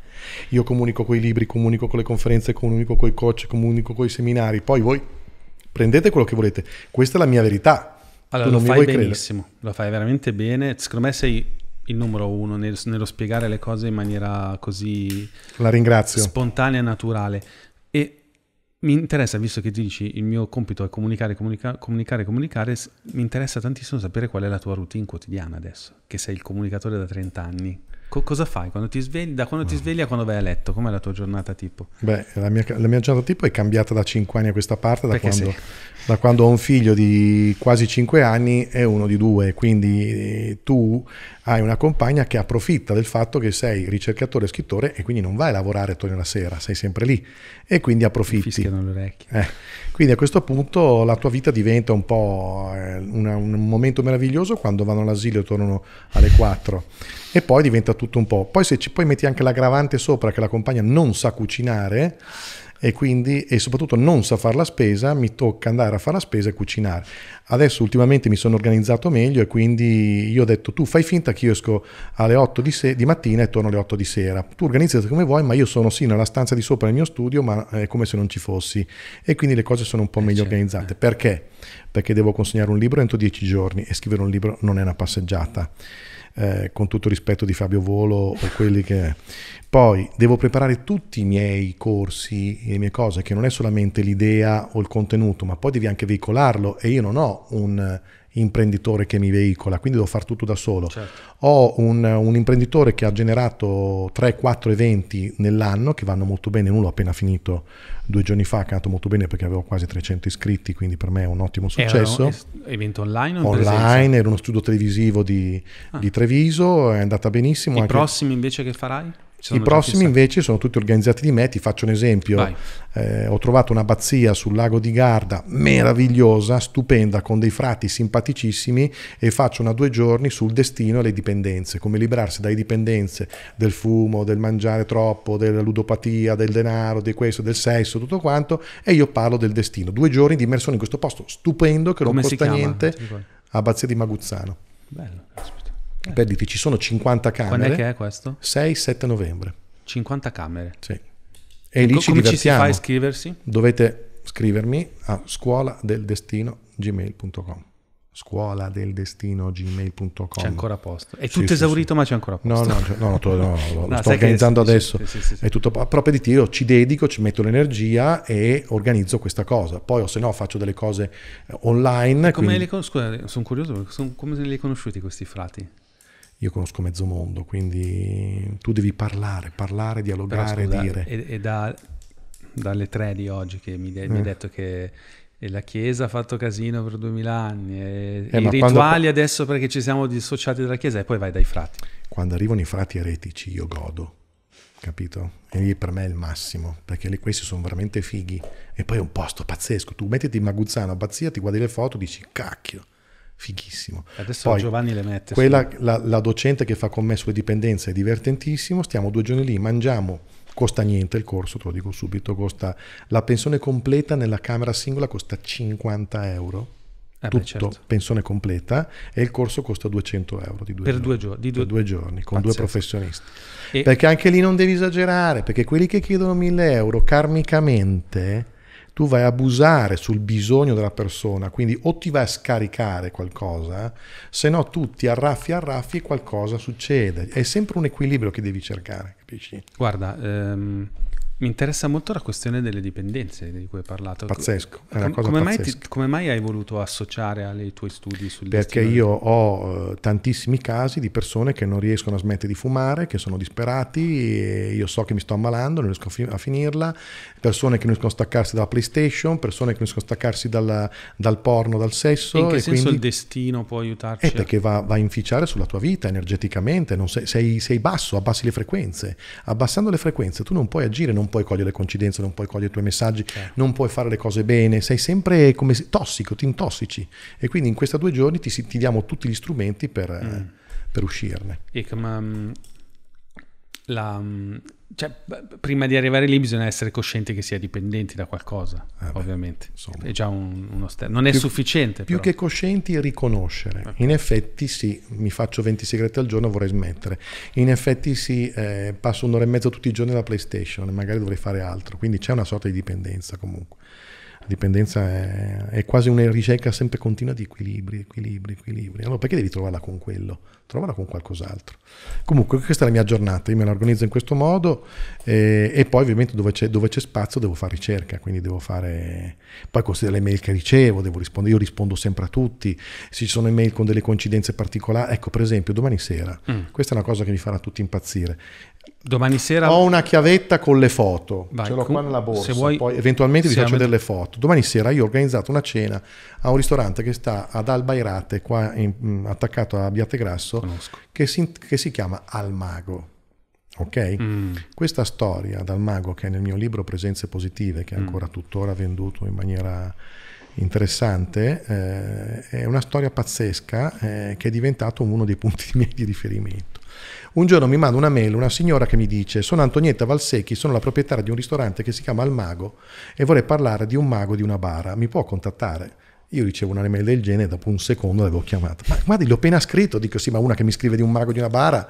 Io comunico con i libri, comunico con le conferenze, comunico con i coach, comunico con i seminari. Poi voi prendete quello che volete. Questa è la mia verità. Allora, lo fai benissimo, credere. lo fai veramente bene. Secondo me sei il numero uno nel, nello spiegare le cose in maniera così spontanea e naturale. E mi interessa, visto che ti dici il mio compito è comunicare, comunica, comunicare, comunicare, mi interessa tantissimo sapere qual è la tua routine quotidiana adesso, che sei il comunicatore da 30 anni. Co- cosa fai quando ti svegli? Da quando ti mm. svegli a quando vai a letto? Com'è la tua giornata tipo? Beh, la mia, la mia giornata tipo è cambiata da 5 anni a questa parte, da quando, da quando, ho un figlio di quasi 5 anni e uno di due. Quindi eh, tu hai una compagna che approfitta del fatto che sei ricercatore e scrittore e quindi non vai a lavorare torni la sera, sei sempre lì e quindi approfitti. Mi fischiano le orecchie. Eh, quindi a questo punto la tua vita diventa un po' eh, una, un momento meraviglioso quando vanno all'asilo e tornano alle 4 e poi diventa tutto un po'. Poi se ci poi metti anche l'aggravante sopra che la compagna non sa cucinare e quindi e soprattutto non sa fare la spesa, mi tocca andare a fare la spesa e cucinare. Adesso ultimamente mi sono organizzato meglio e quindi io ho detto tu fai finta che io esco alle 8 di, se- di mattina e torno alle 8 di sera. Tu organizzati come vuoi, ma io sono sì nella stanza di sopra nel mio studio, ma è eh, come se non ci fossi. E quindi le cose sono un po' eh, meglio certo. organizzate. Eh. Perché? Perché devo consegnare un libro entro 10 giorni e scrivere un libro non è una passeggiata. Eh, con tutto rispetto di Fabio Volo o quelli che... Poi devo preparare tutti i miei corsi, e le mie cose, che non è solamente l'idea o il contenuto, ma poi devi anche veicolarlo e io non ho un eh, imprenditore che mi veicola, quindi devo fare tutto da solo. Certo. Ho un, un, imprenditore che ha generato 3-4 eventi nell'anno che vanno molto bene, uno l'ho appena finito due giorni fa, che è andato molto bene perché avevo quasi 300 iscritti, quindi per me è un ottimo successo. Era un evento online? O online, era uno studio televisivo di, ah. di Treviso, è andata benissimo. I Anche... prossimi invece che farai? I prossimi invece sono tutti organizzati di me, ti faccio un esempio. Eh, ho trovato un'abbazia sul lago di Garda meravigliosa, stupenda, con dei frati simpaticissimi e faccio una due giorni sul destino e le dipendenze, come liberarsi dalle dipendenze del fumo, del mangiare troppo, della ludopatia, del denaro, di questo, del sesso, tutto quanto e io parlo del destino. Due giorni di immersione in questo posto stupendo che non costa niente, abbazia di Maguzzano. Bello. Eh. Per dirti, ci sono 50 camere. Quando è che è questo? 6-7 novembre. 50 camere. Sì. E, e ecco, lì co- ci divertiamo. Come ci si fa a iscriversi? Dovete scrivermi a scuola del destino gmail.com scuola del destino gmail.com c'è ancora posto è tutto sì, esaurito sì, ma c'è ancora posto no no, no, no, no lo, lo sto organizzando adesso sì, è tutto proprio di tiro ci dedico ci metto l'energia e organizzo questa cosa poi o se no faccio delle cose eh, online come quindi... li, con... Scusa, sono curioso come li hai conosciuti questi frati io conosco mezzo mondo, quindi tu devi parlare, parlare, dialogare, scusa, dire. È, è da, dalle tre di oggi che mi, de- eh. hai detto che e la Chiesa ha fatto casino per duemila anni, e eh, i rituali quando... adesso perché ci siamo dissociati dalla Chiesa e poi vai dai frati. Quando arrivano i frati eretici io godo, capito? E lì per me è il massimo, perché lì questi sono veramente fighi. E poi è un posto pazzesco, tu mettiti in Maguzzano abbazia, ti guardi le foto e dici cacchio, fighissimo. Adesso Poi, Giovanni le mette. Quella, su... la, la, docente che fa con me sulle dipendenze è divertentissimo, stiamo due giorni lì, mangiamo, costa niente il corso, te lo dico subito, costa la pensione completa nella camera singola costa 50 euro. Eh tutto, certo. pensione completa e il corso costa 200 euro di due per giorni, due, gio- di due... due giorni con Pazzesco. due professionisti. E... Perché anche lì non devi esagerare, perché quelli che chiedono 1000 euro karmicamente tu vai a abusare sul bisogno della persona, quindi o ti vai a scaricare qualcosa, se no tu ti arraffi, arraffi e qualcosa succede. È sempre un equilibrio che devi cercare, capisci? Guarda, ehm, mi interessa molto la questione delle dipendenze di cui hai parlato. Pazzesco, è una come cosa come, mai ti, come mai hai voluto associare ai tuoi studi sul Perché io ho eh, tantissimi casi di persone che non riescono a smettere di fumare, che sono disperati, io so che mi sto ammalando, non riesco a finirla, persone che non riescono a staccarsi dalla PlayStation, persone che non riescono a staccarsi dal, dal porno, dal sesso. E in che e senso quindi... il destino può aiutarci? È eh, perché va, va, a inficiare sulla tua vita energeticamente, sei, sei, sei basso, abbassi le frequenze. Abbassando le frequenze tu non puoi agire, non puoi cogliere le coincidenze, non puoi cogliere i tuoi messaggi, certo. non puoi fare le cose bene, sei sempre come tossico, ti intossici. E quindi in questi due giorni ti, ti, diamo tutti gli strumenti per, mm. per uscirne. Ecco, ma mm, la, mm, cioè, prima di arrivare lì bisogna essere coscienti che si è dipendenti da qualcosa, eh beh, ovviamente. Insomma. È già un, uno step. non è più, sufficiente. Più però. che coscienti, riconoscere. Okay. In effetti sì, mi faccio 20 sigarette al giorno, vorrei smettere. In effetti sì, eh, passo un'ora e mezza tutti i giorni alla PlayStation, magari dovrei fare altro. Quindi c'è una sorta di dipendenza comunque dipendenza è, è, quasi una ricerca sempre continua di equilibri, equilibri, equilibri. Allora perché devi trovarla con quello? Trovala con qualcos'altro. Comunque questa è la mia giornata, io me la organizzo in questo modo eh, e poi ovviamente dove c'è, dove c'è, spazio devo fare ricerca, quindi devo fare... Poi considero le mail che ricevo, devo rispondere, io rispondo sempre a tutti, se ci sono email con delle coincidenze particolari, ecco per esempio domani sera, mm. questa è una cosa che mi farà tutti impazzire, domani sera... Ho una chiavetta con le foto, Vai, ce l'ho cu- qua nella borsa, vuoi, poi eventualmente vi faccio med- delle foto. Domani sera io ho organizzato una cena a un ristorante che sta ad Albairate, qua in, mm, attaccato a Biategrasso, che si, che si chiama Almago. Ok? Mm. Questa storia dal mago che è nel mio libro Presenze positive, che è mm. ancora tuttora venduto in maniera interessante, eh, è una storia pazzesca eh, che è diventato uno dei punti miei di riferimento. Un giorno mi manda una mail una signora che mi dice sono Antonietta Valsecchi, sono la proprietaria di un ristorante che si chiama Al Mago e vorrei parlare di un mago di una bara, mi può contattare? Io ricevo una mail del genere, dopo un secondo l'avevo chiamata. Ma guardi, l'ho appena scritto, dico sì, ma una che mi scrive di un mago di una bara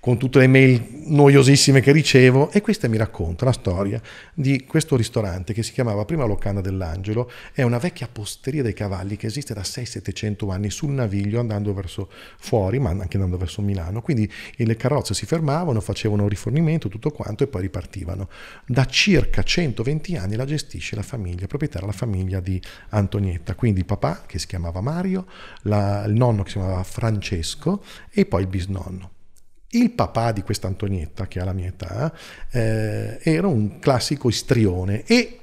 con tutte le mail noiosissime che ricevo e questa mi racconta la storia di questo ristorante che si chiamava prima Locana dell'Angelo, è una vecchia posteria dei cavalli che esiste da 6-700 anni sul naviglio andando verso fuori ma anche andando verso Milano, quindi le carrozze si fermavano, facevano rifornimento, tutto quanto e poi ripartivano. Da circa 120 anni la gestisce la famiglia, proprietaria la famiglia di Antonietta, quindi il papà che si chiamava Mario, la, il nonno che si chiamava Francesco e poi il bisnonno. Il papà di questa Antonietta, che ha la mia età, eh, era un classico istrione e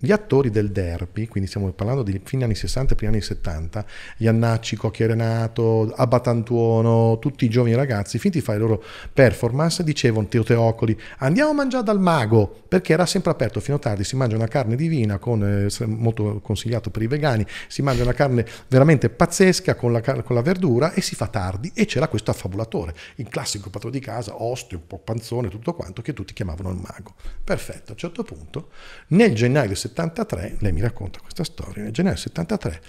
gli attori del derby, quindi stiamo parlando di fine anni 60 e primi anni 70, Iannacci, Cocchi Renato, Abbatantuono, tutti i giovani ragazzi, finti di fare le loro performance, dicevano Teo Teocoli, andiamo a mangiare dal mago, perché era sempre aperto fino a tardi, si mangia una carne divina, con, eh, molto consigliato per i vegani, si mangia una carne veramente pazzesca con la, con la verdura e si fa tardi e c'era questo affabulatore, il classico patrono di casa, ostio, un po' panzone, tutto quanto, che tutti chiamavano il mago. Perfetto, a un certo punto, nel gennaio del 73, lei mi racconta questa storia, nel gennaio 73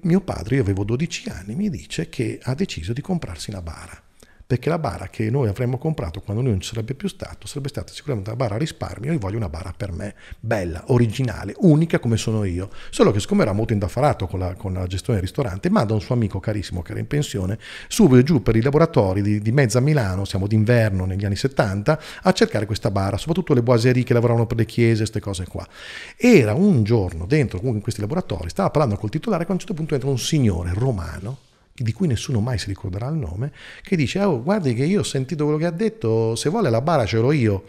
mio padre, io avevo 12 anni, mi dice che ha deciso di comprarsi una bara perché la bara che noi avremmo comprato quando lui non ci sarebbe più stato sarebbe stata sicuramente una bara a risparmio. Io voglio una bara per me, bella, originale, unica come sono io. Solo che siccome era molto indaffarato con la, con la gestione del ristorante, manda un suo amico carissimo che era in pensione subito giù per i laboratori di, di mezza Milano, siamo d'inverno negli anni 70, a cercare questa bara, soprattutto le boiserie che lavoravano per le chiese, queste cose qua. Era un giorno dentro, comunque in questi laboratori, stava parlando col titolare, che a un certo punto entra un signore romano di cui nessuno mai si ricorderà il nome, che dice, oh guardi che io ho sentito quello che ha detto, se vuole la bara ce l'ho io,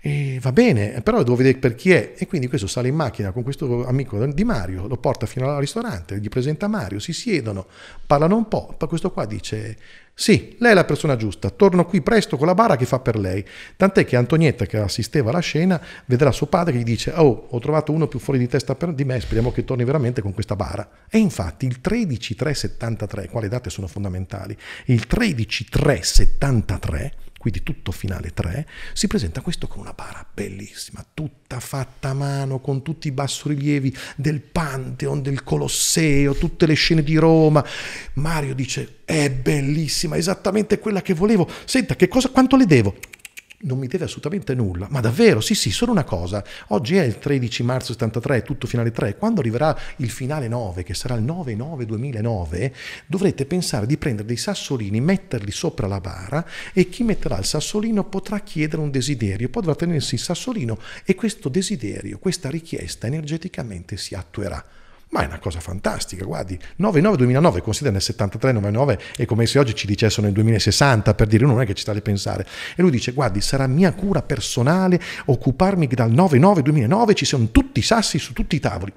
e va bene, però devo vedere per chi è. E quindi questo sale in macchina con questo amico di Mario, lo porta fino al ristorante, gli presenta Mario, si siedono, parlano un po', poi questo qua dice, sì, lei è la persona giusta, torno qui presto con la bara che fa per lei. Tant'è che Antonietta, che assisteva alla scena, vedrà suo padre che gli dice: Oh, ho trovato uno più fuori di testa di me, speriamo che torni veramente con questa bara. E infatti il 13373, quali date sono fondamentali? Il 13373 quindi tutto finale 3, si presenta questo con una bara bellissima, tutta fatta a mano, con tutti i bassorilievi del Pantheon, del Colosseo, tutte le scene di Roma. Mario dice, è bellissima, esattamente quella che volevo. Senta, che cosa, quanto le devo? non mi deve assolutamente nulla, ma davvero, sì sì, solo una cosa, oggi è il 13 marzo 73, tutto finale 3, quando arriverà il finale 9, che sarà il 9-9-2009, dovrete pensare di prendere dei sassolini, metterli sopra la bara e chi metterà il sassolino potrà chiedere un desiderio, potrà tenersi il sassolino e questo desiderio, questa richiesta energeticamente si attuerà. Ma è una cosa fantastica, guardi, 9,9-2009, considera nel 73-99, è come se oggi ci dicessero nel 2060, per dire, non è che ci sta a pensare. E lui dice, guardi, sarà mia cura personale occuparmi che dal 9,9-2009 ci sono tutti i sassi su tutti i tavoli.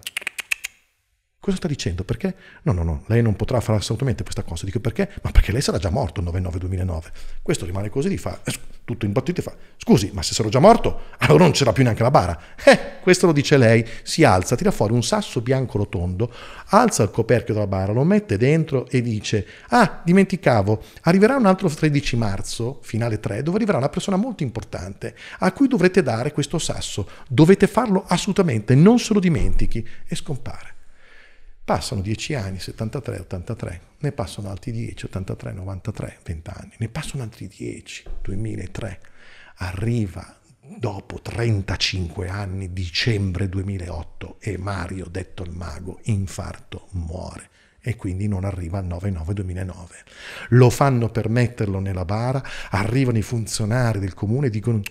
Cosa sta dicendo? Perché? No, no, no, lei non potrà fare assolutamente questa cosa. Dico perché? Ma perché lei sarà già morto il 9-9-2009. Questo rimane così, di fa eh, tutto imbattito e fa, scusi, ma se sarò già morto, allora non c'era più neanche la bara. Eh, questo lo dice lei, si alza, tira fuori un sasso bianco rotondo, alza il coperchio della bara, lo mette dentro e dice, ah, dimenticavo, arriverà un altro 13 marzo, finale 3, dove arriverà una persona molto importante, a cui dovrete dare questo sasso. Dovete farlo assolutamente, non se lo dimentichi. E scompare. Passano 10 anni, 73, 83, ne passano altri 10, 83, 93, 20 anni, ne passano altri 10, 2003. Arriva dopo 35 anni, dicembre 2008, e Mario, detto il mago, infarto, muore e quindi non arriva al 9-9-2009. Lo fanno per metterlo nella bara, arrivano i funzionari del comune e dicono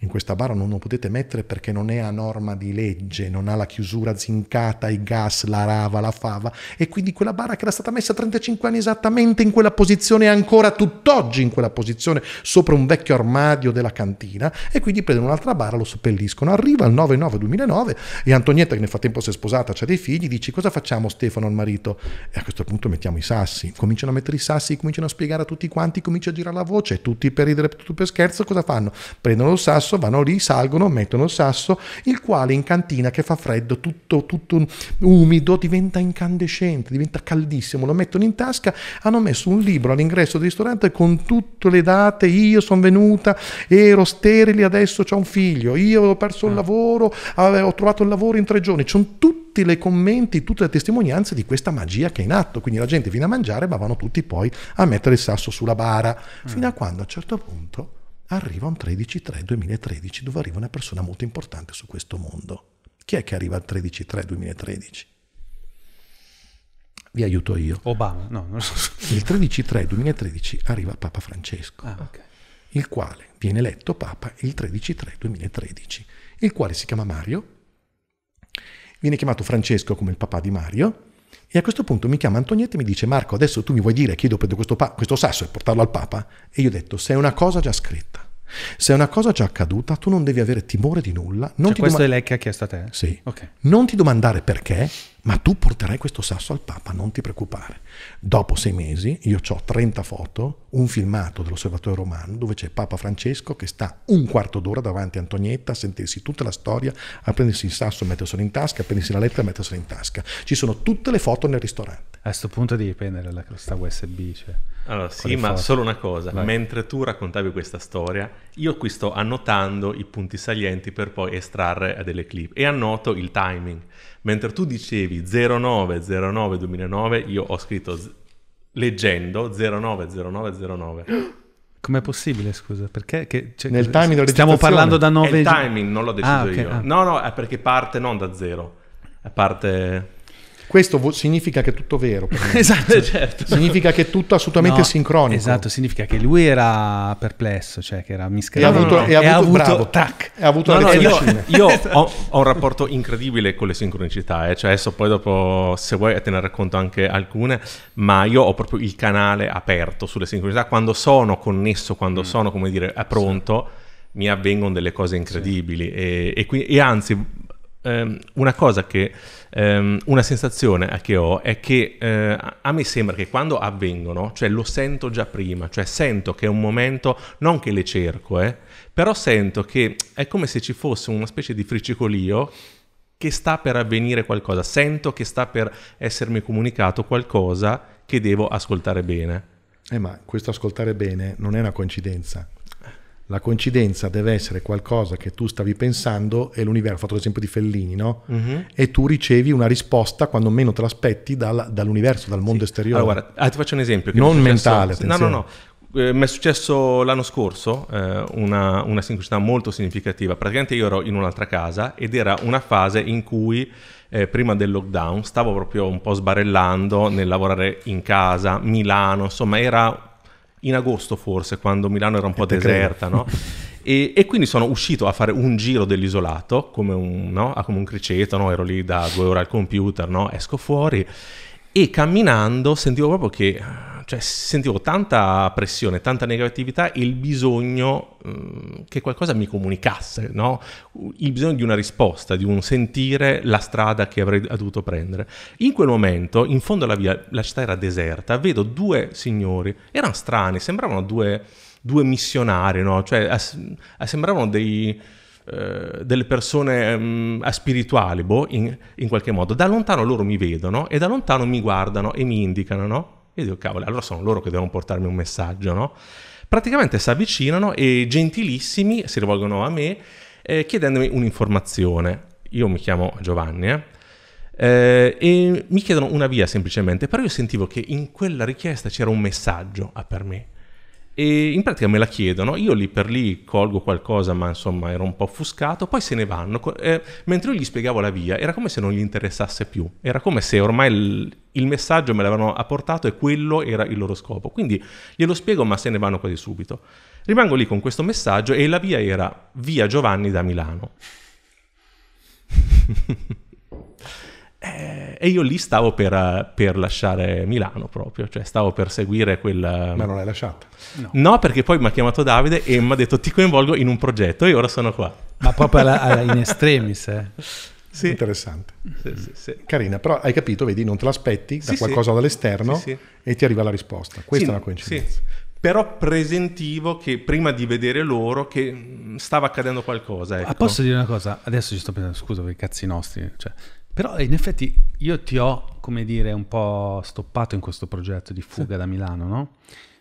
in questa bara non lo potete mettere perché non è a norma di legge, non ha la chiusura zincata, i gas, la rava, la fava e quindi quella bara che era stata messa 35 anni esattamente in quella posizione ancora tutt'oggi in quella posizione sopra un vecchio armadio della cantina e quindi prendono un'altra bara, lo seppelliscono. Arriva il 9-9-2009 e Antonietta che nel frattempo si è sposata, ha dei figli, dice cosa facciamo Stefano al marito? E a questo punto mettiamo i sassi, cominciano a mettere i sassi, cominciano a spiegare a tutti quanti, comincia a girare la voce, tutti per ridere, tutti per scherzo, cosa fanno? Prendono il sasso sasso, vanno lì, salgono, mettono il sasso, il quale in cantina che fa freddo, tutto, tutto umido, diventa incandescente, diventa caldissimo, lo mettono in tasca, hanno messo un libro all'ingresso del ristorante con tutte le date, io sono venuta, ero sterile, adesso ho un figlio, io ho perso il ah. lavoro, ho trovato il lavoro in tre giorni, ci sono tutti le commenti, tutte le testimonianze di questa magia che è in atto. Quindi la gente viene a mangiare, ma vanno tutti poi a mettere il sasso sulla bara. Fino a ah. quando a un certo punto arriva un 13-3-2013 dove arriva una persona molto importante su questo mondo. Chi è che arriva al 13-3-2013? Vi aiuto io. Obama, no, non so. Il 13-3-2013 arriva Papa Francesco, ah, okay. il quale viene eletto Papa il 13-3-2013, il quale si chiama Mario, viene chiamato Francesco come il papà di Mario, e a questo punto mi chiama Antonietta e mi dice Marco, adesso tu mi vuoi dire che io devo prendere questo, questo sasso e portarlo al Papa? E io ho detto, se è una cosa già scritta. Se una cosa già accaduta, tu non devi avere timore di nulla. Non cioè, ti questo doma- è lei che ha chiesto a te? Sì. Okay. Non ti domandare perché, ma tu porterai questo sasso al Papa, non ti preoccupare. Dopo sei mesi, io ho 30 foto, un filmato dell'Osservatorio Romano, dove c'è Papa Francesco che sta un quarto d'ora davanti a Antonietta a sentirsi tutta la storia, a prendersi il sasso e metterselo in tasca, a prendersi la lettera e metterselo in tasca. Ci sono tutte le foto nel ristorante. A questo punto devi prendere la crosta USB, cioè... Allora, sì, ma forti. solo una cosa. Vai. Mentre tu raccontavi questa storia, io qui sto annotando i punti salienti per poi estrarre delle clip e annoto il timing. Mentre tu dicevi 09 09 2009 io ho scritto z- leggendo 09-09-09. Com'è possibile, scusa? Perché che, cioè, Nel timing stiamo parlando da 9 È il timing, non l'ho deciso ah, okay, io. Ah. No, no, è perché parte non da zero, parte questo vo- significa che è tutto vero. esatto, cioè, certo. Significa che è tutto assolutamente no, sincronico. Esatto, significa che lui era perplesso, cioè che era mischiato. E, ha avuto, bravo, tac, ha lezione Io, io ho, ho, un rapporto incredibile con le sincronicità, eh, cioè adesso poi dopo, se vuoi, te ne racconto anche alcune, ma io ho proprio il canale aperto sulle sincronicità. Quando sono connesso, quando mm. sono, come dire, pronto, sì. mi avvengono delle cose incredibili. Sì. E, e, qui, e anzi Ehm, una cosa che, ehm, una sensazione che ho è che eh, a me sembra che quando avvengono, cioè lo sento già prima, cioè sento che è un momento, non che le cerco, eh, però sento che è come se ci fosse una specie di fricicolio che sta per avvenire qualcosa, sento che sta per essermi comunicato qualcosa che devo ascoltare bene. Eh ma questo ascoltare bene non è una coincidenza, la coincidenza deve essere qualcosa che tu stavi pensando e l'universo, ho fatto l'esempio di Fellini, no? Mm-hmm. E tu ricevi una risposta quando meno te l'aspetti dal, dall'universo, dal mondo sì. esteriore. Allora, guarda, ah, ti faccio un esempio. non mentale, successo... attenzione. No, no, no. Eh, mi è successo l'anno scorso eh, una, una sincronicità molto significativa. Praticamente io ero in un'altra casa ed era una fase in cui eh, prima del lockdown stavo proprio un po' sbarellando nel lavorare in casa, Milano, insomma era in agosto forse, quando Milano era un po' deserta, no? e, e, quindi sono uscito a fare un giro dell'isolato, come un, no? Ah, come un criceto, no? Ero lì da due ore al computer, no? Esco fuori e camminando sentivo proprio che cioè sentivo tanta pressione, tanta negatività e il bisogno mh, mm, che qualcosa mi comunicasse, no? il bisogno di una risposta, di un sentire la strada che avrei dovuto prendere. In quel momento, in fondo alla via, la città era deserta, vedo due signori, erano strani, sembravano due, due missionari, no? cioè, as, eh, sembravano dei eh, delle persone um, mm, spirituali, boh, in, in, qualche modo. Da lontano loro mi vedono e da lontano mi guardano e mi indicano, no? E Io dico, cavolo, allora sono loro che devono portarmi un messaggio, no? Praticamente si avvicinano e gentilissimi si rivolgono a me eh, chiedendomi un'informazione. Io mi chiamo Giovanni, eh? Eh, e mi chiedono una via semplicemente, però io sentivo che in quella richiesta c'era un messaggio per me. E in pratica me la chiedono, io lì per lì colgo qualcosa, ma insomma ero un po' offuscato, poi se ne vanno. Eh, mentre io gli spiegavo la via, era come se non gli interessasse più, era come se ormai il, il messaggio me l'avevano apportato e quello era il loro scopo. Quindi glielo spiego, ma se ne vanno quasi subito. Rimango lì con questo messaggio e la via era via Giovanni da Milano. Eh, e io lì stavo per, per, lasciare Milano proprio, cioè stavo per seguire quel... Ma non l'hai lasciata? No. no, perché poi mi ha chiamato Davide e mi ha detto ti coinvolgo in un progetto e ora sono qua. Ma proprio alla, alla in extremis, eh? Sì. Interessante. Sì, sì, sì. Carina, però hai capito, vedi, non te l'aspetti da qualcosa dall'esterno e ti arriva la risposta. Questa è una coincidenza. Però presentivo che prima di vedere loro che mm, stava accadendo qualcosa. Ecco. posso dire una cosa? Adesso ci sto pensando, scusa per i cazzi nostri. Cioè, però in effetti io ti ho, come dire, un po' stoppato in questo progetto di fuga sì. da Milano, no?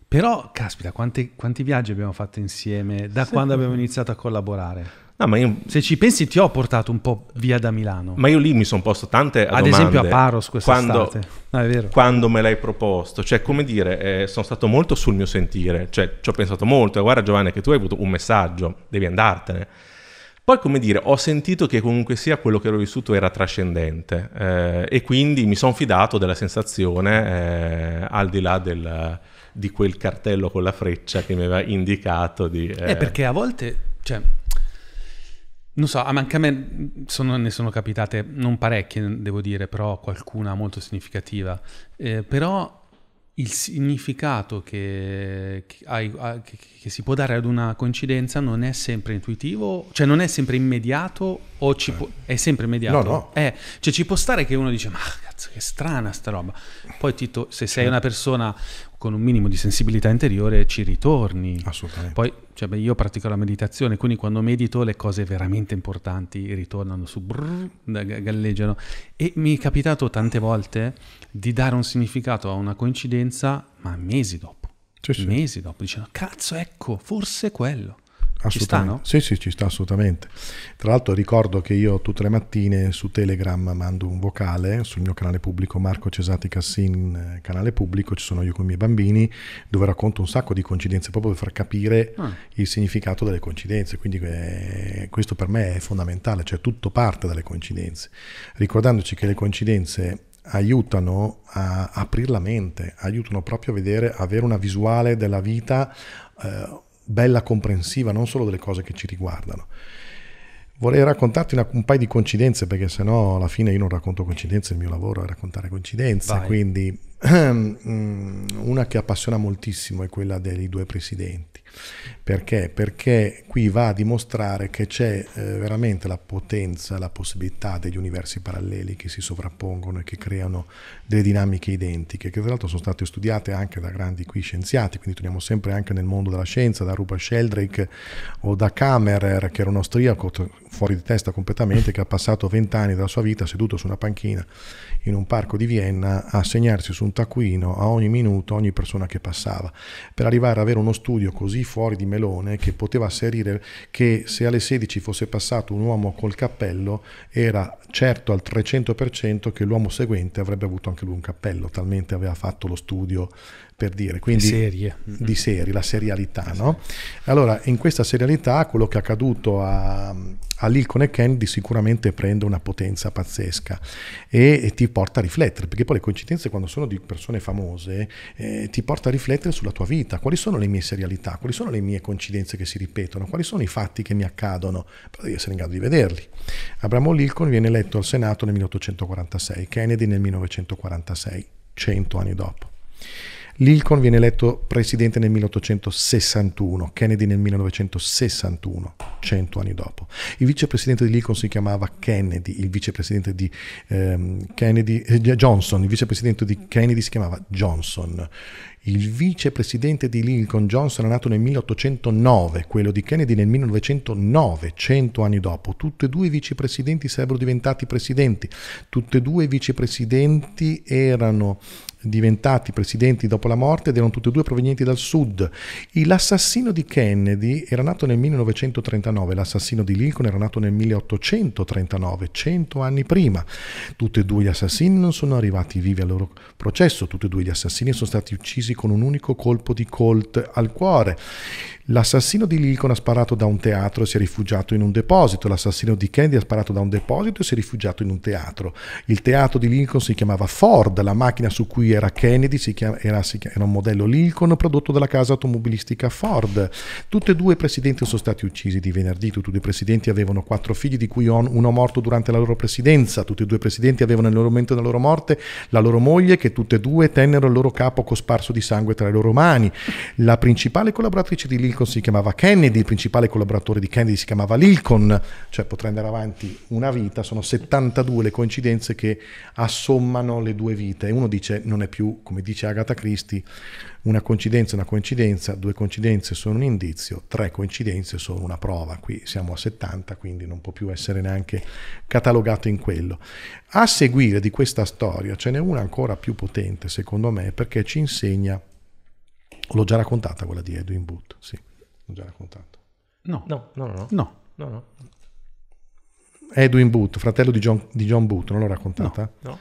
Però, caspita, quanti, quanti, viaggi abbiamo fatto insieme da sì. quando abbiamo iniziato a collaborare? No, ma io, Se ci pensi, ti ho portato un po' via da Milano. Ma io lì mi sono posto tante Ad domande. Ad esempio a Paros quest'estate. Quando, no, quando me l'hai proposto. Cioè, come dire, eh, sono stato molto sul mio sentire. Cioè, ci ho pensato molto. Guarda Giovanni, che tu hai avuto un messaggio, devi andartene. Poi, come dire, ho sentito che comunque sia quello che ero vissuto era trascendente eh, e quindi mi sono fidato della sensazione eh, al di là del, di quel cartello con la freccia che mi aveva indicato di... Eh... eh perché a volte, cioè, non so, anche a me sono, ne sono capitate non parecchie, devo dire, però qualcuna molto significativa. Eh, però il significato che, che, che, che, si può dare ad una coincidenza non è sempre intuitivo, cioè non è sempre immediato o ci può, eh. è sempre immediato. No, no. Eh, cioè ci può stare che uno dice ma cazzo che strana sta roba. Poi Tito, se sei una persona con un minimo di sensibilità interiore ci ritorni. Assolutamente. Poi cioè, beh, io pratico la meditazione, quindi quando medito le cose veramente importanti ritornano su, brrr, galleggiano. E mi è capitato tante volte di dare un significato a una coincidenza, ma mesi dopo. Sì, sì. Mesi dopo, dicendo, cazzo, ecco, forse quello. Assolutamente. Ci sta, no? Sì, sì, ci sta assolutamente. Tra l'altro ricordo che io tutte le mattine su Telegram mando un vocale sul mio canale pubblico Marco Cesati Cassin, eh, canale pubblico, ci sono io con i miei bambini, dove racconto un sacco di coincidenze proprio per far capire ah. il significato delle coincidenze. Quindi eh, questo per me è fondamentale, cioè tutto parte dalle coincidenze. Ricordandoci che le coincidenze aiutano a aprire la mente, aiutano proprio a vedere, avere una visuale della vita eh, bella comprensiva non solo delle cose che ci riguardano. Vorrei raccontarti una, un paio di coincidenze perché sennò alla fine io non racconto coincidenze, il mio lavoro è raccontare coincidenze, Vai. quindi mm, una che appassiona moltissimo è quella dei due presidenti perché? Perché qui va a dimostrare che c'è eh, veramente la potenza, la possibilità degli universi paralleli che si sovrappongono e che creano delle dinamiche identiche, che tra l'altro sono state studiate anche da grandi qui scienziati, quindi torniamo sempre anche nel mondo della scienza, da Rupert Sheldrake o da Kammerer, che era un austriaco fuori di testa completamente, che ha passato vent'anni della sua vita seduto su una panchina in un parco di Vienna a segnarsi su un taccuino a ogni minuto ogni persona che passava, per arrivare ad avere uno studio così fuori di melone che poteva asserire che se alle 16 fosse passato un uomo col cappello era certo al 300% che l'uomo seguente avrebbe avuto anche lui un cappello, talmente aveva fatto lo studio per dire, quindi serie. di serie, la serialità. No? Allora, in questa serialità quello che è accaduto a, a Lincoln e Kennedy sicuramente prende una potenza pazzesca e, e, ti porta a riflettere, perché poi le coincidenze quando sono di persone famose eh, ti porta a riflettere sulla tua vita, quali sono le mie serialità, quali sono le mie coincidenze che si ripetono, quali sono i fatti che mi accadono, però devi essere in grado di vederli. Abramo Lincoln viene eletto al Senato nel 1846, Kennedy nel 1946, 100 anni dopo. Lincoln viene eletto presidente nel 1861, Kennedy nel 1961, 100 anni dopo. Il vicepresidente di Lincoln si chiamava Kennedy, il vicepresidente di ehm, Kennedy, eh, Johnson, il vicepresidente di Kennedy si chiamava Johnson. Il vicepresidente di Lincoln Johnson è nato nel 1809, quello di Kennedy nel 1909, 100 anni dopo. Tutti e due i vicepresidenti sarebbero diventati presidenti, tutti e due i vicepresidenti erano diventati presidenti dopo la morte ed erano tutti e due provenienti dal sud. L'assassino di Kennedy era nato nel 1939, l'assassino di Lincoln era nato nel 1839, cento anni prima. Tutti e due gli assassini non sono arrivati vivi al loro processo, tutti e due gli assassini sono stati uccisi con un unico colpo di colt al cuore. L'assassino di Lincoln ha sparato da un teatro e si è rifugiato in un deposito. L'assassino di Kennedy ha sparato da un deposito e si è rifugiato in un teatro. Il teatro di Lincoln si chiamava Ford, la macchina su cui era Kennedy si chiama, era, si chiama, era un modello Lincoln prodotto dalla casa automobilistica Ford. Tutti e due i presidenti sono stati uccisi di venerdì. Tutti e due i presidenti avevano quattro figli, di cui uno morto durante la loro presidenza. Tutti e due i presidenti avevano nel momento della loro morte la loro moglie, che tutte e due tennero il loro capo cosparso di sangue tra le loro mani. La principale collaboratrice di Lincoln Lincoln si chiamava Kennedy, il principale collaboratore di Kennedy si chiamava Lincoln, cioè potrei andare avanti una vita, sono 72 le coincidenze che assommano le due vite. E uno dice non è più, come dice Agatha Christie, una coincidenza è una coincidenza, due coincidenze sono un indizio, tre coincidenze sono una prova. Qui siamo a 70, quindi non può più essere neanche catalogato in quello. A seguire di questa storia ce n'è una ancora più potente, secondo me, perché ci insegna L'ho già raccontata quella di Edwin Booth, sì, l'ho già raccontata. No, no, no, no. no. no, no. Edwin Booth, fratello di John, di John Booth, non l'ho raccontata? No. no.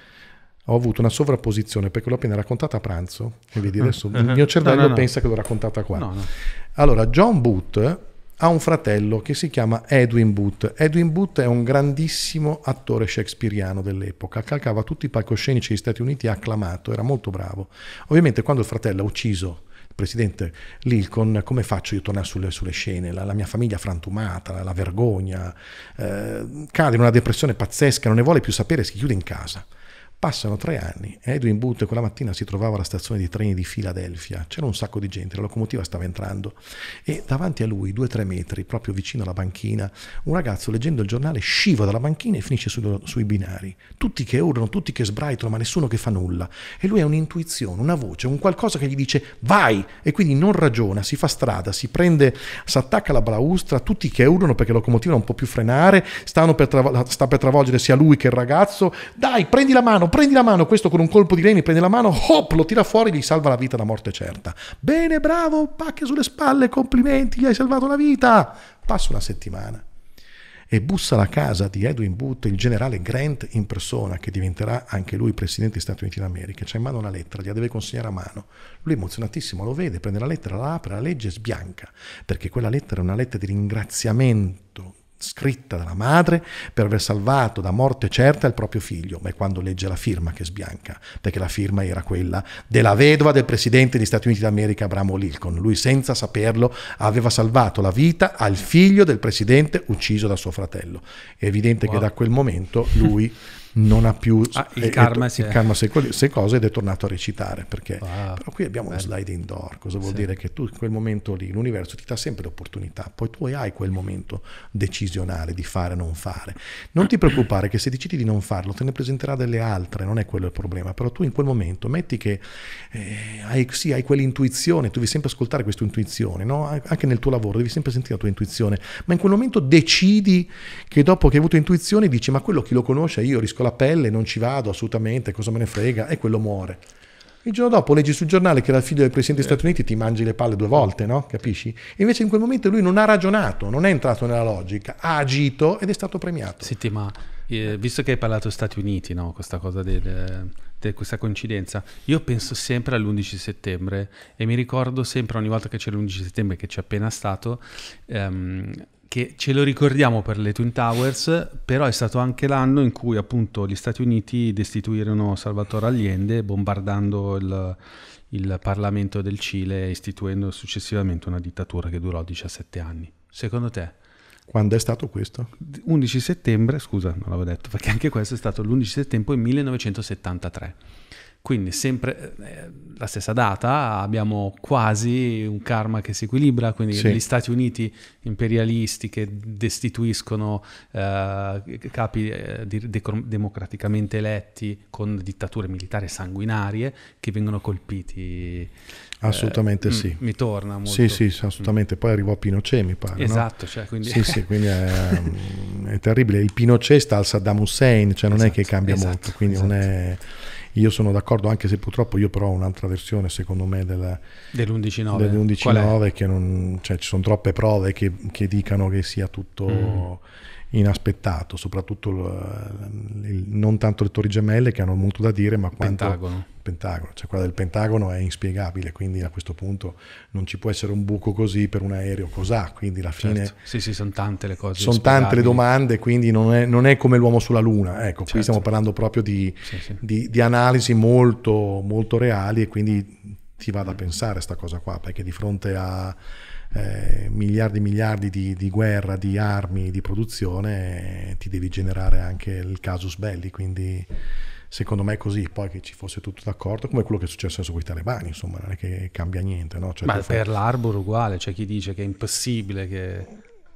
Ho avuto una sovrapposizione perché l'ho appena raccontata a pranzo e vedi mm. adesso mm-hmm. il mio cervello no, pensa che l'ho raccontata qua. No, no. Allora, John Booth ha un fratello che si chiama Edwin Booth. Edwin Booth è un grandissimo attore shakespeariano dell'epoca, calcava tutti i palcoscenici degli Stati Uniti, acclamato, era molto bravo. Ovviamente quando il fratello ha ucciso Presidente Lilcon, come faccio io a tornare sulle, sulle scene? La, la, mia famiglia frantumata, la, la vergogna, eh, cade in una depressione pazzesca, non ne vuole più sapere, si chiude in casa. Passano tre anni e Edwin Booth quella mattina si trovava alla stazione di treni di Filadelfia. C'era un sacco di gente, la locomotiva stava entrando e davanti a lui, due o tre metri, proprio vicino alla banchina, un ragazzo leggendo il giornale scivola dalla banchina e finisce su, sui binari. Tutti che urlano, tutti che sbraitano, ma nessuno che fa nulla. E lui ha un'intuizione, una voce, un qualcosa che gli dice vai e quindi non ragiona, si fa strada, si prende, si attacca alla balaustra, tutti che urlano perché la locomotiva non può più frenare, per sta per travolgere sia lui che il ragazzo. Dai, prendi la mano, prendi la mano, questo con un colpo di lei mi prende la mano, hop, lo tira fuori, gli salva la vita da morte certa. Bene, bravo, pacche sulle spalle, complimenti, gli hai salvato la vita. Passa una settimana e bussa alla casa di Edwin Booth il generale Grant in persona, che diventerà anche lui presidente degli Stati Uniti d'America. C'ha in mano una lettera, gliela deve consegnare a mano. Lui emozionatissimo lo vede, prende la lettera, la apre, la legge e sbianca, perché quella lettera è una lettera di ringraziamento scritta dalla madre per aver salvato da morte certa il proprio figlio, ma è quando legge la firma che sbianca, perché la firma era quella della vedova del presidente degli Stati Uniti d'America Abramo Lincoln. Lui senza saperlo aveva salvato la vita al figlio del presidente ucciso da suo fratello. È evidente wow. che da quel momento lui non ha più ah, il, è, karma, è, si è, il karma sei cose ed è tornato a recitare perché wow, però qui abbiamo bello. uno slide indoor cosa vuol sì. dire che tu in quel momento lì l'universo ti dà sempre l'opportunità poi tu hai quel momento decisionale di fare o non fare non ti preoccupare che se decidi di non farlo te ne presenterà delle altre non è quello il problema però tu in quel momento metti che eh, hai, sì, hai quell'intuizione tu devi sempre ascoltare questa intuizione no? anche nel tuo lavoro devi sempre sentire la tua intuizione ma in quel momento decidi che dopo che hai avuto intuizione dici ma quello chi lo conosce io riscontro la pelle, non ci vado assolutamente, cosa me ne frega, e quello muore. Il giorno dopo leggi sul giornale che era il figlio del presidente degli Stati Uniti, ti mangi le palle due volte, no? Capisci? E invece in quel momento lui non ha ragionato, non è entrato nella logica, ha agito ed è stato premiato. Senti, ma eh, visto che hai parlato Stati Uniti, no? Questa cosa del, de questa coincidenza, io penso sempre all'11 settembre e mi ricordo sempre ogni volta che c'è l'11 settembre che c'è appena stato, ehm, che ce lo ricordiamo per le Twin Towers, però è stato anche l'anno in cui appunto gli Stati Uniti destituirono Salvatore Allende bombardando il, il Parlamento del Cile e istituendo successivamente una dittatura che durò 17 anni. Secondo te? Quando è stato questo? 11 settembre, scusa, non l'avevo detto, perché anche questo è stato l'11 settembre 1973. Quindi sempre eh, la stessa data, abbiamo quasi un karma che si equilibra, quindi sì. gli Stati Uniti imperialisti che destituiscono eh, capi eh, di, de- democraticamente eletti con dittature militari sanguinarie che vengono colpiti. Eh, assolutamente mm, sì. mi torna molto. Sì, sì, assolutamente. Poi arrivò Pinochet, mi pare. Esatto, no? cioè, quindi... Sì, sì, quindi è, mm, è, terribile. Il Pinochet sta al Saddam Hussein, cioè non esatto, esatto, esatto, è che cambia esatto, molto, quindi esatto. non è... Io sono d'accordo, anche se purtroppo io però ho un'altra versione, secondo me, della, dell'11.9, dell'11.9 che non, cioè, ci sono troppe prove che, che dicano che sia tutto... Mm inaspettato, soprattutto il, il, non tanto le torri gemelle che hanno molto da dire, ma quanto Pentagono. Pentagono, cioè quella del Pentagono è inspiegabile, quindi a questo punto non ci può essere un buco così per un aereo cos'ha, quindi alla fine... Certo. Sì, sì, sono tante le cose. Sono tante le domande, quindi non è, non è come l'uomo sulla Luna, ecco, certo. qui stiamo parlando proprio di, sì, sì. di, di analisi molto, molto reali e quindi ti vado a mm. pensare questa cosa qua, perché di fronte a eh, miliardi e miliardi di, di, guerra, di armi, di produzione, eh, ti devi generare anche il casus belli, quindi secondo me è così, poi che ci fosse tutto d'accordo, come quello che è successo adesso con i talebani, insomma, non è che cambia niente. No? Cioè, Ma per fai... l'Arbor uguale, c'è cioè chi dice che è impossibile che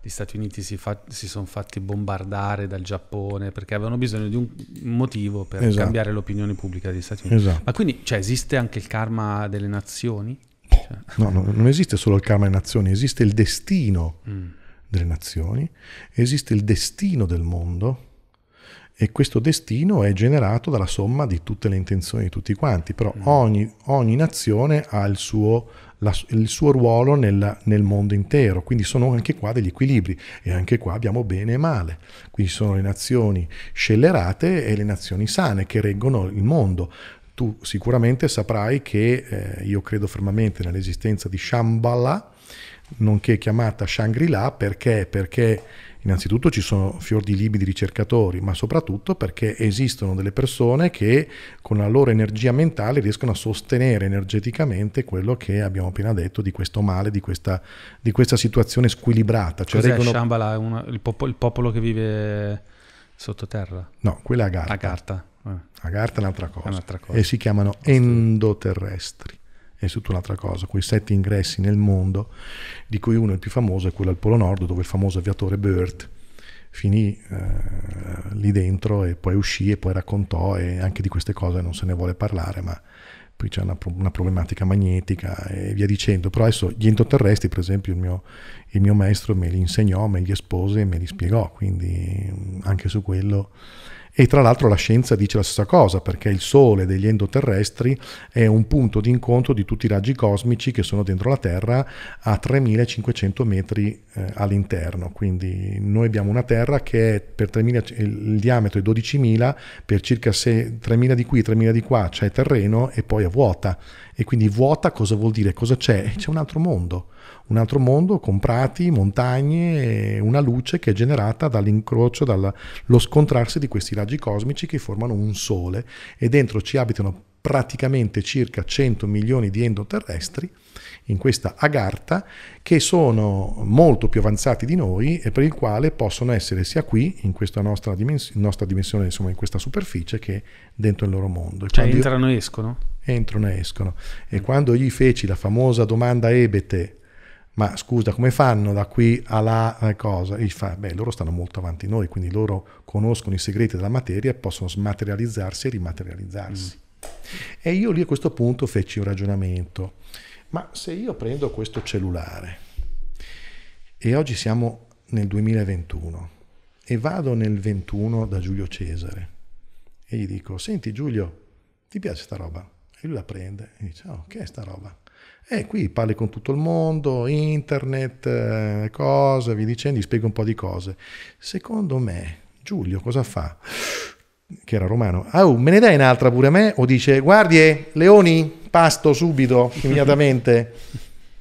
gli Stati Uniti si, fa... si sono fatti bombardare dal Giappone perché avevano bisogno di un motivo per esatto. cambiare l'opinione pubblica degli Stati Uniti. Esatto. Ma quindi cioè, esiste anche il karma delle nazioni? No, no, non esiste solo il karma delle nazioni, esiste il destino mm. delle nazioni, esiste il destino del mondo e questo destino è generato dalla somma di tutte le intenzioni di tutti quanti, però mm. ogni, ogni, nazione ha il suo, la, il suo ruolo nel, nel, mondo intero, quindi sono anche qua degli equilibri e anche qua abbiamo bene e male, quindi sono le nazioni scellerate e le nazioni sane che reggono il mondo tu sicuramente saprai che eh, io credo fermamente nell'esistenza di Shambhala, nonché chiamata Shangri-La, perché? Perché innanzitutto ci sono fior di libri di ricercatori, ma soprattutto perché esistono delle persone che con la loro energia mentale riescono a sostenere energeticamente quello che abbiamo appena detto di questo male, di questa, di questa situazione squilibrata. Cioè Cos'è reggono... Shambhala? Una, il, popolo, il popolo che vive sottoterra? No, quella è Agartha. Agartha. Eh. La carta è un'altra cosa. È un'altra cosa. E si chiamano endoterrestri. È tutta un'altra cosa. Quei sette ingressi nel mondo, di cui uno, è il più famoso, è quello al Polo Nord, dove il famoso aviatore Burt finì eh, lì dentro e poi uscì e poi raccontò e anche di queste cose non se ne vuole parlare, ma qui c'è una, una, problematica magnetica e via dicendo. Però adesso gli endoterrestri, per esempio, il mio, il mio maestro me li insegnò, me li espose e me li spiegò, quindi anche su quello e tra l'altro la scienza dice la stessa cosa, perché il Sole degli endoterrestri è un punto di incontro di tutti i raggi cosmici che sono dentro la Terra a 3500 metri eh, all'interno. Quindi noi abbiamo una Terra che è per 3000, il diametro è 12.000, per circa 6, 3.000 di qui, 3.000 di qua c'è terreno e poi è vuota. E quindi vuota cosa vuol dire? Cosa c'è? C'è un altro mondo un altro mondo con prati, montagne, una luce che è generata dall'incrocio, dallo scontrarsi di questi raggi cosmici che formano un sole e dentro ci abitano praticamente circa 100 milioni di endoterrestri in questa agarta che sono molto più avanzati di noi e per il quale possono essere sia qui in questa nostra, dimens- nostra dimensione insomma in questa superficie che dentro il loro mondo cioè entrano e escono entrano e escono e mm. quando gli feci la famosa domanda ebete ma scusa, come fanno da qui alla eh, cosa? E fa, beh, loro stanno molto avanti noi, quindi loro conoscono i segreti della materia e possono smaterializzarsi e rimaterializzarsi. Mm. E io lì a questo punto feci un ragionamento, ma se io prendo questo cellulare e oggi siamo nel 2021 e vado nel 21 da Giulio Cesare e gli dico, senti Giulio, ti piace sta roba? E lui la prende e dice, oh, che è sta roba? E qui parli con tutto il mondo, internet, eh, cose, vi dicendo, gli spiego un po' di cose. Secondo me, Giulio cosa fa? Che era romano. Ah, oh, me ne dai un'altra pure a me? O dice, guardie, leoni, pasto subito, immediatamente.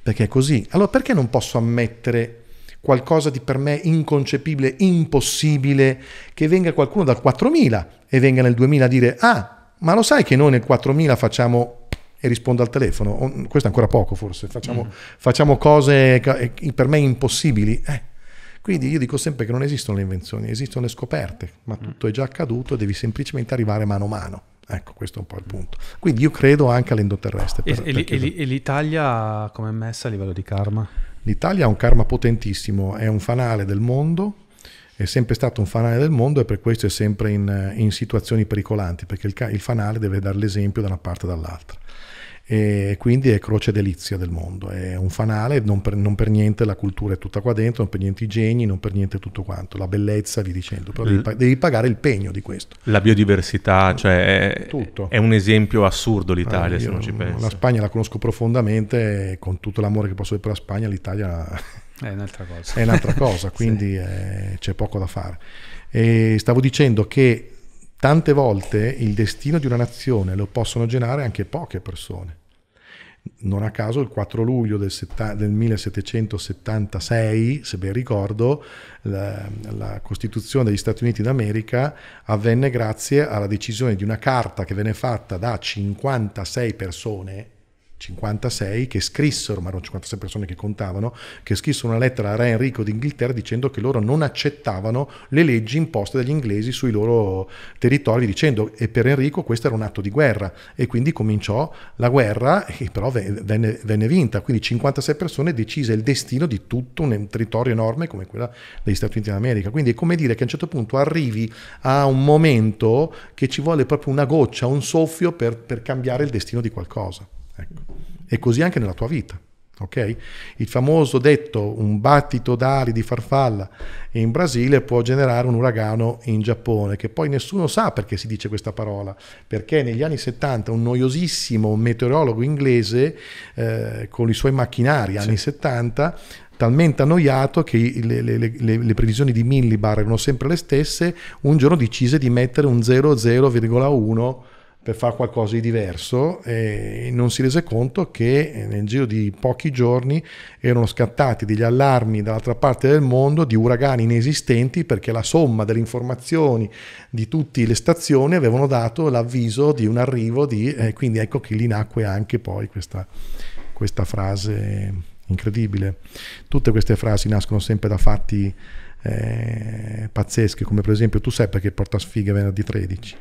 perché è così. Allora perché non posso ammettere qualcosa di per me inconcepibile, impossibile, che venga qualcuno dal 4000 e venga nel 2000 a dire, ah, ma lo sai che noi nel 4000 facciamo e rispondo al telefono. Mm, questo è ancora poco forse, facciamo, mm. facciamo cose eh, per me impossibili. Eh. Quindi io dico sempre che non esistono le invenzioni, esistono le scoperte, ma mm. tutto è già accaduto, e devi semplicemente arrivare mano a mano. Ecco, questo è un po' il punto. Quindi io credo anche all'endoterrestre. Per, e, e, e l'Italia come è messa a livello di karma? L'Italia ha un karma potentissimo, è un fanale del mondo, è sempre stato un fanale del mondo e per questo è sempre in, eh, in situazioni pericolanti, perché il, il fanale deve dare l'esempio da una parte o dall'altra e quindi è croce delizia del mondo, è un fanale, non per, non per, niente la cultura è tutta qua dentro, non per niente i geni, non per niente tutto quanto, la bellezza, vi dicendo, però devi, mm. devi, pagare il pegno di questo. La biodiversità, cioè è, tutto. è un esempio assurdo l'Italia ah, se non ci pensi. La Spagna la conosco profondamente, con tutto l'amore che posso avere per la Spagna, l'Italia è un'altra cosa, è un'altra cosa quindi sì. Eh, è, c'è poco da fare. E stavo dicendo che tante volte il destino di una nazione lo possono generare anche poche persone. Non a caso il 4 luglio del, setta- del 1776, se ben ricordo, la, la, Costituzione degli Stati Uniti d'America avvenne grazie alla decisione di una carta che venne fatta da 56 persone, 56 che scrissero, ma erano 56 persone che contavano, che scrissero una lettera a Re Enrico d'Inghilterra dicendo che loro non accettavano le leggi imposte dagli inglesi sui loro territori, dicendo che per Enrico questo era un atto di guerra e quindi cominciò la guerra e però venne, venne vinta, quindi 56 persone decise il destino di tutto un territorio enorme come quello degli Stati Uniti d'America, quindi è come dire che a un certo punto arrivi a un momento che ci vuole proprio una goccia, un soffio per, per cambiare il destino di qualcosa. Ecco. E così anche nella tua vita. Okay? Il famoso detto un battito d'ali di farfalla in Brasile può generare un uragano in Giappone, che poi nessuno sa perché si dice questa parola, perché negli anni 70 un noiosissimo meteorologo inglese eh, con i suoi macchinari anni 70 talmente annoiato che le, le, le, le, previsioni di Millibar erano sempre le stesse, un giorno decise di mettere un 00,1 per fare qualcosa di diverso e non si rese conto che eh, nel giro di pochi giorni erano scattati degli allarmi dall'altra parte del mondo di uragani inesistenti perché la somma delle informazioni di tutte le stazioni avevano dato l'avviso di un arrivo di... Eh, quindi ecco che lì nacque anche poi questa, questa frase incredibile. Tutte queste frasi nascono sempre da fatti eh, pazzeschi, come per esempio tu sai perché porta sfiga venerdì 13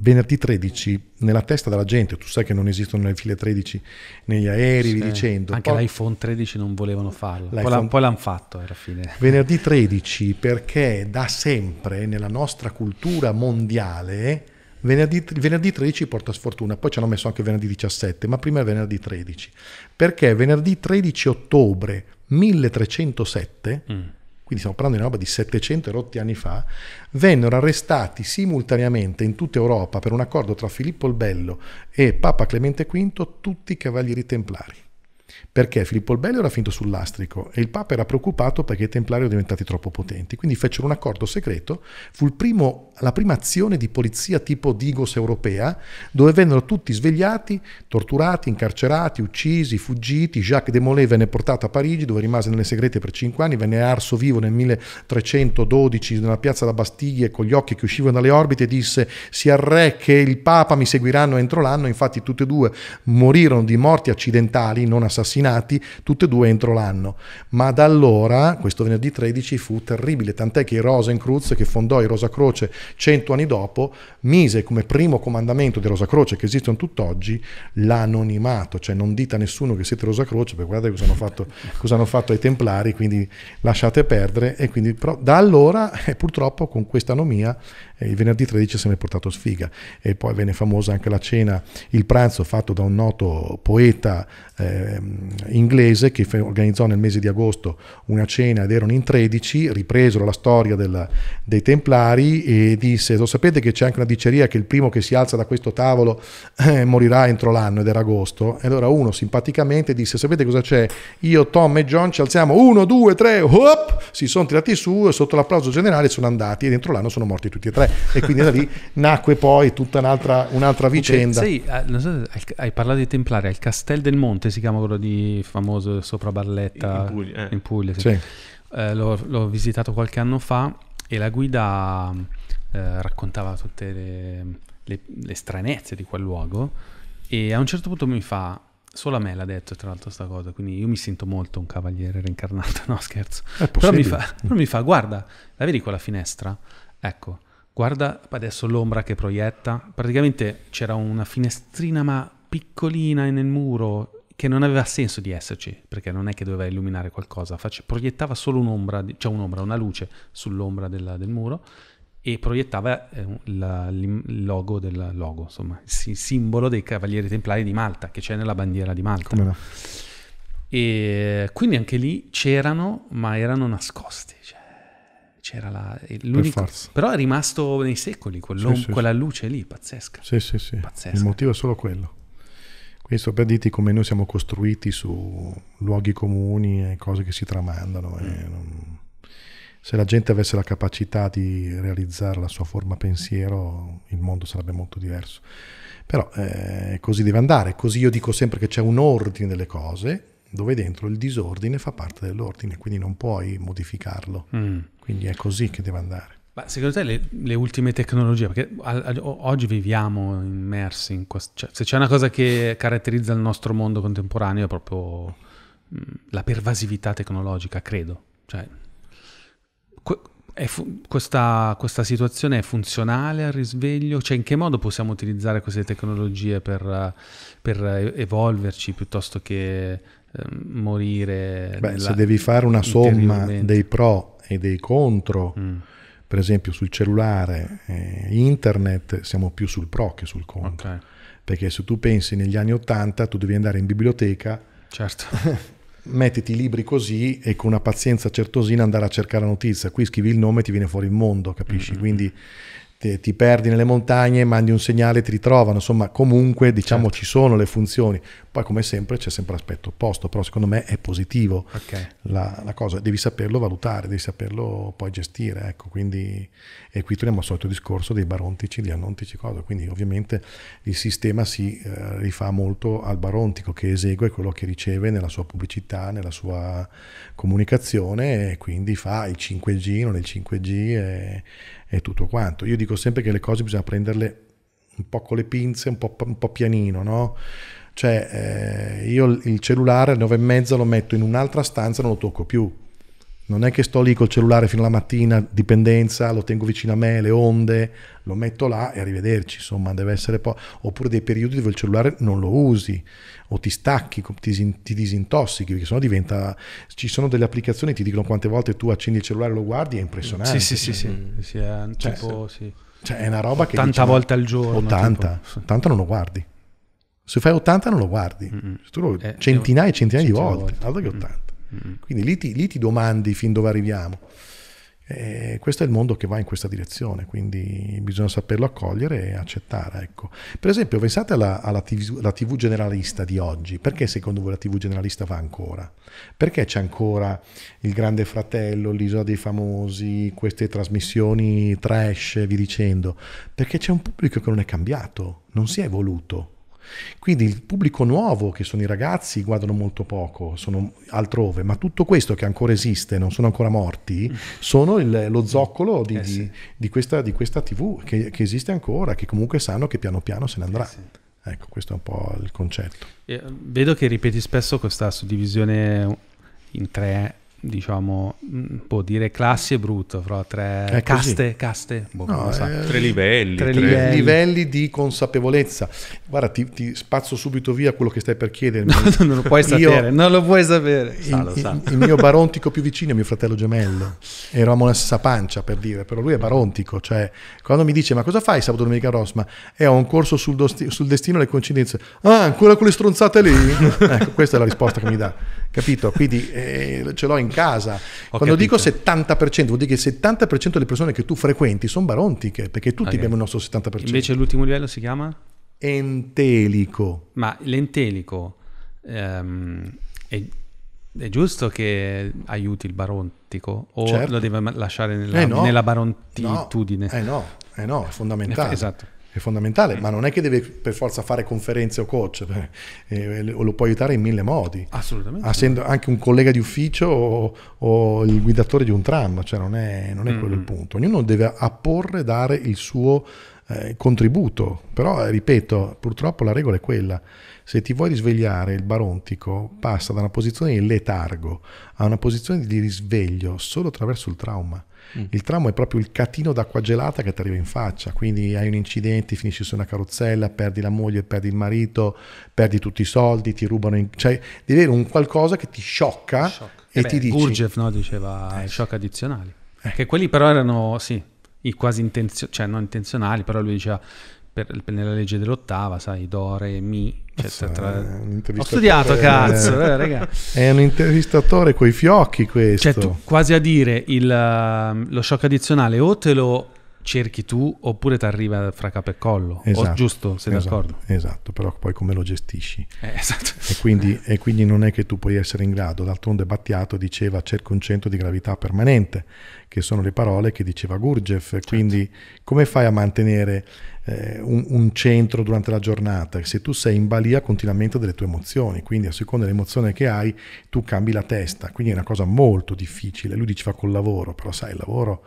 venerdì 13 nella testa della gente, tu sai che non esistono le file 13 negli aerei, sì, dicendo. Anche poi, l'iPhone 13 non volevano farlo, poi, poi l'hanno fatto alla fine. Venerdì 13 perché da sempre nella nostra cultura mondiale venerdì, venerdì 13 porta sfortuna, poi ci hanno messo anche venerdì 17, ma prima è venerdì 13, perché venerdì 13 ottobre 1307... Mm quindi stiamo parlando di una roba di 700 e rotti anni fa, vennero arrestati simultaneamente in tutta Europa per un accordo tra Filippo il Bello e Papa Clemente V tutti i cavalieri templari perché Filippo il Bello era finto sul lastrico e il Papa era preoccupato perché i Templari erano diventati troppo potenti, quindi fecero un accordo segreto, fu primo, la prima azione di polizia tipo Digos europea, dove vennero tutti svegliati, torturati, incarcerati, uccisi, fuggiti, Jacques de Molay venne portato a Parigi dove rimase nelle segrete per cinque anni, venne arso vivo nel 1312 nella piazza da Bastiglie con gli occhi che uscivano dalle orbite e disse sia il re che il Papa mi seguiranno entro l'anno, infatti tutti e due morirono di morti accidentali, non assistenti, assassinati, tutte e due entro l'anno. Ma da allora, questo venerdì 13, fu terribile, tant'è che Rosencruz, che fondò i Rosa Croce cento anni dopo, mise come primo comandamento del Rosa Croce, che esistono tutt'oggi, l'anonimato, cioè non dite a nessuno che siete Rosa Croce, perché guardate cosa hanno fatto, cosa hanno fatto ai templari, quindi lasciate perdere. E quindi, però, da allora, eh, purtroppo, con questa anomia, eh, il venerdì 13 se ne è portato sfiga. E poi venne famosa anche la cena, il pranzo fatto da un noto poeta eh, Ehm, inglese che organizzò nel mese di agosto una cena ed erano in 13, ripresero la storia della, dei Templari e disse, lo sapete che c'è anche una diceria che il primo che si alza da questo tavolo eh, morirà entro l'anno ed era agosto. E allora uno simpaticamente disse, sapete cosa c'è? Io, Tom e John ci alziamo, uno, due, tre, hop, si sono tirati su e sotto l'applauso generale sono andati e dentro l'anno sono morti tutti e tre. E quindi da lì nacque poi tutta un'altra, un'altra vicenda. Sì, eh, hai parlato dei Templari, al Castel del Monte si chiama quello Teatro di famoso sopra Barletta in Puglia. Eh. In Puglia sì. Sì. Eh, l'ho, l'ho, visitato qualche anno fa e la guida eh, raccontava tutte le, le, le stranezze di quel luogo e a un certo punto mi fa solo a me l'ha detto tra l'altro sta cosa, quindi io mi sento molto un cavaliere reincarnato, no scherzo. Però mi, fa, però mi, fa, guarda, la vedi quella finestra? Ecco, guarda adesso l'ombra che proietta, praticamente c'era una finestrina ma piccolina nel muro, che non aveva senso di esserci, perché non è che doveva illuminare qualcosa, face, proiettava solo un'ombra, cioè un'ombra, una luce sull'ombra della, del muro e proiettava eh, la, il logo, del, logo insomma, il simbolo dei Cavalieri Templari di Malta, che c'è nella bandiera di Malta. No? E quindi anche lì c'erano, ma erano nascosti. Cioè, c'era la, per però è rimasto nei secoli sì, sì, quella sì. luce lì, pazzesca. Sì, sì, sì. Pazzesca. Il motivo è solo quello. Questo per dirti come noi siamo costruiti su luoghi comuni e cose che si tramandano. Mm. Non... Se la gente avesse la capacità di realizzare la sua forma pensiero, il mondo sarebbe molto diverso. Però eh, così deve andare, così io dico sempre che c'è un ordine delle cose dove dentro il disordine fa parte dell'ordine, quindi non puoi modificarlo. Mm. Quindi è così che deve andare. Ma secondo te le, le ultime tecnologie, perché a, a, oggi viviamo immersi in questo, cioè, se c'è una cosa che caratterizza il nostro mondo contemporaneo è proprio mh, la pervasività tecnologica, credo. Cioè, que, fu, questa, questa, situazione è funzionale al risveglio? Cioè, in che modo possiamo utilizzare queste tecnologie per, per evolverci piuttosto che eh, morire? Beh, la, se devi fare una somma dei pro e dei contro... Mm per esempio sul cellulare, eh, internet, siamo più sul pro che sul contro. Okay. Perché se tu pensi negli anni 80 tu devi andare in biblioteca, certo. mettiti i libri così e con una pazienza certosina andare a cercare la notizia. Qui scrivi il nome e ti viene fuori il mondo, capisci? Mm-hmm. Quindi te, ti perdi nelle montagne, mandi un segnale, ti ritrovano, insomma comunque diciamo certo. ci sono le funzioni, poi come sempre c'è sempre l'aspetto opposto, però secondo me è positivo okay. la, la, cosa, devi saperlo valutare, devi saperlo poi gestire, ecco, quindi e qui torniamo al solito discorso dei barontici, degli anontici, cosa, quindi ovviamente il sistema si eh, rifà molto al barontico che esegue quello che riceve nella sua pubblicità, nella sua comunicazione e quindi fa il 5G, non il 5G. E, e tutto quanto. Io dico sempre che le cose bisogna prenderle un po' con le pinze, un po', un po pianino, no? Cioè eh, io il cellulare alle nove e mezza lo metto in un'altra stanza e non lo tocco più non è che sto lì col cellulare fino alla mattina, dipendenza, lo tengo vicino a me, le onde, lo metto là e arrivederci, insomma, deve essere po- Oppure dei periodi dove il cellulare non lo usi, o ti stacchi, ti, ti disintossichi, perché sennò diventa... Ci sono delle applicazioni che ti dicono quante volte tu accendi il cellulare e lo guardi, è impressionante. Sì, sì, sì, mm. sì, è, cioè, tipo, sì. Cioè, è una roba che... 80 diciamo- volte al giorno. 80, tipo. 80 non lo guardi. Se fai 80 non lo guardi, mm-hmm. lo, eh, centinaia e centinaia di volte, volte. altro che 80. Mm. Mm-hmm. Quindi lì ti, lì ti, domandi fin dove arriviamo. E eh, questo è il mondo che va in questa direzione, quindi bisogna saperlo accogliere e accettare. Ecco. Per esempio, pensate alla, alla TV, TV, generalista di oggi, perché secondo voi la TV generalista va ancora? Perché c'è ancora il Grande Fratello, l'isola dei famosi, queste trasmissioni trash, vi dicendo? Perché c'è un pubblico che non è cambiato, non si è evoluto quindi il pubblico nuovo, che sono i ragazzi, guardano molto poco, sono altrove, ma tutto questo che ancora esiste, non sono ancora morti, sono il, lo zoccolo di, eh sì. di, di, questa, di questa, TV che, che, esiste ancora, che comunque sanno che piano piano se ne andrà. Eh sì. Ecco, questo è un po' il concetto. Eh, vedo che ripeti spesso questa suddivisione in tre diciamo, mm, può dire classi è brutto, però tre caste, caste boh, no, so. eh, tre, livelli, tre, tre livelli. livelli, di consapevolezza. Guarda, ti, ti, spazzo subito via quello che stai per chiedermi. No, non lo puoi Io, sapere, non lo puoi sapere. Salo, il, salo. il, mio barontico più vicino è mio fratello gemello, eravamo nella stessa pancia per dire, però lui è barontico, cioè quando mi dice ma cosa fai sabato domenica Rosma? E eh, ho un corso sul, dosti- sul destino e le coincidenze. Ah, ancora quelle stronzate lì? ecco, questa è la risposta che mi dà capito? Quindi eh, ce l'ho in casa. Ho Quando capito. dico 70%, vuol dire che il 70% delle persone che tu frequenti sono barontiche, perché tutti okay. abbiamo il nostro 70%. Invece l'ultimo livello si chiama? Entelico. Ma l'entelico ehm, è, è, giusto che aiuti il barontico o certo. lo deve lasciare nella, eh no. nella barontitudine? No. Eh no, eh no, è fondamentale. Esatto è fondamentale, mm. ma non è che deve per forza fare conferenze o coach, eh, eh lo può aiutare in mille modi. Assolutamente. Essendo anche un collega di ufficio o, o, il guidatore di un tram, cioè non è, non è mm. quello il punto. Ognuno deve apporre, dare il suo eh, contributo, però eh, ripeto, purtroppo la regola è quella. Se ti vuoi risvegliare, il barontico passa da una posizione di letargo a una posizione di risveglio solo attraverso il trauma. Mm. Il tram è proprio il catino d'acqua gelata che ti arriva in faccia, quindi hai un incidente, finisci su una carrozzella, perdi la moglie, perdi il marito, perdi tutti i soldi, ti rubano, in... cioè devi avere un qualcosa che ti sciocca, sciocca. e eh Beh, ti dici... Gurjev no, diceva eh. shock addizionali, eh. che quelli però erano sì, quasi intenzio- cioè non intenzionali, però lui diceva per, per, nella legge dell'ottava, sai, Dore, mi, cioè, tra... Eh, Ho studiato, eh. cazzo. eh, è un intervistatore coi fiocchi questo. Cioè, tu, quasi a dire il, ehm, lo shock addizionale o te lo cerchi tu oppure ti arriva fra capo e collo, esatto, o giusto, sei esatto, d'accordo? Esatto, però poi come lo gestisci. Eh, esatto. e, quindi, e, quindi, non è che tu puoi essere in grado, d'altronde Battiato diceva cerca un centro di gravità permanente, che sono le parole che diceva Gurdjieff. certo. quindi come fai a mantenere eh, un, un, centro durante la giornata se tu sei in balia continuamente delle tue emozioni, quindi a seconda dell'emozione che hai tu cambi la testa, quindi è una cosa molto difficile, lui diceva col lavoro, però sai il lavoro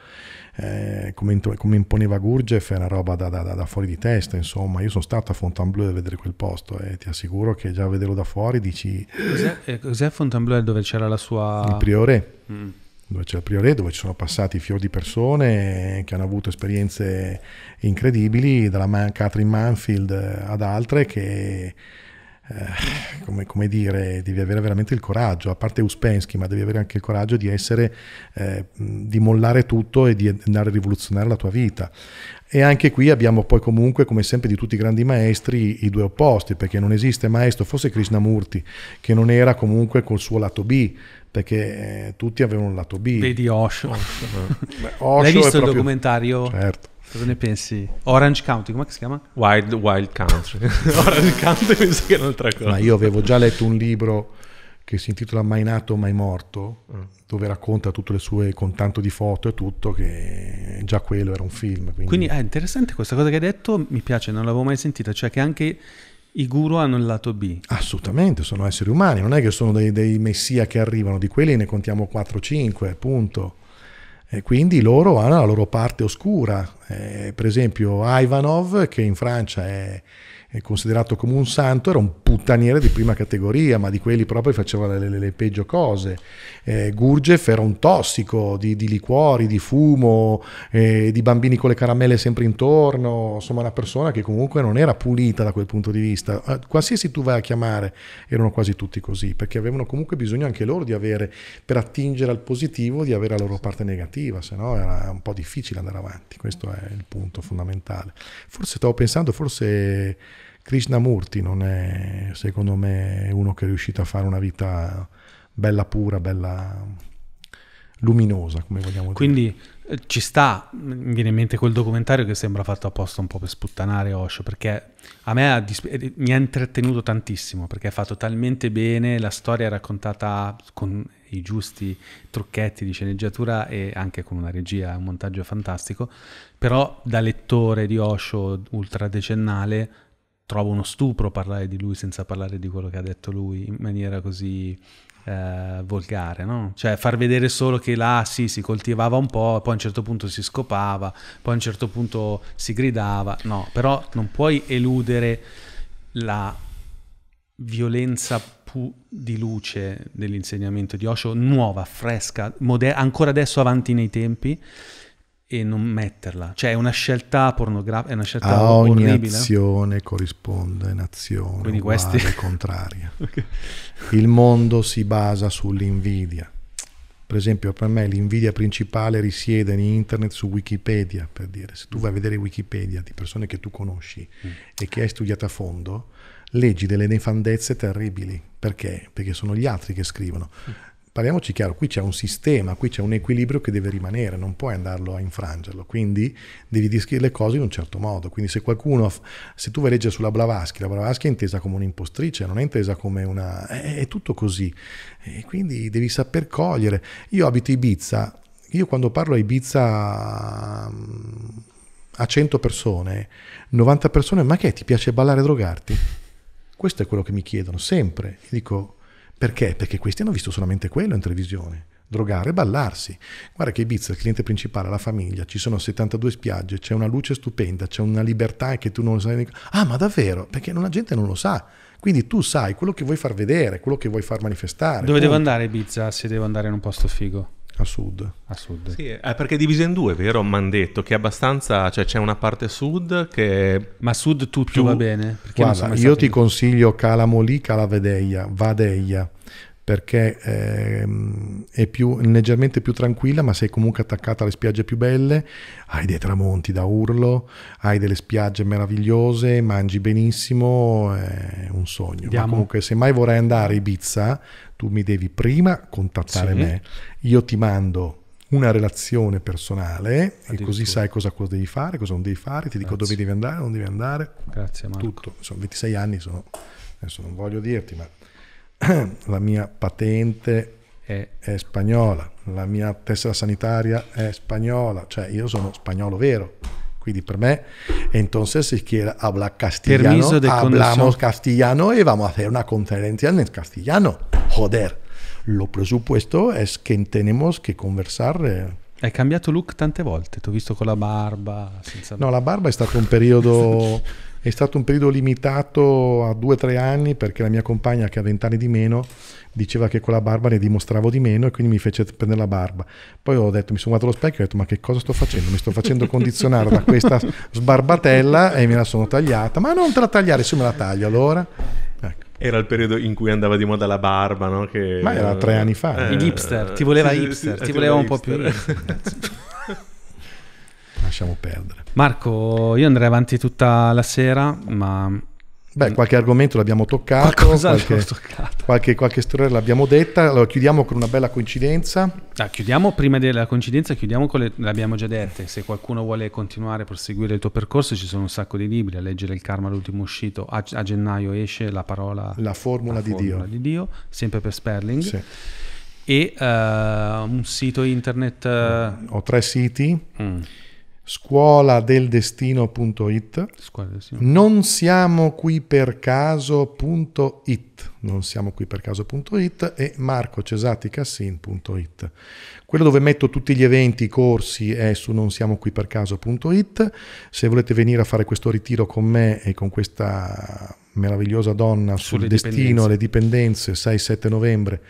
eh, come, come, imponeva Gurgef, è una roba da, da, da, fuori di testa, insomma. Io sono stato a Fontainebleau a vedere quel posto e eh, ti assicuro che già a vederlo da fuori dici... Cos'è, eh, cos'è Fontainebleau dove c'era la sua... Il priore. Mm dove c'è il Priore, dove ci sono passati fior di persone che hanno avuto esperienze incredibili, dalla Catherine Manfield eh, ad altre che eh, come, come, dire, devi avere veramente il coraggio, a parte Uspensky, ma devi avere anche il coraggio di essere, eh, di mollare tutto e di andare a rivoluzionare la tua vita. E anche qui abbiamo poi comunque, come sempre di tutti i grandi maestri, i due opposti, perché non esiste maestro, forse Krishnamurti, che non era comunque col suo lato B, perché eh, tutti avevano un lato B. Vedi Osho. Eh, Osho. Osho L'hai visto il proprio... documentario? Certo. Cosa ne pensi? Orange County, come si chiama? Wild, Wild Country. Orange County penso che è un'altra cosa. Ma io avevo già letto un libro che si intitola Mai nato, mai morto, mm. dove racconta tutte le sue, con tanto di foto e tutto, che già quello era un film. Quindi, quindi è eh, interessante questa cosa che hai detto, mi piace, non l'avevo mai sentita, cioè che anche i guru hanno il lato B. Assolutamente, sono esseri umani, non è che sono dei, dei messia che arrivano, di quelli ne contiamo 4-5, punto. E quindi loro hanno la loro parte oscura. Eh, per esempio Ivanov, che in Francia è, considerato come un santo, era un puttaniere di prima categoria, ma di quelli proprio faceva le, le, le peggio cose. Eh, Gurgev era un tossico di, di liquori, di fumo, eh, di bambini con le caramelle sempre intorno, insomma una persona che comunque non era pulita da quel punto di vista. Eh, qualsiasi tu vai a chiamare erano quasi tutti così, perché avevano comunque bisogno anche loro di avere, per attingere al positivo, di avere la loro parte negativa, se no era un po' difficile andare avanti, questo è il punto fondamentale. Forse stavo pensando, forse Krishnamurti non è, secondo me, uno che è riuscito a fare una vita bella pura, bella luminosa, come vogliamo Quindi, dire. Quindi eh, ci sta, mi viene in mente quel documentario che sembra fatto apposta un po' per sputtanare Osho, perché a me ha eh, mi ha intrattenuto tantissimo, perché ha fatto talmente bene, la storia è raccontata con i giusti trucchetti di sceneggiatura e anche con una regia, un montaggio fantastico, però da lettore di Osho decennale trovo uno stupro parlare di lui senza parlare di quello che ha detto lui in maniera così eh, volgare, no? Cioè far vedere solo che là sì, si coltivava un po', poi a un certo punto si scopava, poi a un certo punto si gridava, no, però non puoi eludere la violenza pu- di luce dell'insegnamento di Osho, nuova, fresca, moder- ancora adesso avanti nei tempi, e non metterla. Cioè è una scelta pornografica, è una scelta A ogni orribile. azione corrisponde un'azione Quindi uguale questi... contraria. okay. Il mondo si basa sull'invidia. Per esempio, per me l'invidia principale risiede in internet su Wikipedia, per dire. Se tu vai a vedere Wikipedia di persone che tu conosci mm. e che hai studiato a fondo, leggi delle nefandezze terribili. Perché? Perché sono gli altri che scrivono. Mm parliamoci chiaro, qui c'è un sistema, qui c'è un equilibrio che deve rimanere, non puoi andarlo a infrangerlo, quindi devi descrivere le cose in un certo modo. Quindi se qualcuno, se tu vai a leggere sulla Blavatsky, la Blavatsky è intesa come un'impostrice, non è intesa come una... è, tutto così, e quindi devi saper cogliere. Io abito Ibiza, io quando parlo a Ibiza mm, a 100 persone, 90 persone, ma che ti piace ballare e drogarti? Questo è quello che mi chiedono sempre. Io dico, perché? Perché questi hanno visto solamente quello in televisione. Drogare e ballarsi. Guarda che Ibiza, il cliente principale, la famiglia, ci sono 72 spiagge, c'è una luce stupenda, c'è una libertà che tu non lo sai. Ah, ma davvero? Perché la gente non lo sa. Quindi tu sai quello che vuoi far vedere, quello che vuoi far manifestare. Dove punto. devo andare Ibiza se devo andare in un posto figo? A sud. A sud. Sì, eh, perché è divisa in due, vero? Mi hanno detto che è abbastanza, cioè c'è una parte sud che... Ma sud tutto più... va bene? Guarda, io ti lì. consiglio Calamolì, Calavedeia, Vadeia perché ehm, è più, leggermente più tranquilla, ma sei comunque attaccata alle spiagge più belle, hai dei tramonti da urlo, hai delle spiagge meravigliose, mangi benissimo, è un sogno. Ma comunque se mai vorrai andare a Ibiza, tu mi devi prima contattare sì. me, io ti mando una relazione personale e così sai cosa, cosa, devi fare, cosa non devi fare, ti Grazie. dico dove devi andare, non devi andare. Grazie Marco. Tutto, sono 26 anni, sono, adesso non voglio dirti, ma la mia patente è, è spagnola, la mia tessera sanitaria è spagnola, cioè io sono spagnolo vero. Quindi per me, entonces si quiere hablar castellano, hablamos castellano y vamos a hacer una conferencia en castellano. Joder, lo presupuesto es que tenemos que conversar. Eh. Hai cambiato look tante volte, ti ho visto con la barba. Senza... No, la barba è stato un periodo È stato un periodo limitato a due o tre anni perché la mia compagna che ha vent'anni di meno diceva che con la barba ne dimostravo di meno e quindi mi fece prendere la barba. Poi ho detto, mi sono guardato allo specchio e ho detto ma che cosa sto facendo? Mi sto facendo condizionare da questa sbarbatella e me la sono tagliata. Ma non te la tagliare, se me la taglio allora. Ecco. Era il periodo in cui andava di moda la barba, no? Che... Ma era tre anni fa. Eh, I hipster, ti voleva hipster, ti, ti voleva un po' più. lasciamo perdere. Marco, io andrei avanti tutta la sera, ma... Beh, mm. qualche argomento l'abbiamo toccato, qualche, toccato. Qualche, qualche, storia l'abbiamo detta, allora chiudiamo con una bella coincidenza. Ah, chiudiamo prima della coincidenza, chiudiamo con le, l'abbiamo già dette, se qualcuno vuole continuare a proseguire il tuo percorso ci sono un sacco di libri, a leggere il Karma l'ultimo uscito, a, a gennaio esce la parola... La formula, la di, formula Dio. di, Dio. sempre per Sperling. Sì e uh, un sito internet. Uh... Ho tre siti. Mm scuoladeldestino.it non siamo qui per caso.it non siamo qui per caso.it e marcocesati.cassin.it. quello dove metto tutti gli eventi i corsi è su non siamo qui per caso.it se volete venire a fare questo ritiro con me e con questa meravigliosa donna sul destino le dipendenze 6-7 novembre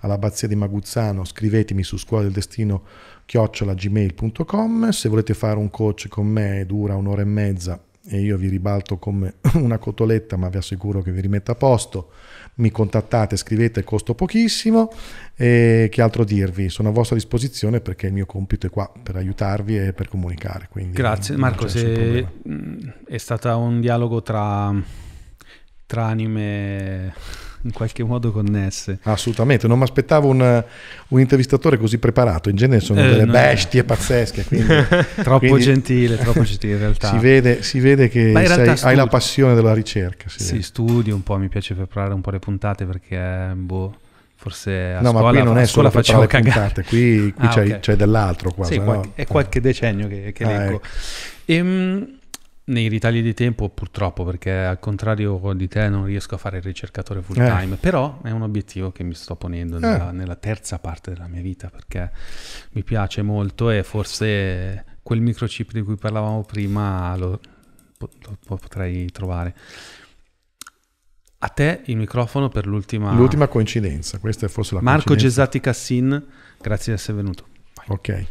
all'abbazia di Maguzzano scrivetemi su scuoladeldestino.it chiocciolagmail.com. Se volete fare un coach con me dura un'ora e mezza e io vi ribalto come una cotoletta, ma vi assicuro che vi rimetto a posto. Mi contattate, scrivete, costo pochissimo. E che altro dirvi? Sono a vostra disposizione perché il mio compito è qua per aiutarvi e per comunicare. Quindi Grazie Marco, se è stato un dialogo tra, tra anime in qualche modo connesse. Assolutamente, non mi aspettavo un, un, intervistatore così preparato, in genere sono eh, delle no. bestie pazzesche. Quindi, troppo quindi gentile, troppo gentile in realtà. Si vede, si vede che sei, hai la passione della ricerca. Si sì, vede. studio un po', mi piace preparare un po' le puntate perché boh, forse a no, scuola, ma qui non è solo facevo cagate, qui, qui ah, c'è, okay. c'è, dell'altro quasi, sì, no? qualche, è qualche eh. decennio che, che ah, leggo. Ecco. Ehm, nei ritagli di tempo purtroppo perché al contrario di te non riesco a fare il ricercatore full eh. time eh. però è un obiettivo che mi sto ponendo nella, eh. nella, terza parte della mia vita perché mi piace molto e forse quel microchip di cui parlavamo prima lo, lo potrei trovare a te il microfono per l'ultima l'ultima coincidenza questa è forse la Marco Gesati Cassin grazie di essere venuto Vai. ok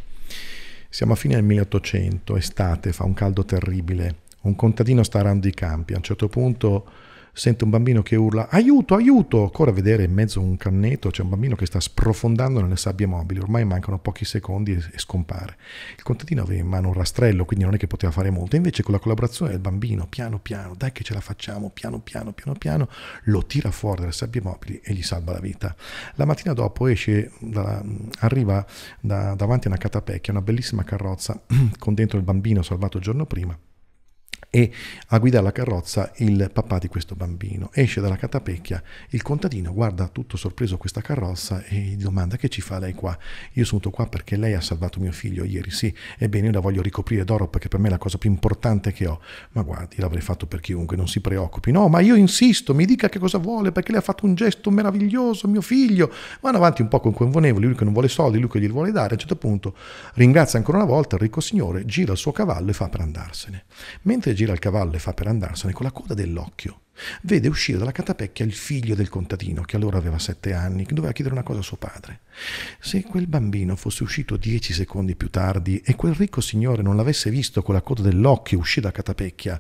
siamo a fine del 1800, estate, fa un caldo terribile. Un contadino sta arando i campi. A un certo punto sente un bambino che urla aiuto, aiuto, corre a vedere in mezzo a un canneto, c'è un bambino che sta sprofondando nelle sabbie mobili, ormai mancano pochi secondi e, e scompare. Il contadino aveva in mano un rastrello, quindi non è che poteva fare molto, invece con la collaborazione del bambino, piano piano, dai che ce la facciamo, piano piano, piano piano, lo tira fuori dalle sabbie mobili e gli salva la vita. La mattina dopo esce, da, arriva da, davanti a una catapecchia, una bellissima carrozza con dentro il bambino salvato il giorno prima e a guidare la carrozza il papà di questo bambino. Esce dalla catapecchia, il contadino guarda tutto sorpreso questa carrozza e gli domanda che ci fa lei qua? Io sono venuto qua perché lei ha salvato mio figlio ieri, sì, ebbene io la voglio ricoprire d'oro perché per me è la cosa più importante che ho. Ma guardi, l'avrei fatto per chiunque, non si preoccupi. No, ma io insisto, mi dica che cosa vuole perché lei ha fatto un gesto meraviglioso, mio figlio. Vanno avanti un po' con convenevoli, lui che non vuole soldi, lui che gli vuole dare, a un certo punto ringrazia ancora una volta il ricco signore, gira il suo cavallo e fa per andarsene. Mentre che gira il cavallo e fa per andarsene, con la coda dell'occhio vede uscire dalla catapecchia il figlio del contadino, che allora aveva sette anni, che doveva chiedere una cosa a suo padre. Se quel bambino fosse uscito dieci secondi più tardi e quel ricco signore non l'avesse visto con la coda dell'occhio uscire dalla catapecchia,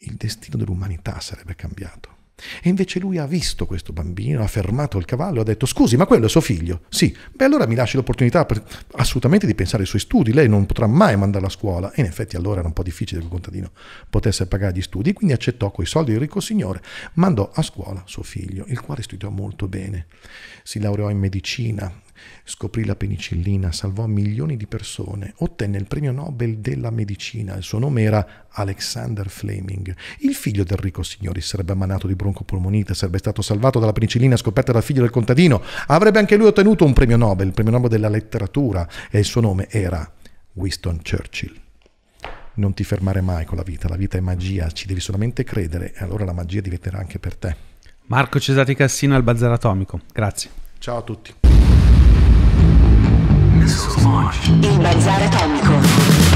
il destino dell'umanità sarebbe cambiato. E invece lui ha visto questo bambino, ha fermato il cavallo e ha detto scusi ma quello è suo figlio? Sì, beh allora mi lasci l'opportunità per, assolutamente di pensare ai suoi studi, lei non potrà mai mandarlo a scuola e in effetti allora era un po' difficile che il contadino potesse pagare gli studi, quindi accettò coi soldi del ricco signore, mandò a scuola suo figlio, il quale studiò molto bene, si laureò in medicina, Scoprì la penicillina, salvò milioni di persone, ottenne il premio Nobel della medicina. Il suo nome era Alexander Fleming. Il figlio del ricco signore sarebbe ammanato di broncopolmonite, sarebbe stato salvato dalla penicillina scoperta dal figlio del contadino. Avrebbe anche lui ottenuto un premio Nobel, il premio Nobel della letteratura, e il suo nome era Winston Churchill non ti fermare mai con la vita, la vita è magia, ci devi solamente credere e allora la magia diventerà anche per te. Marco Cesati Cassino al Bazar Atomico, grazie. Ciao a tutti. Il bazar atomico.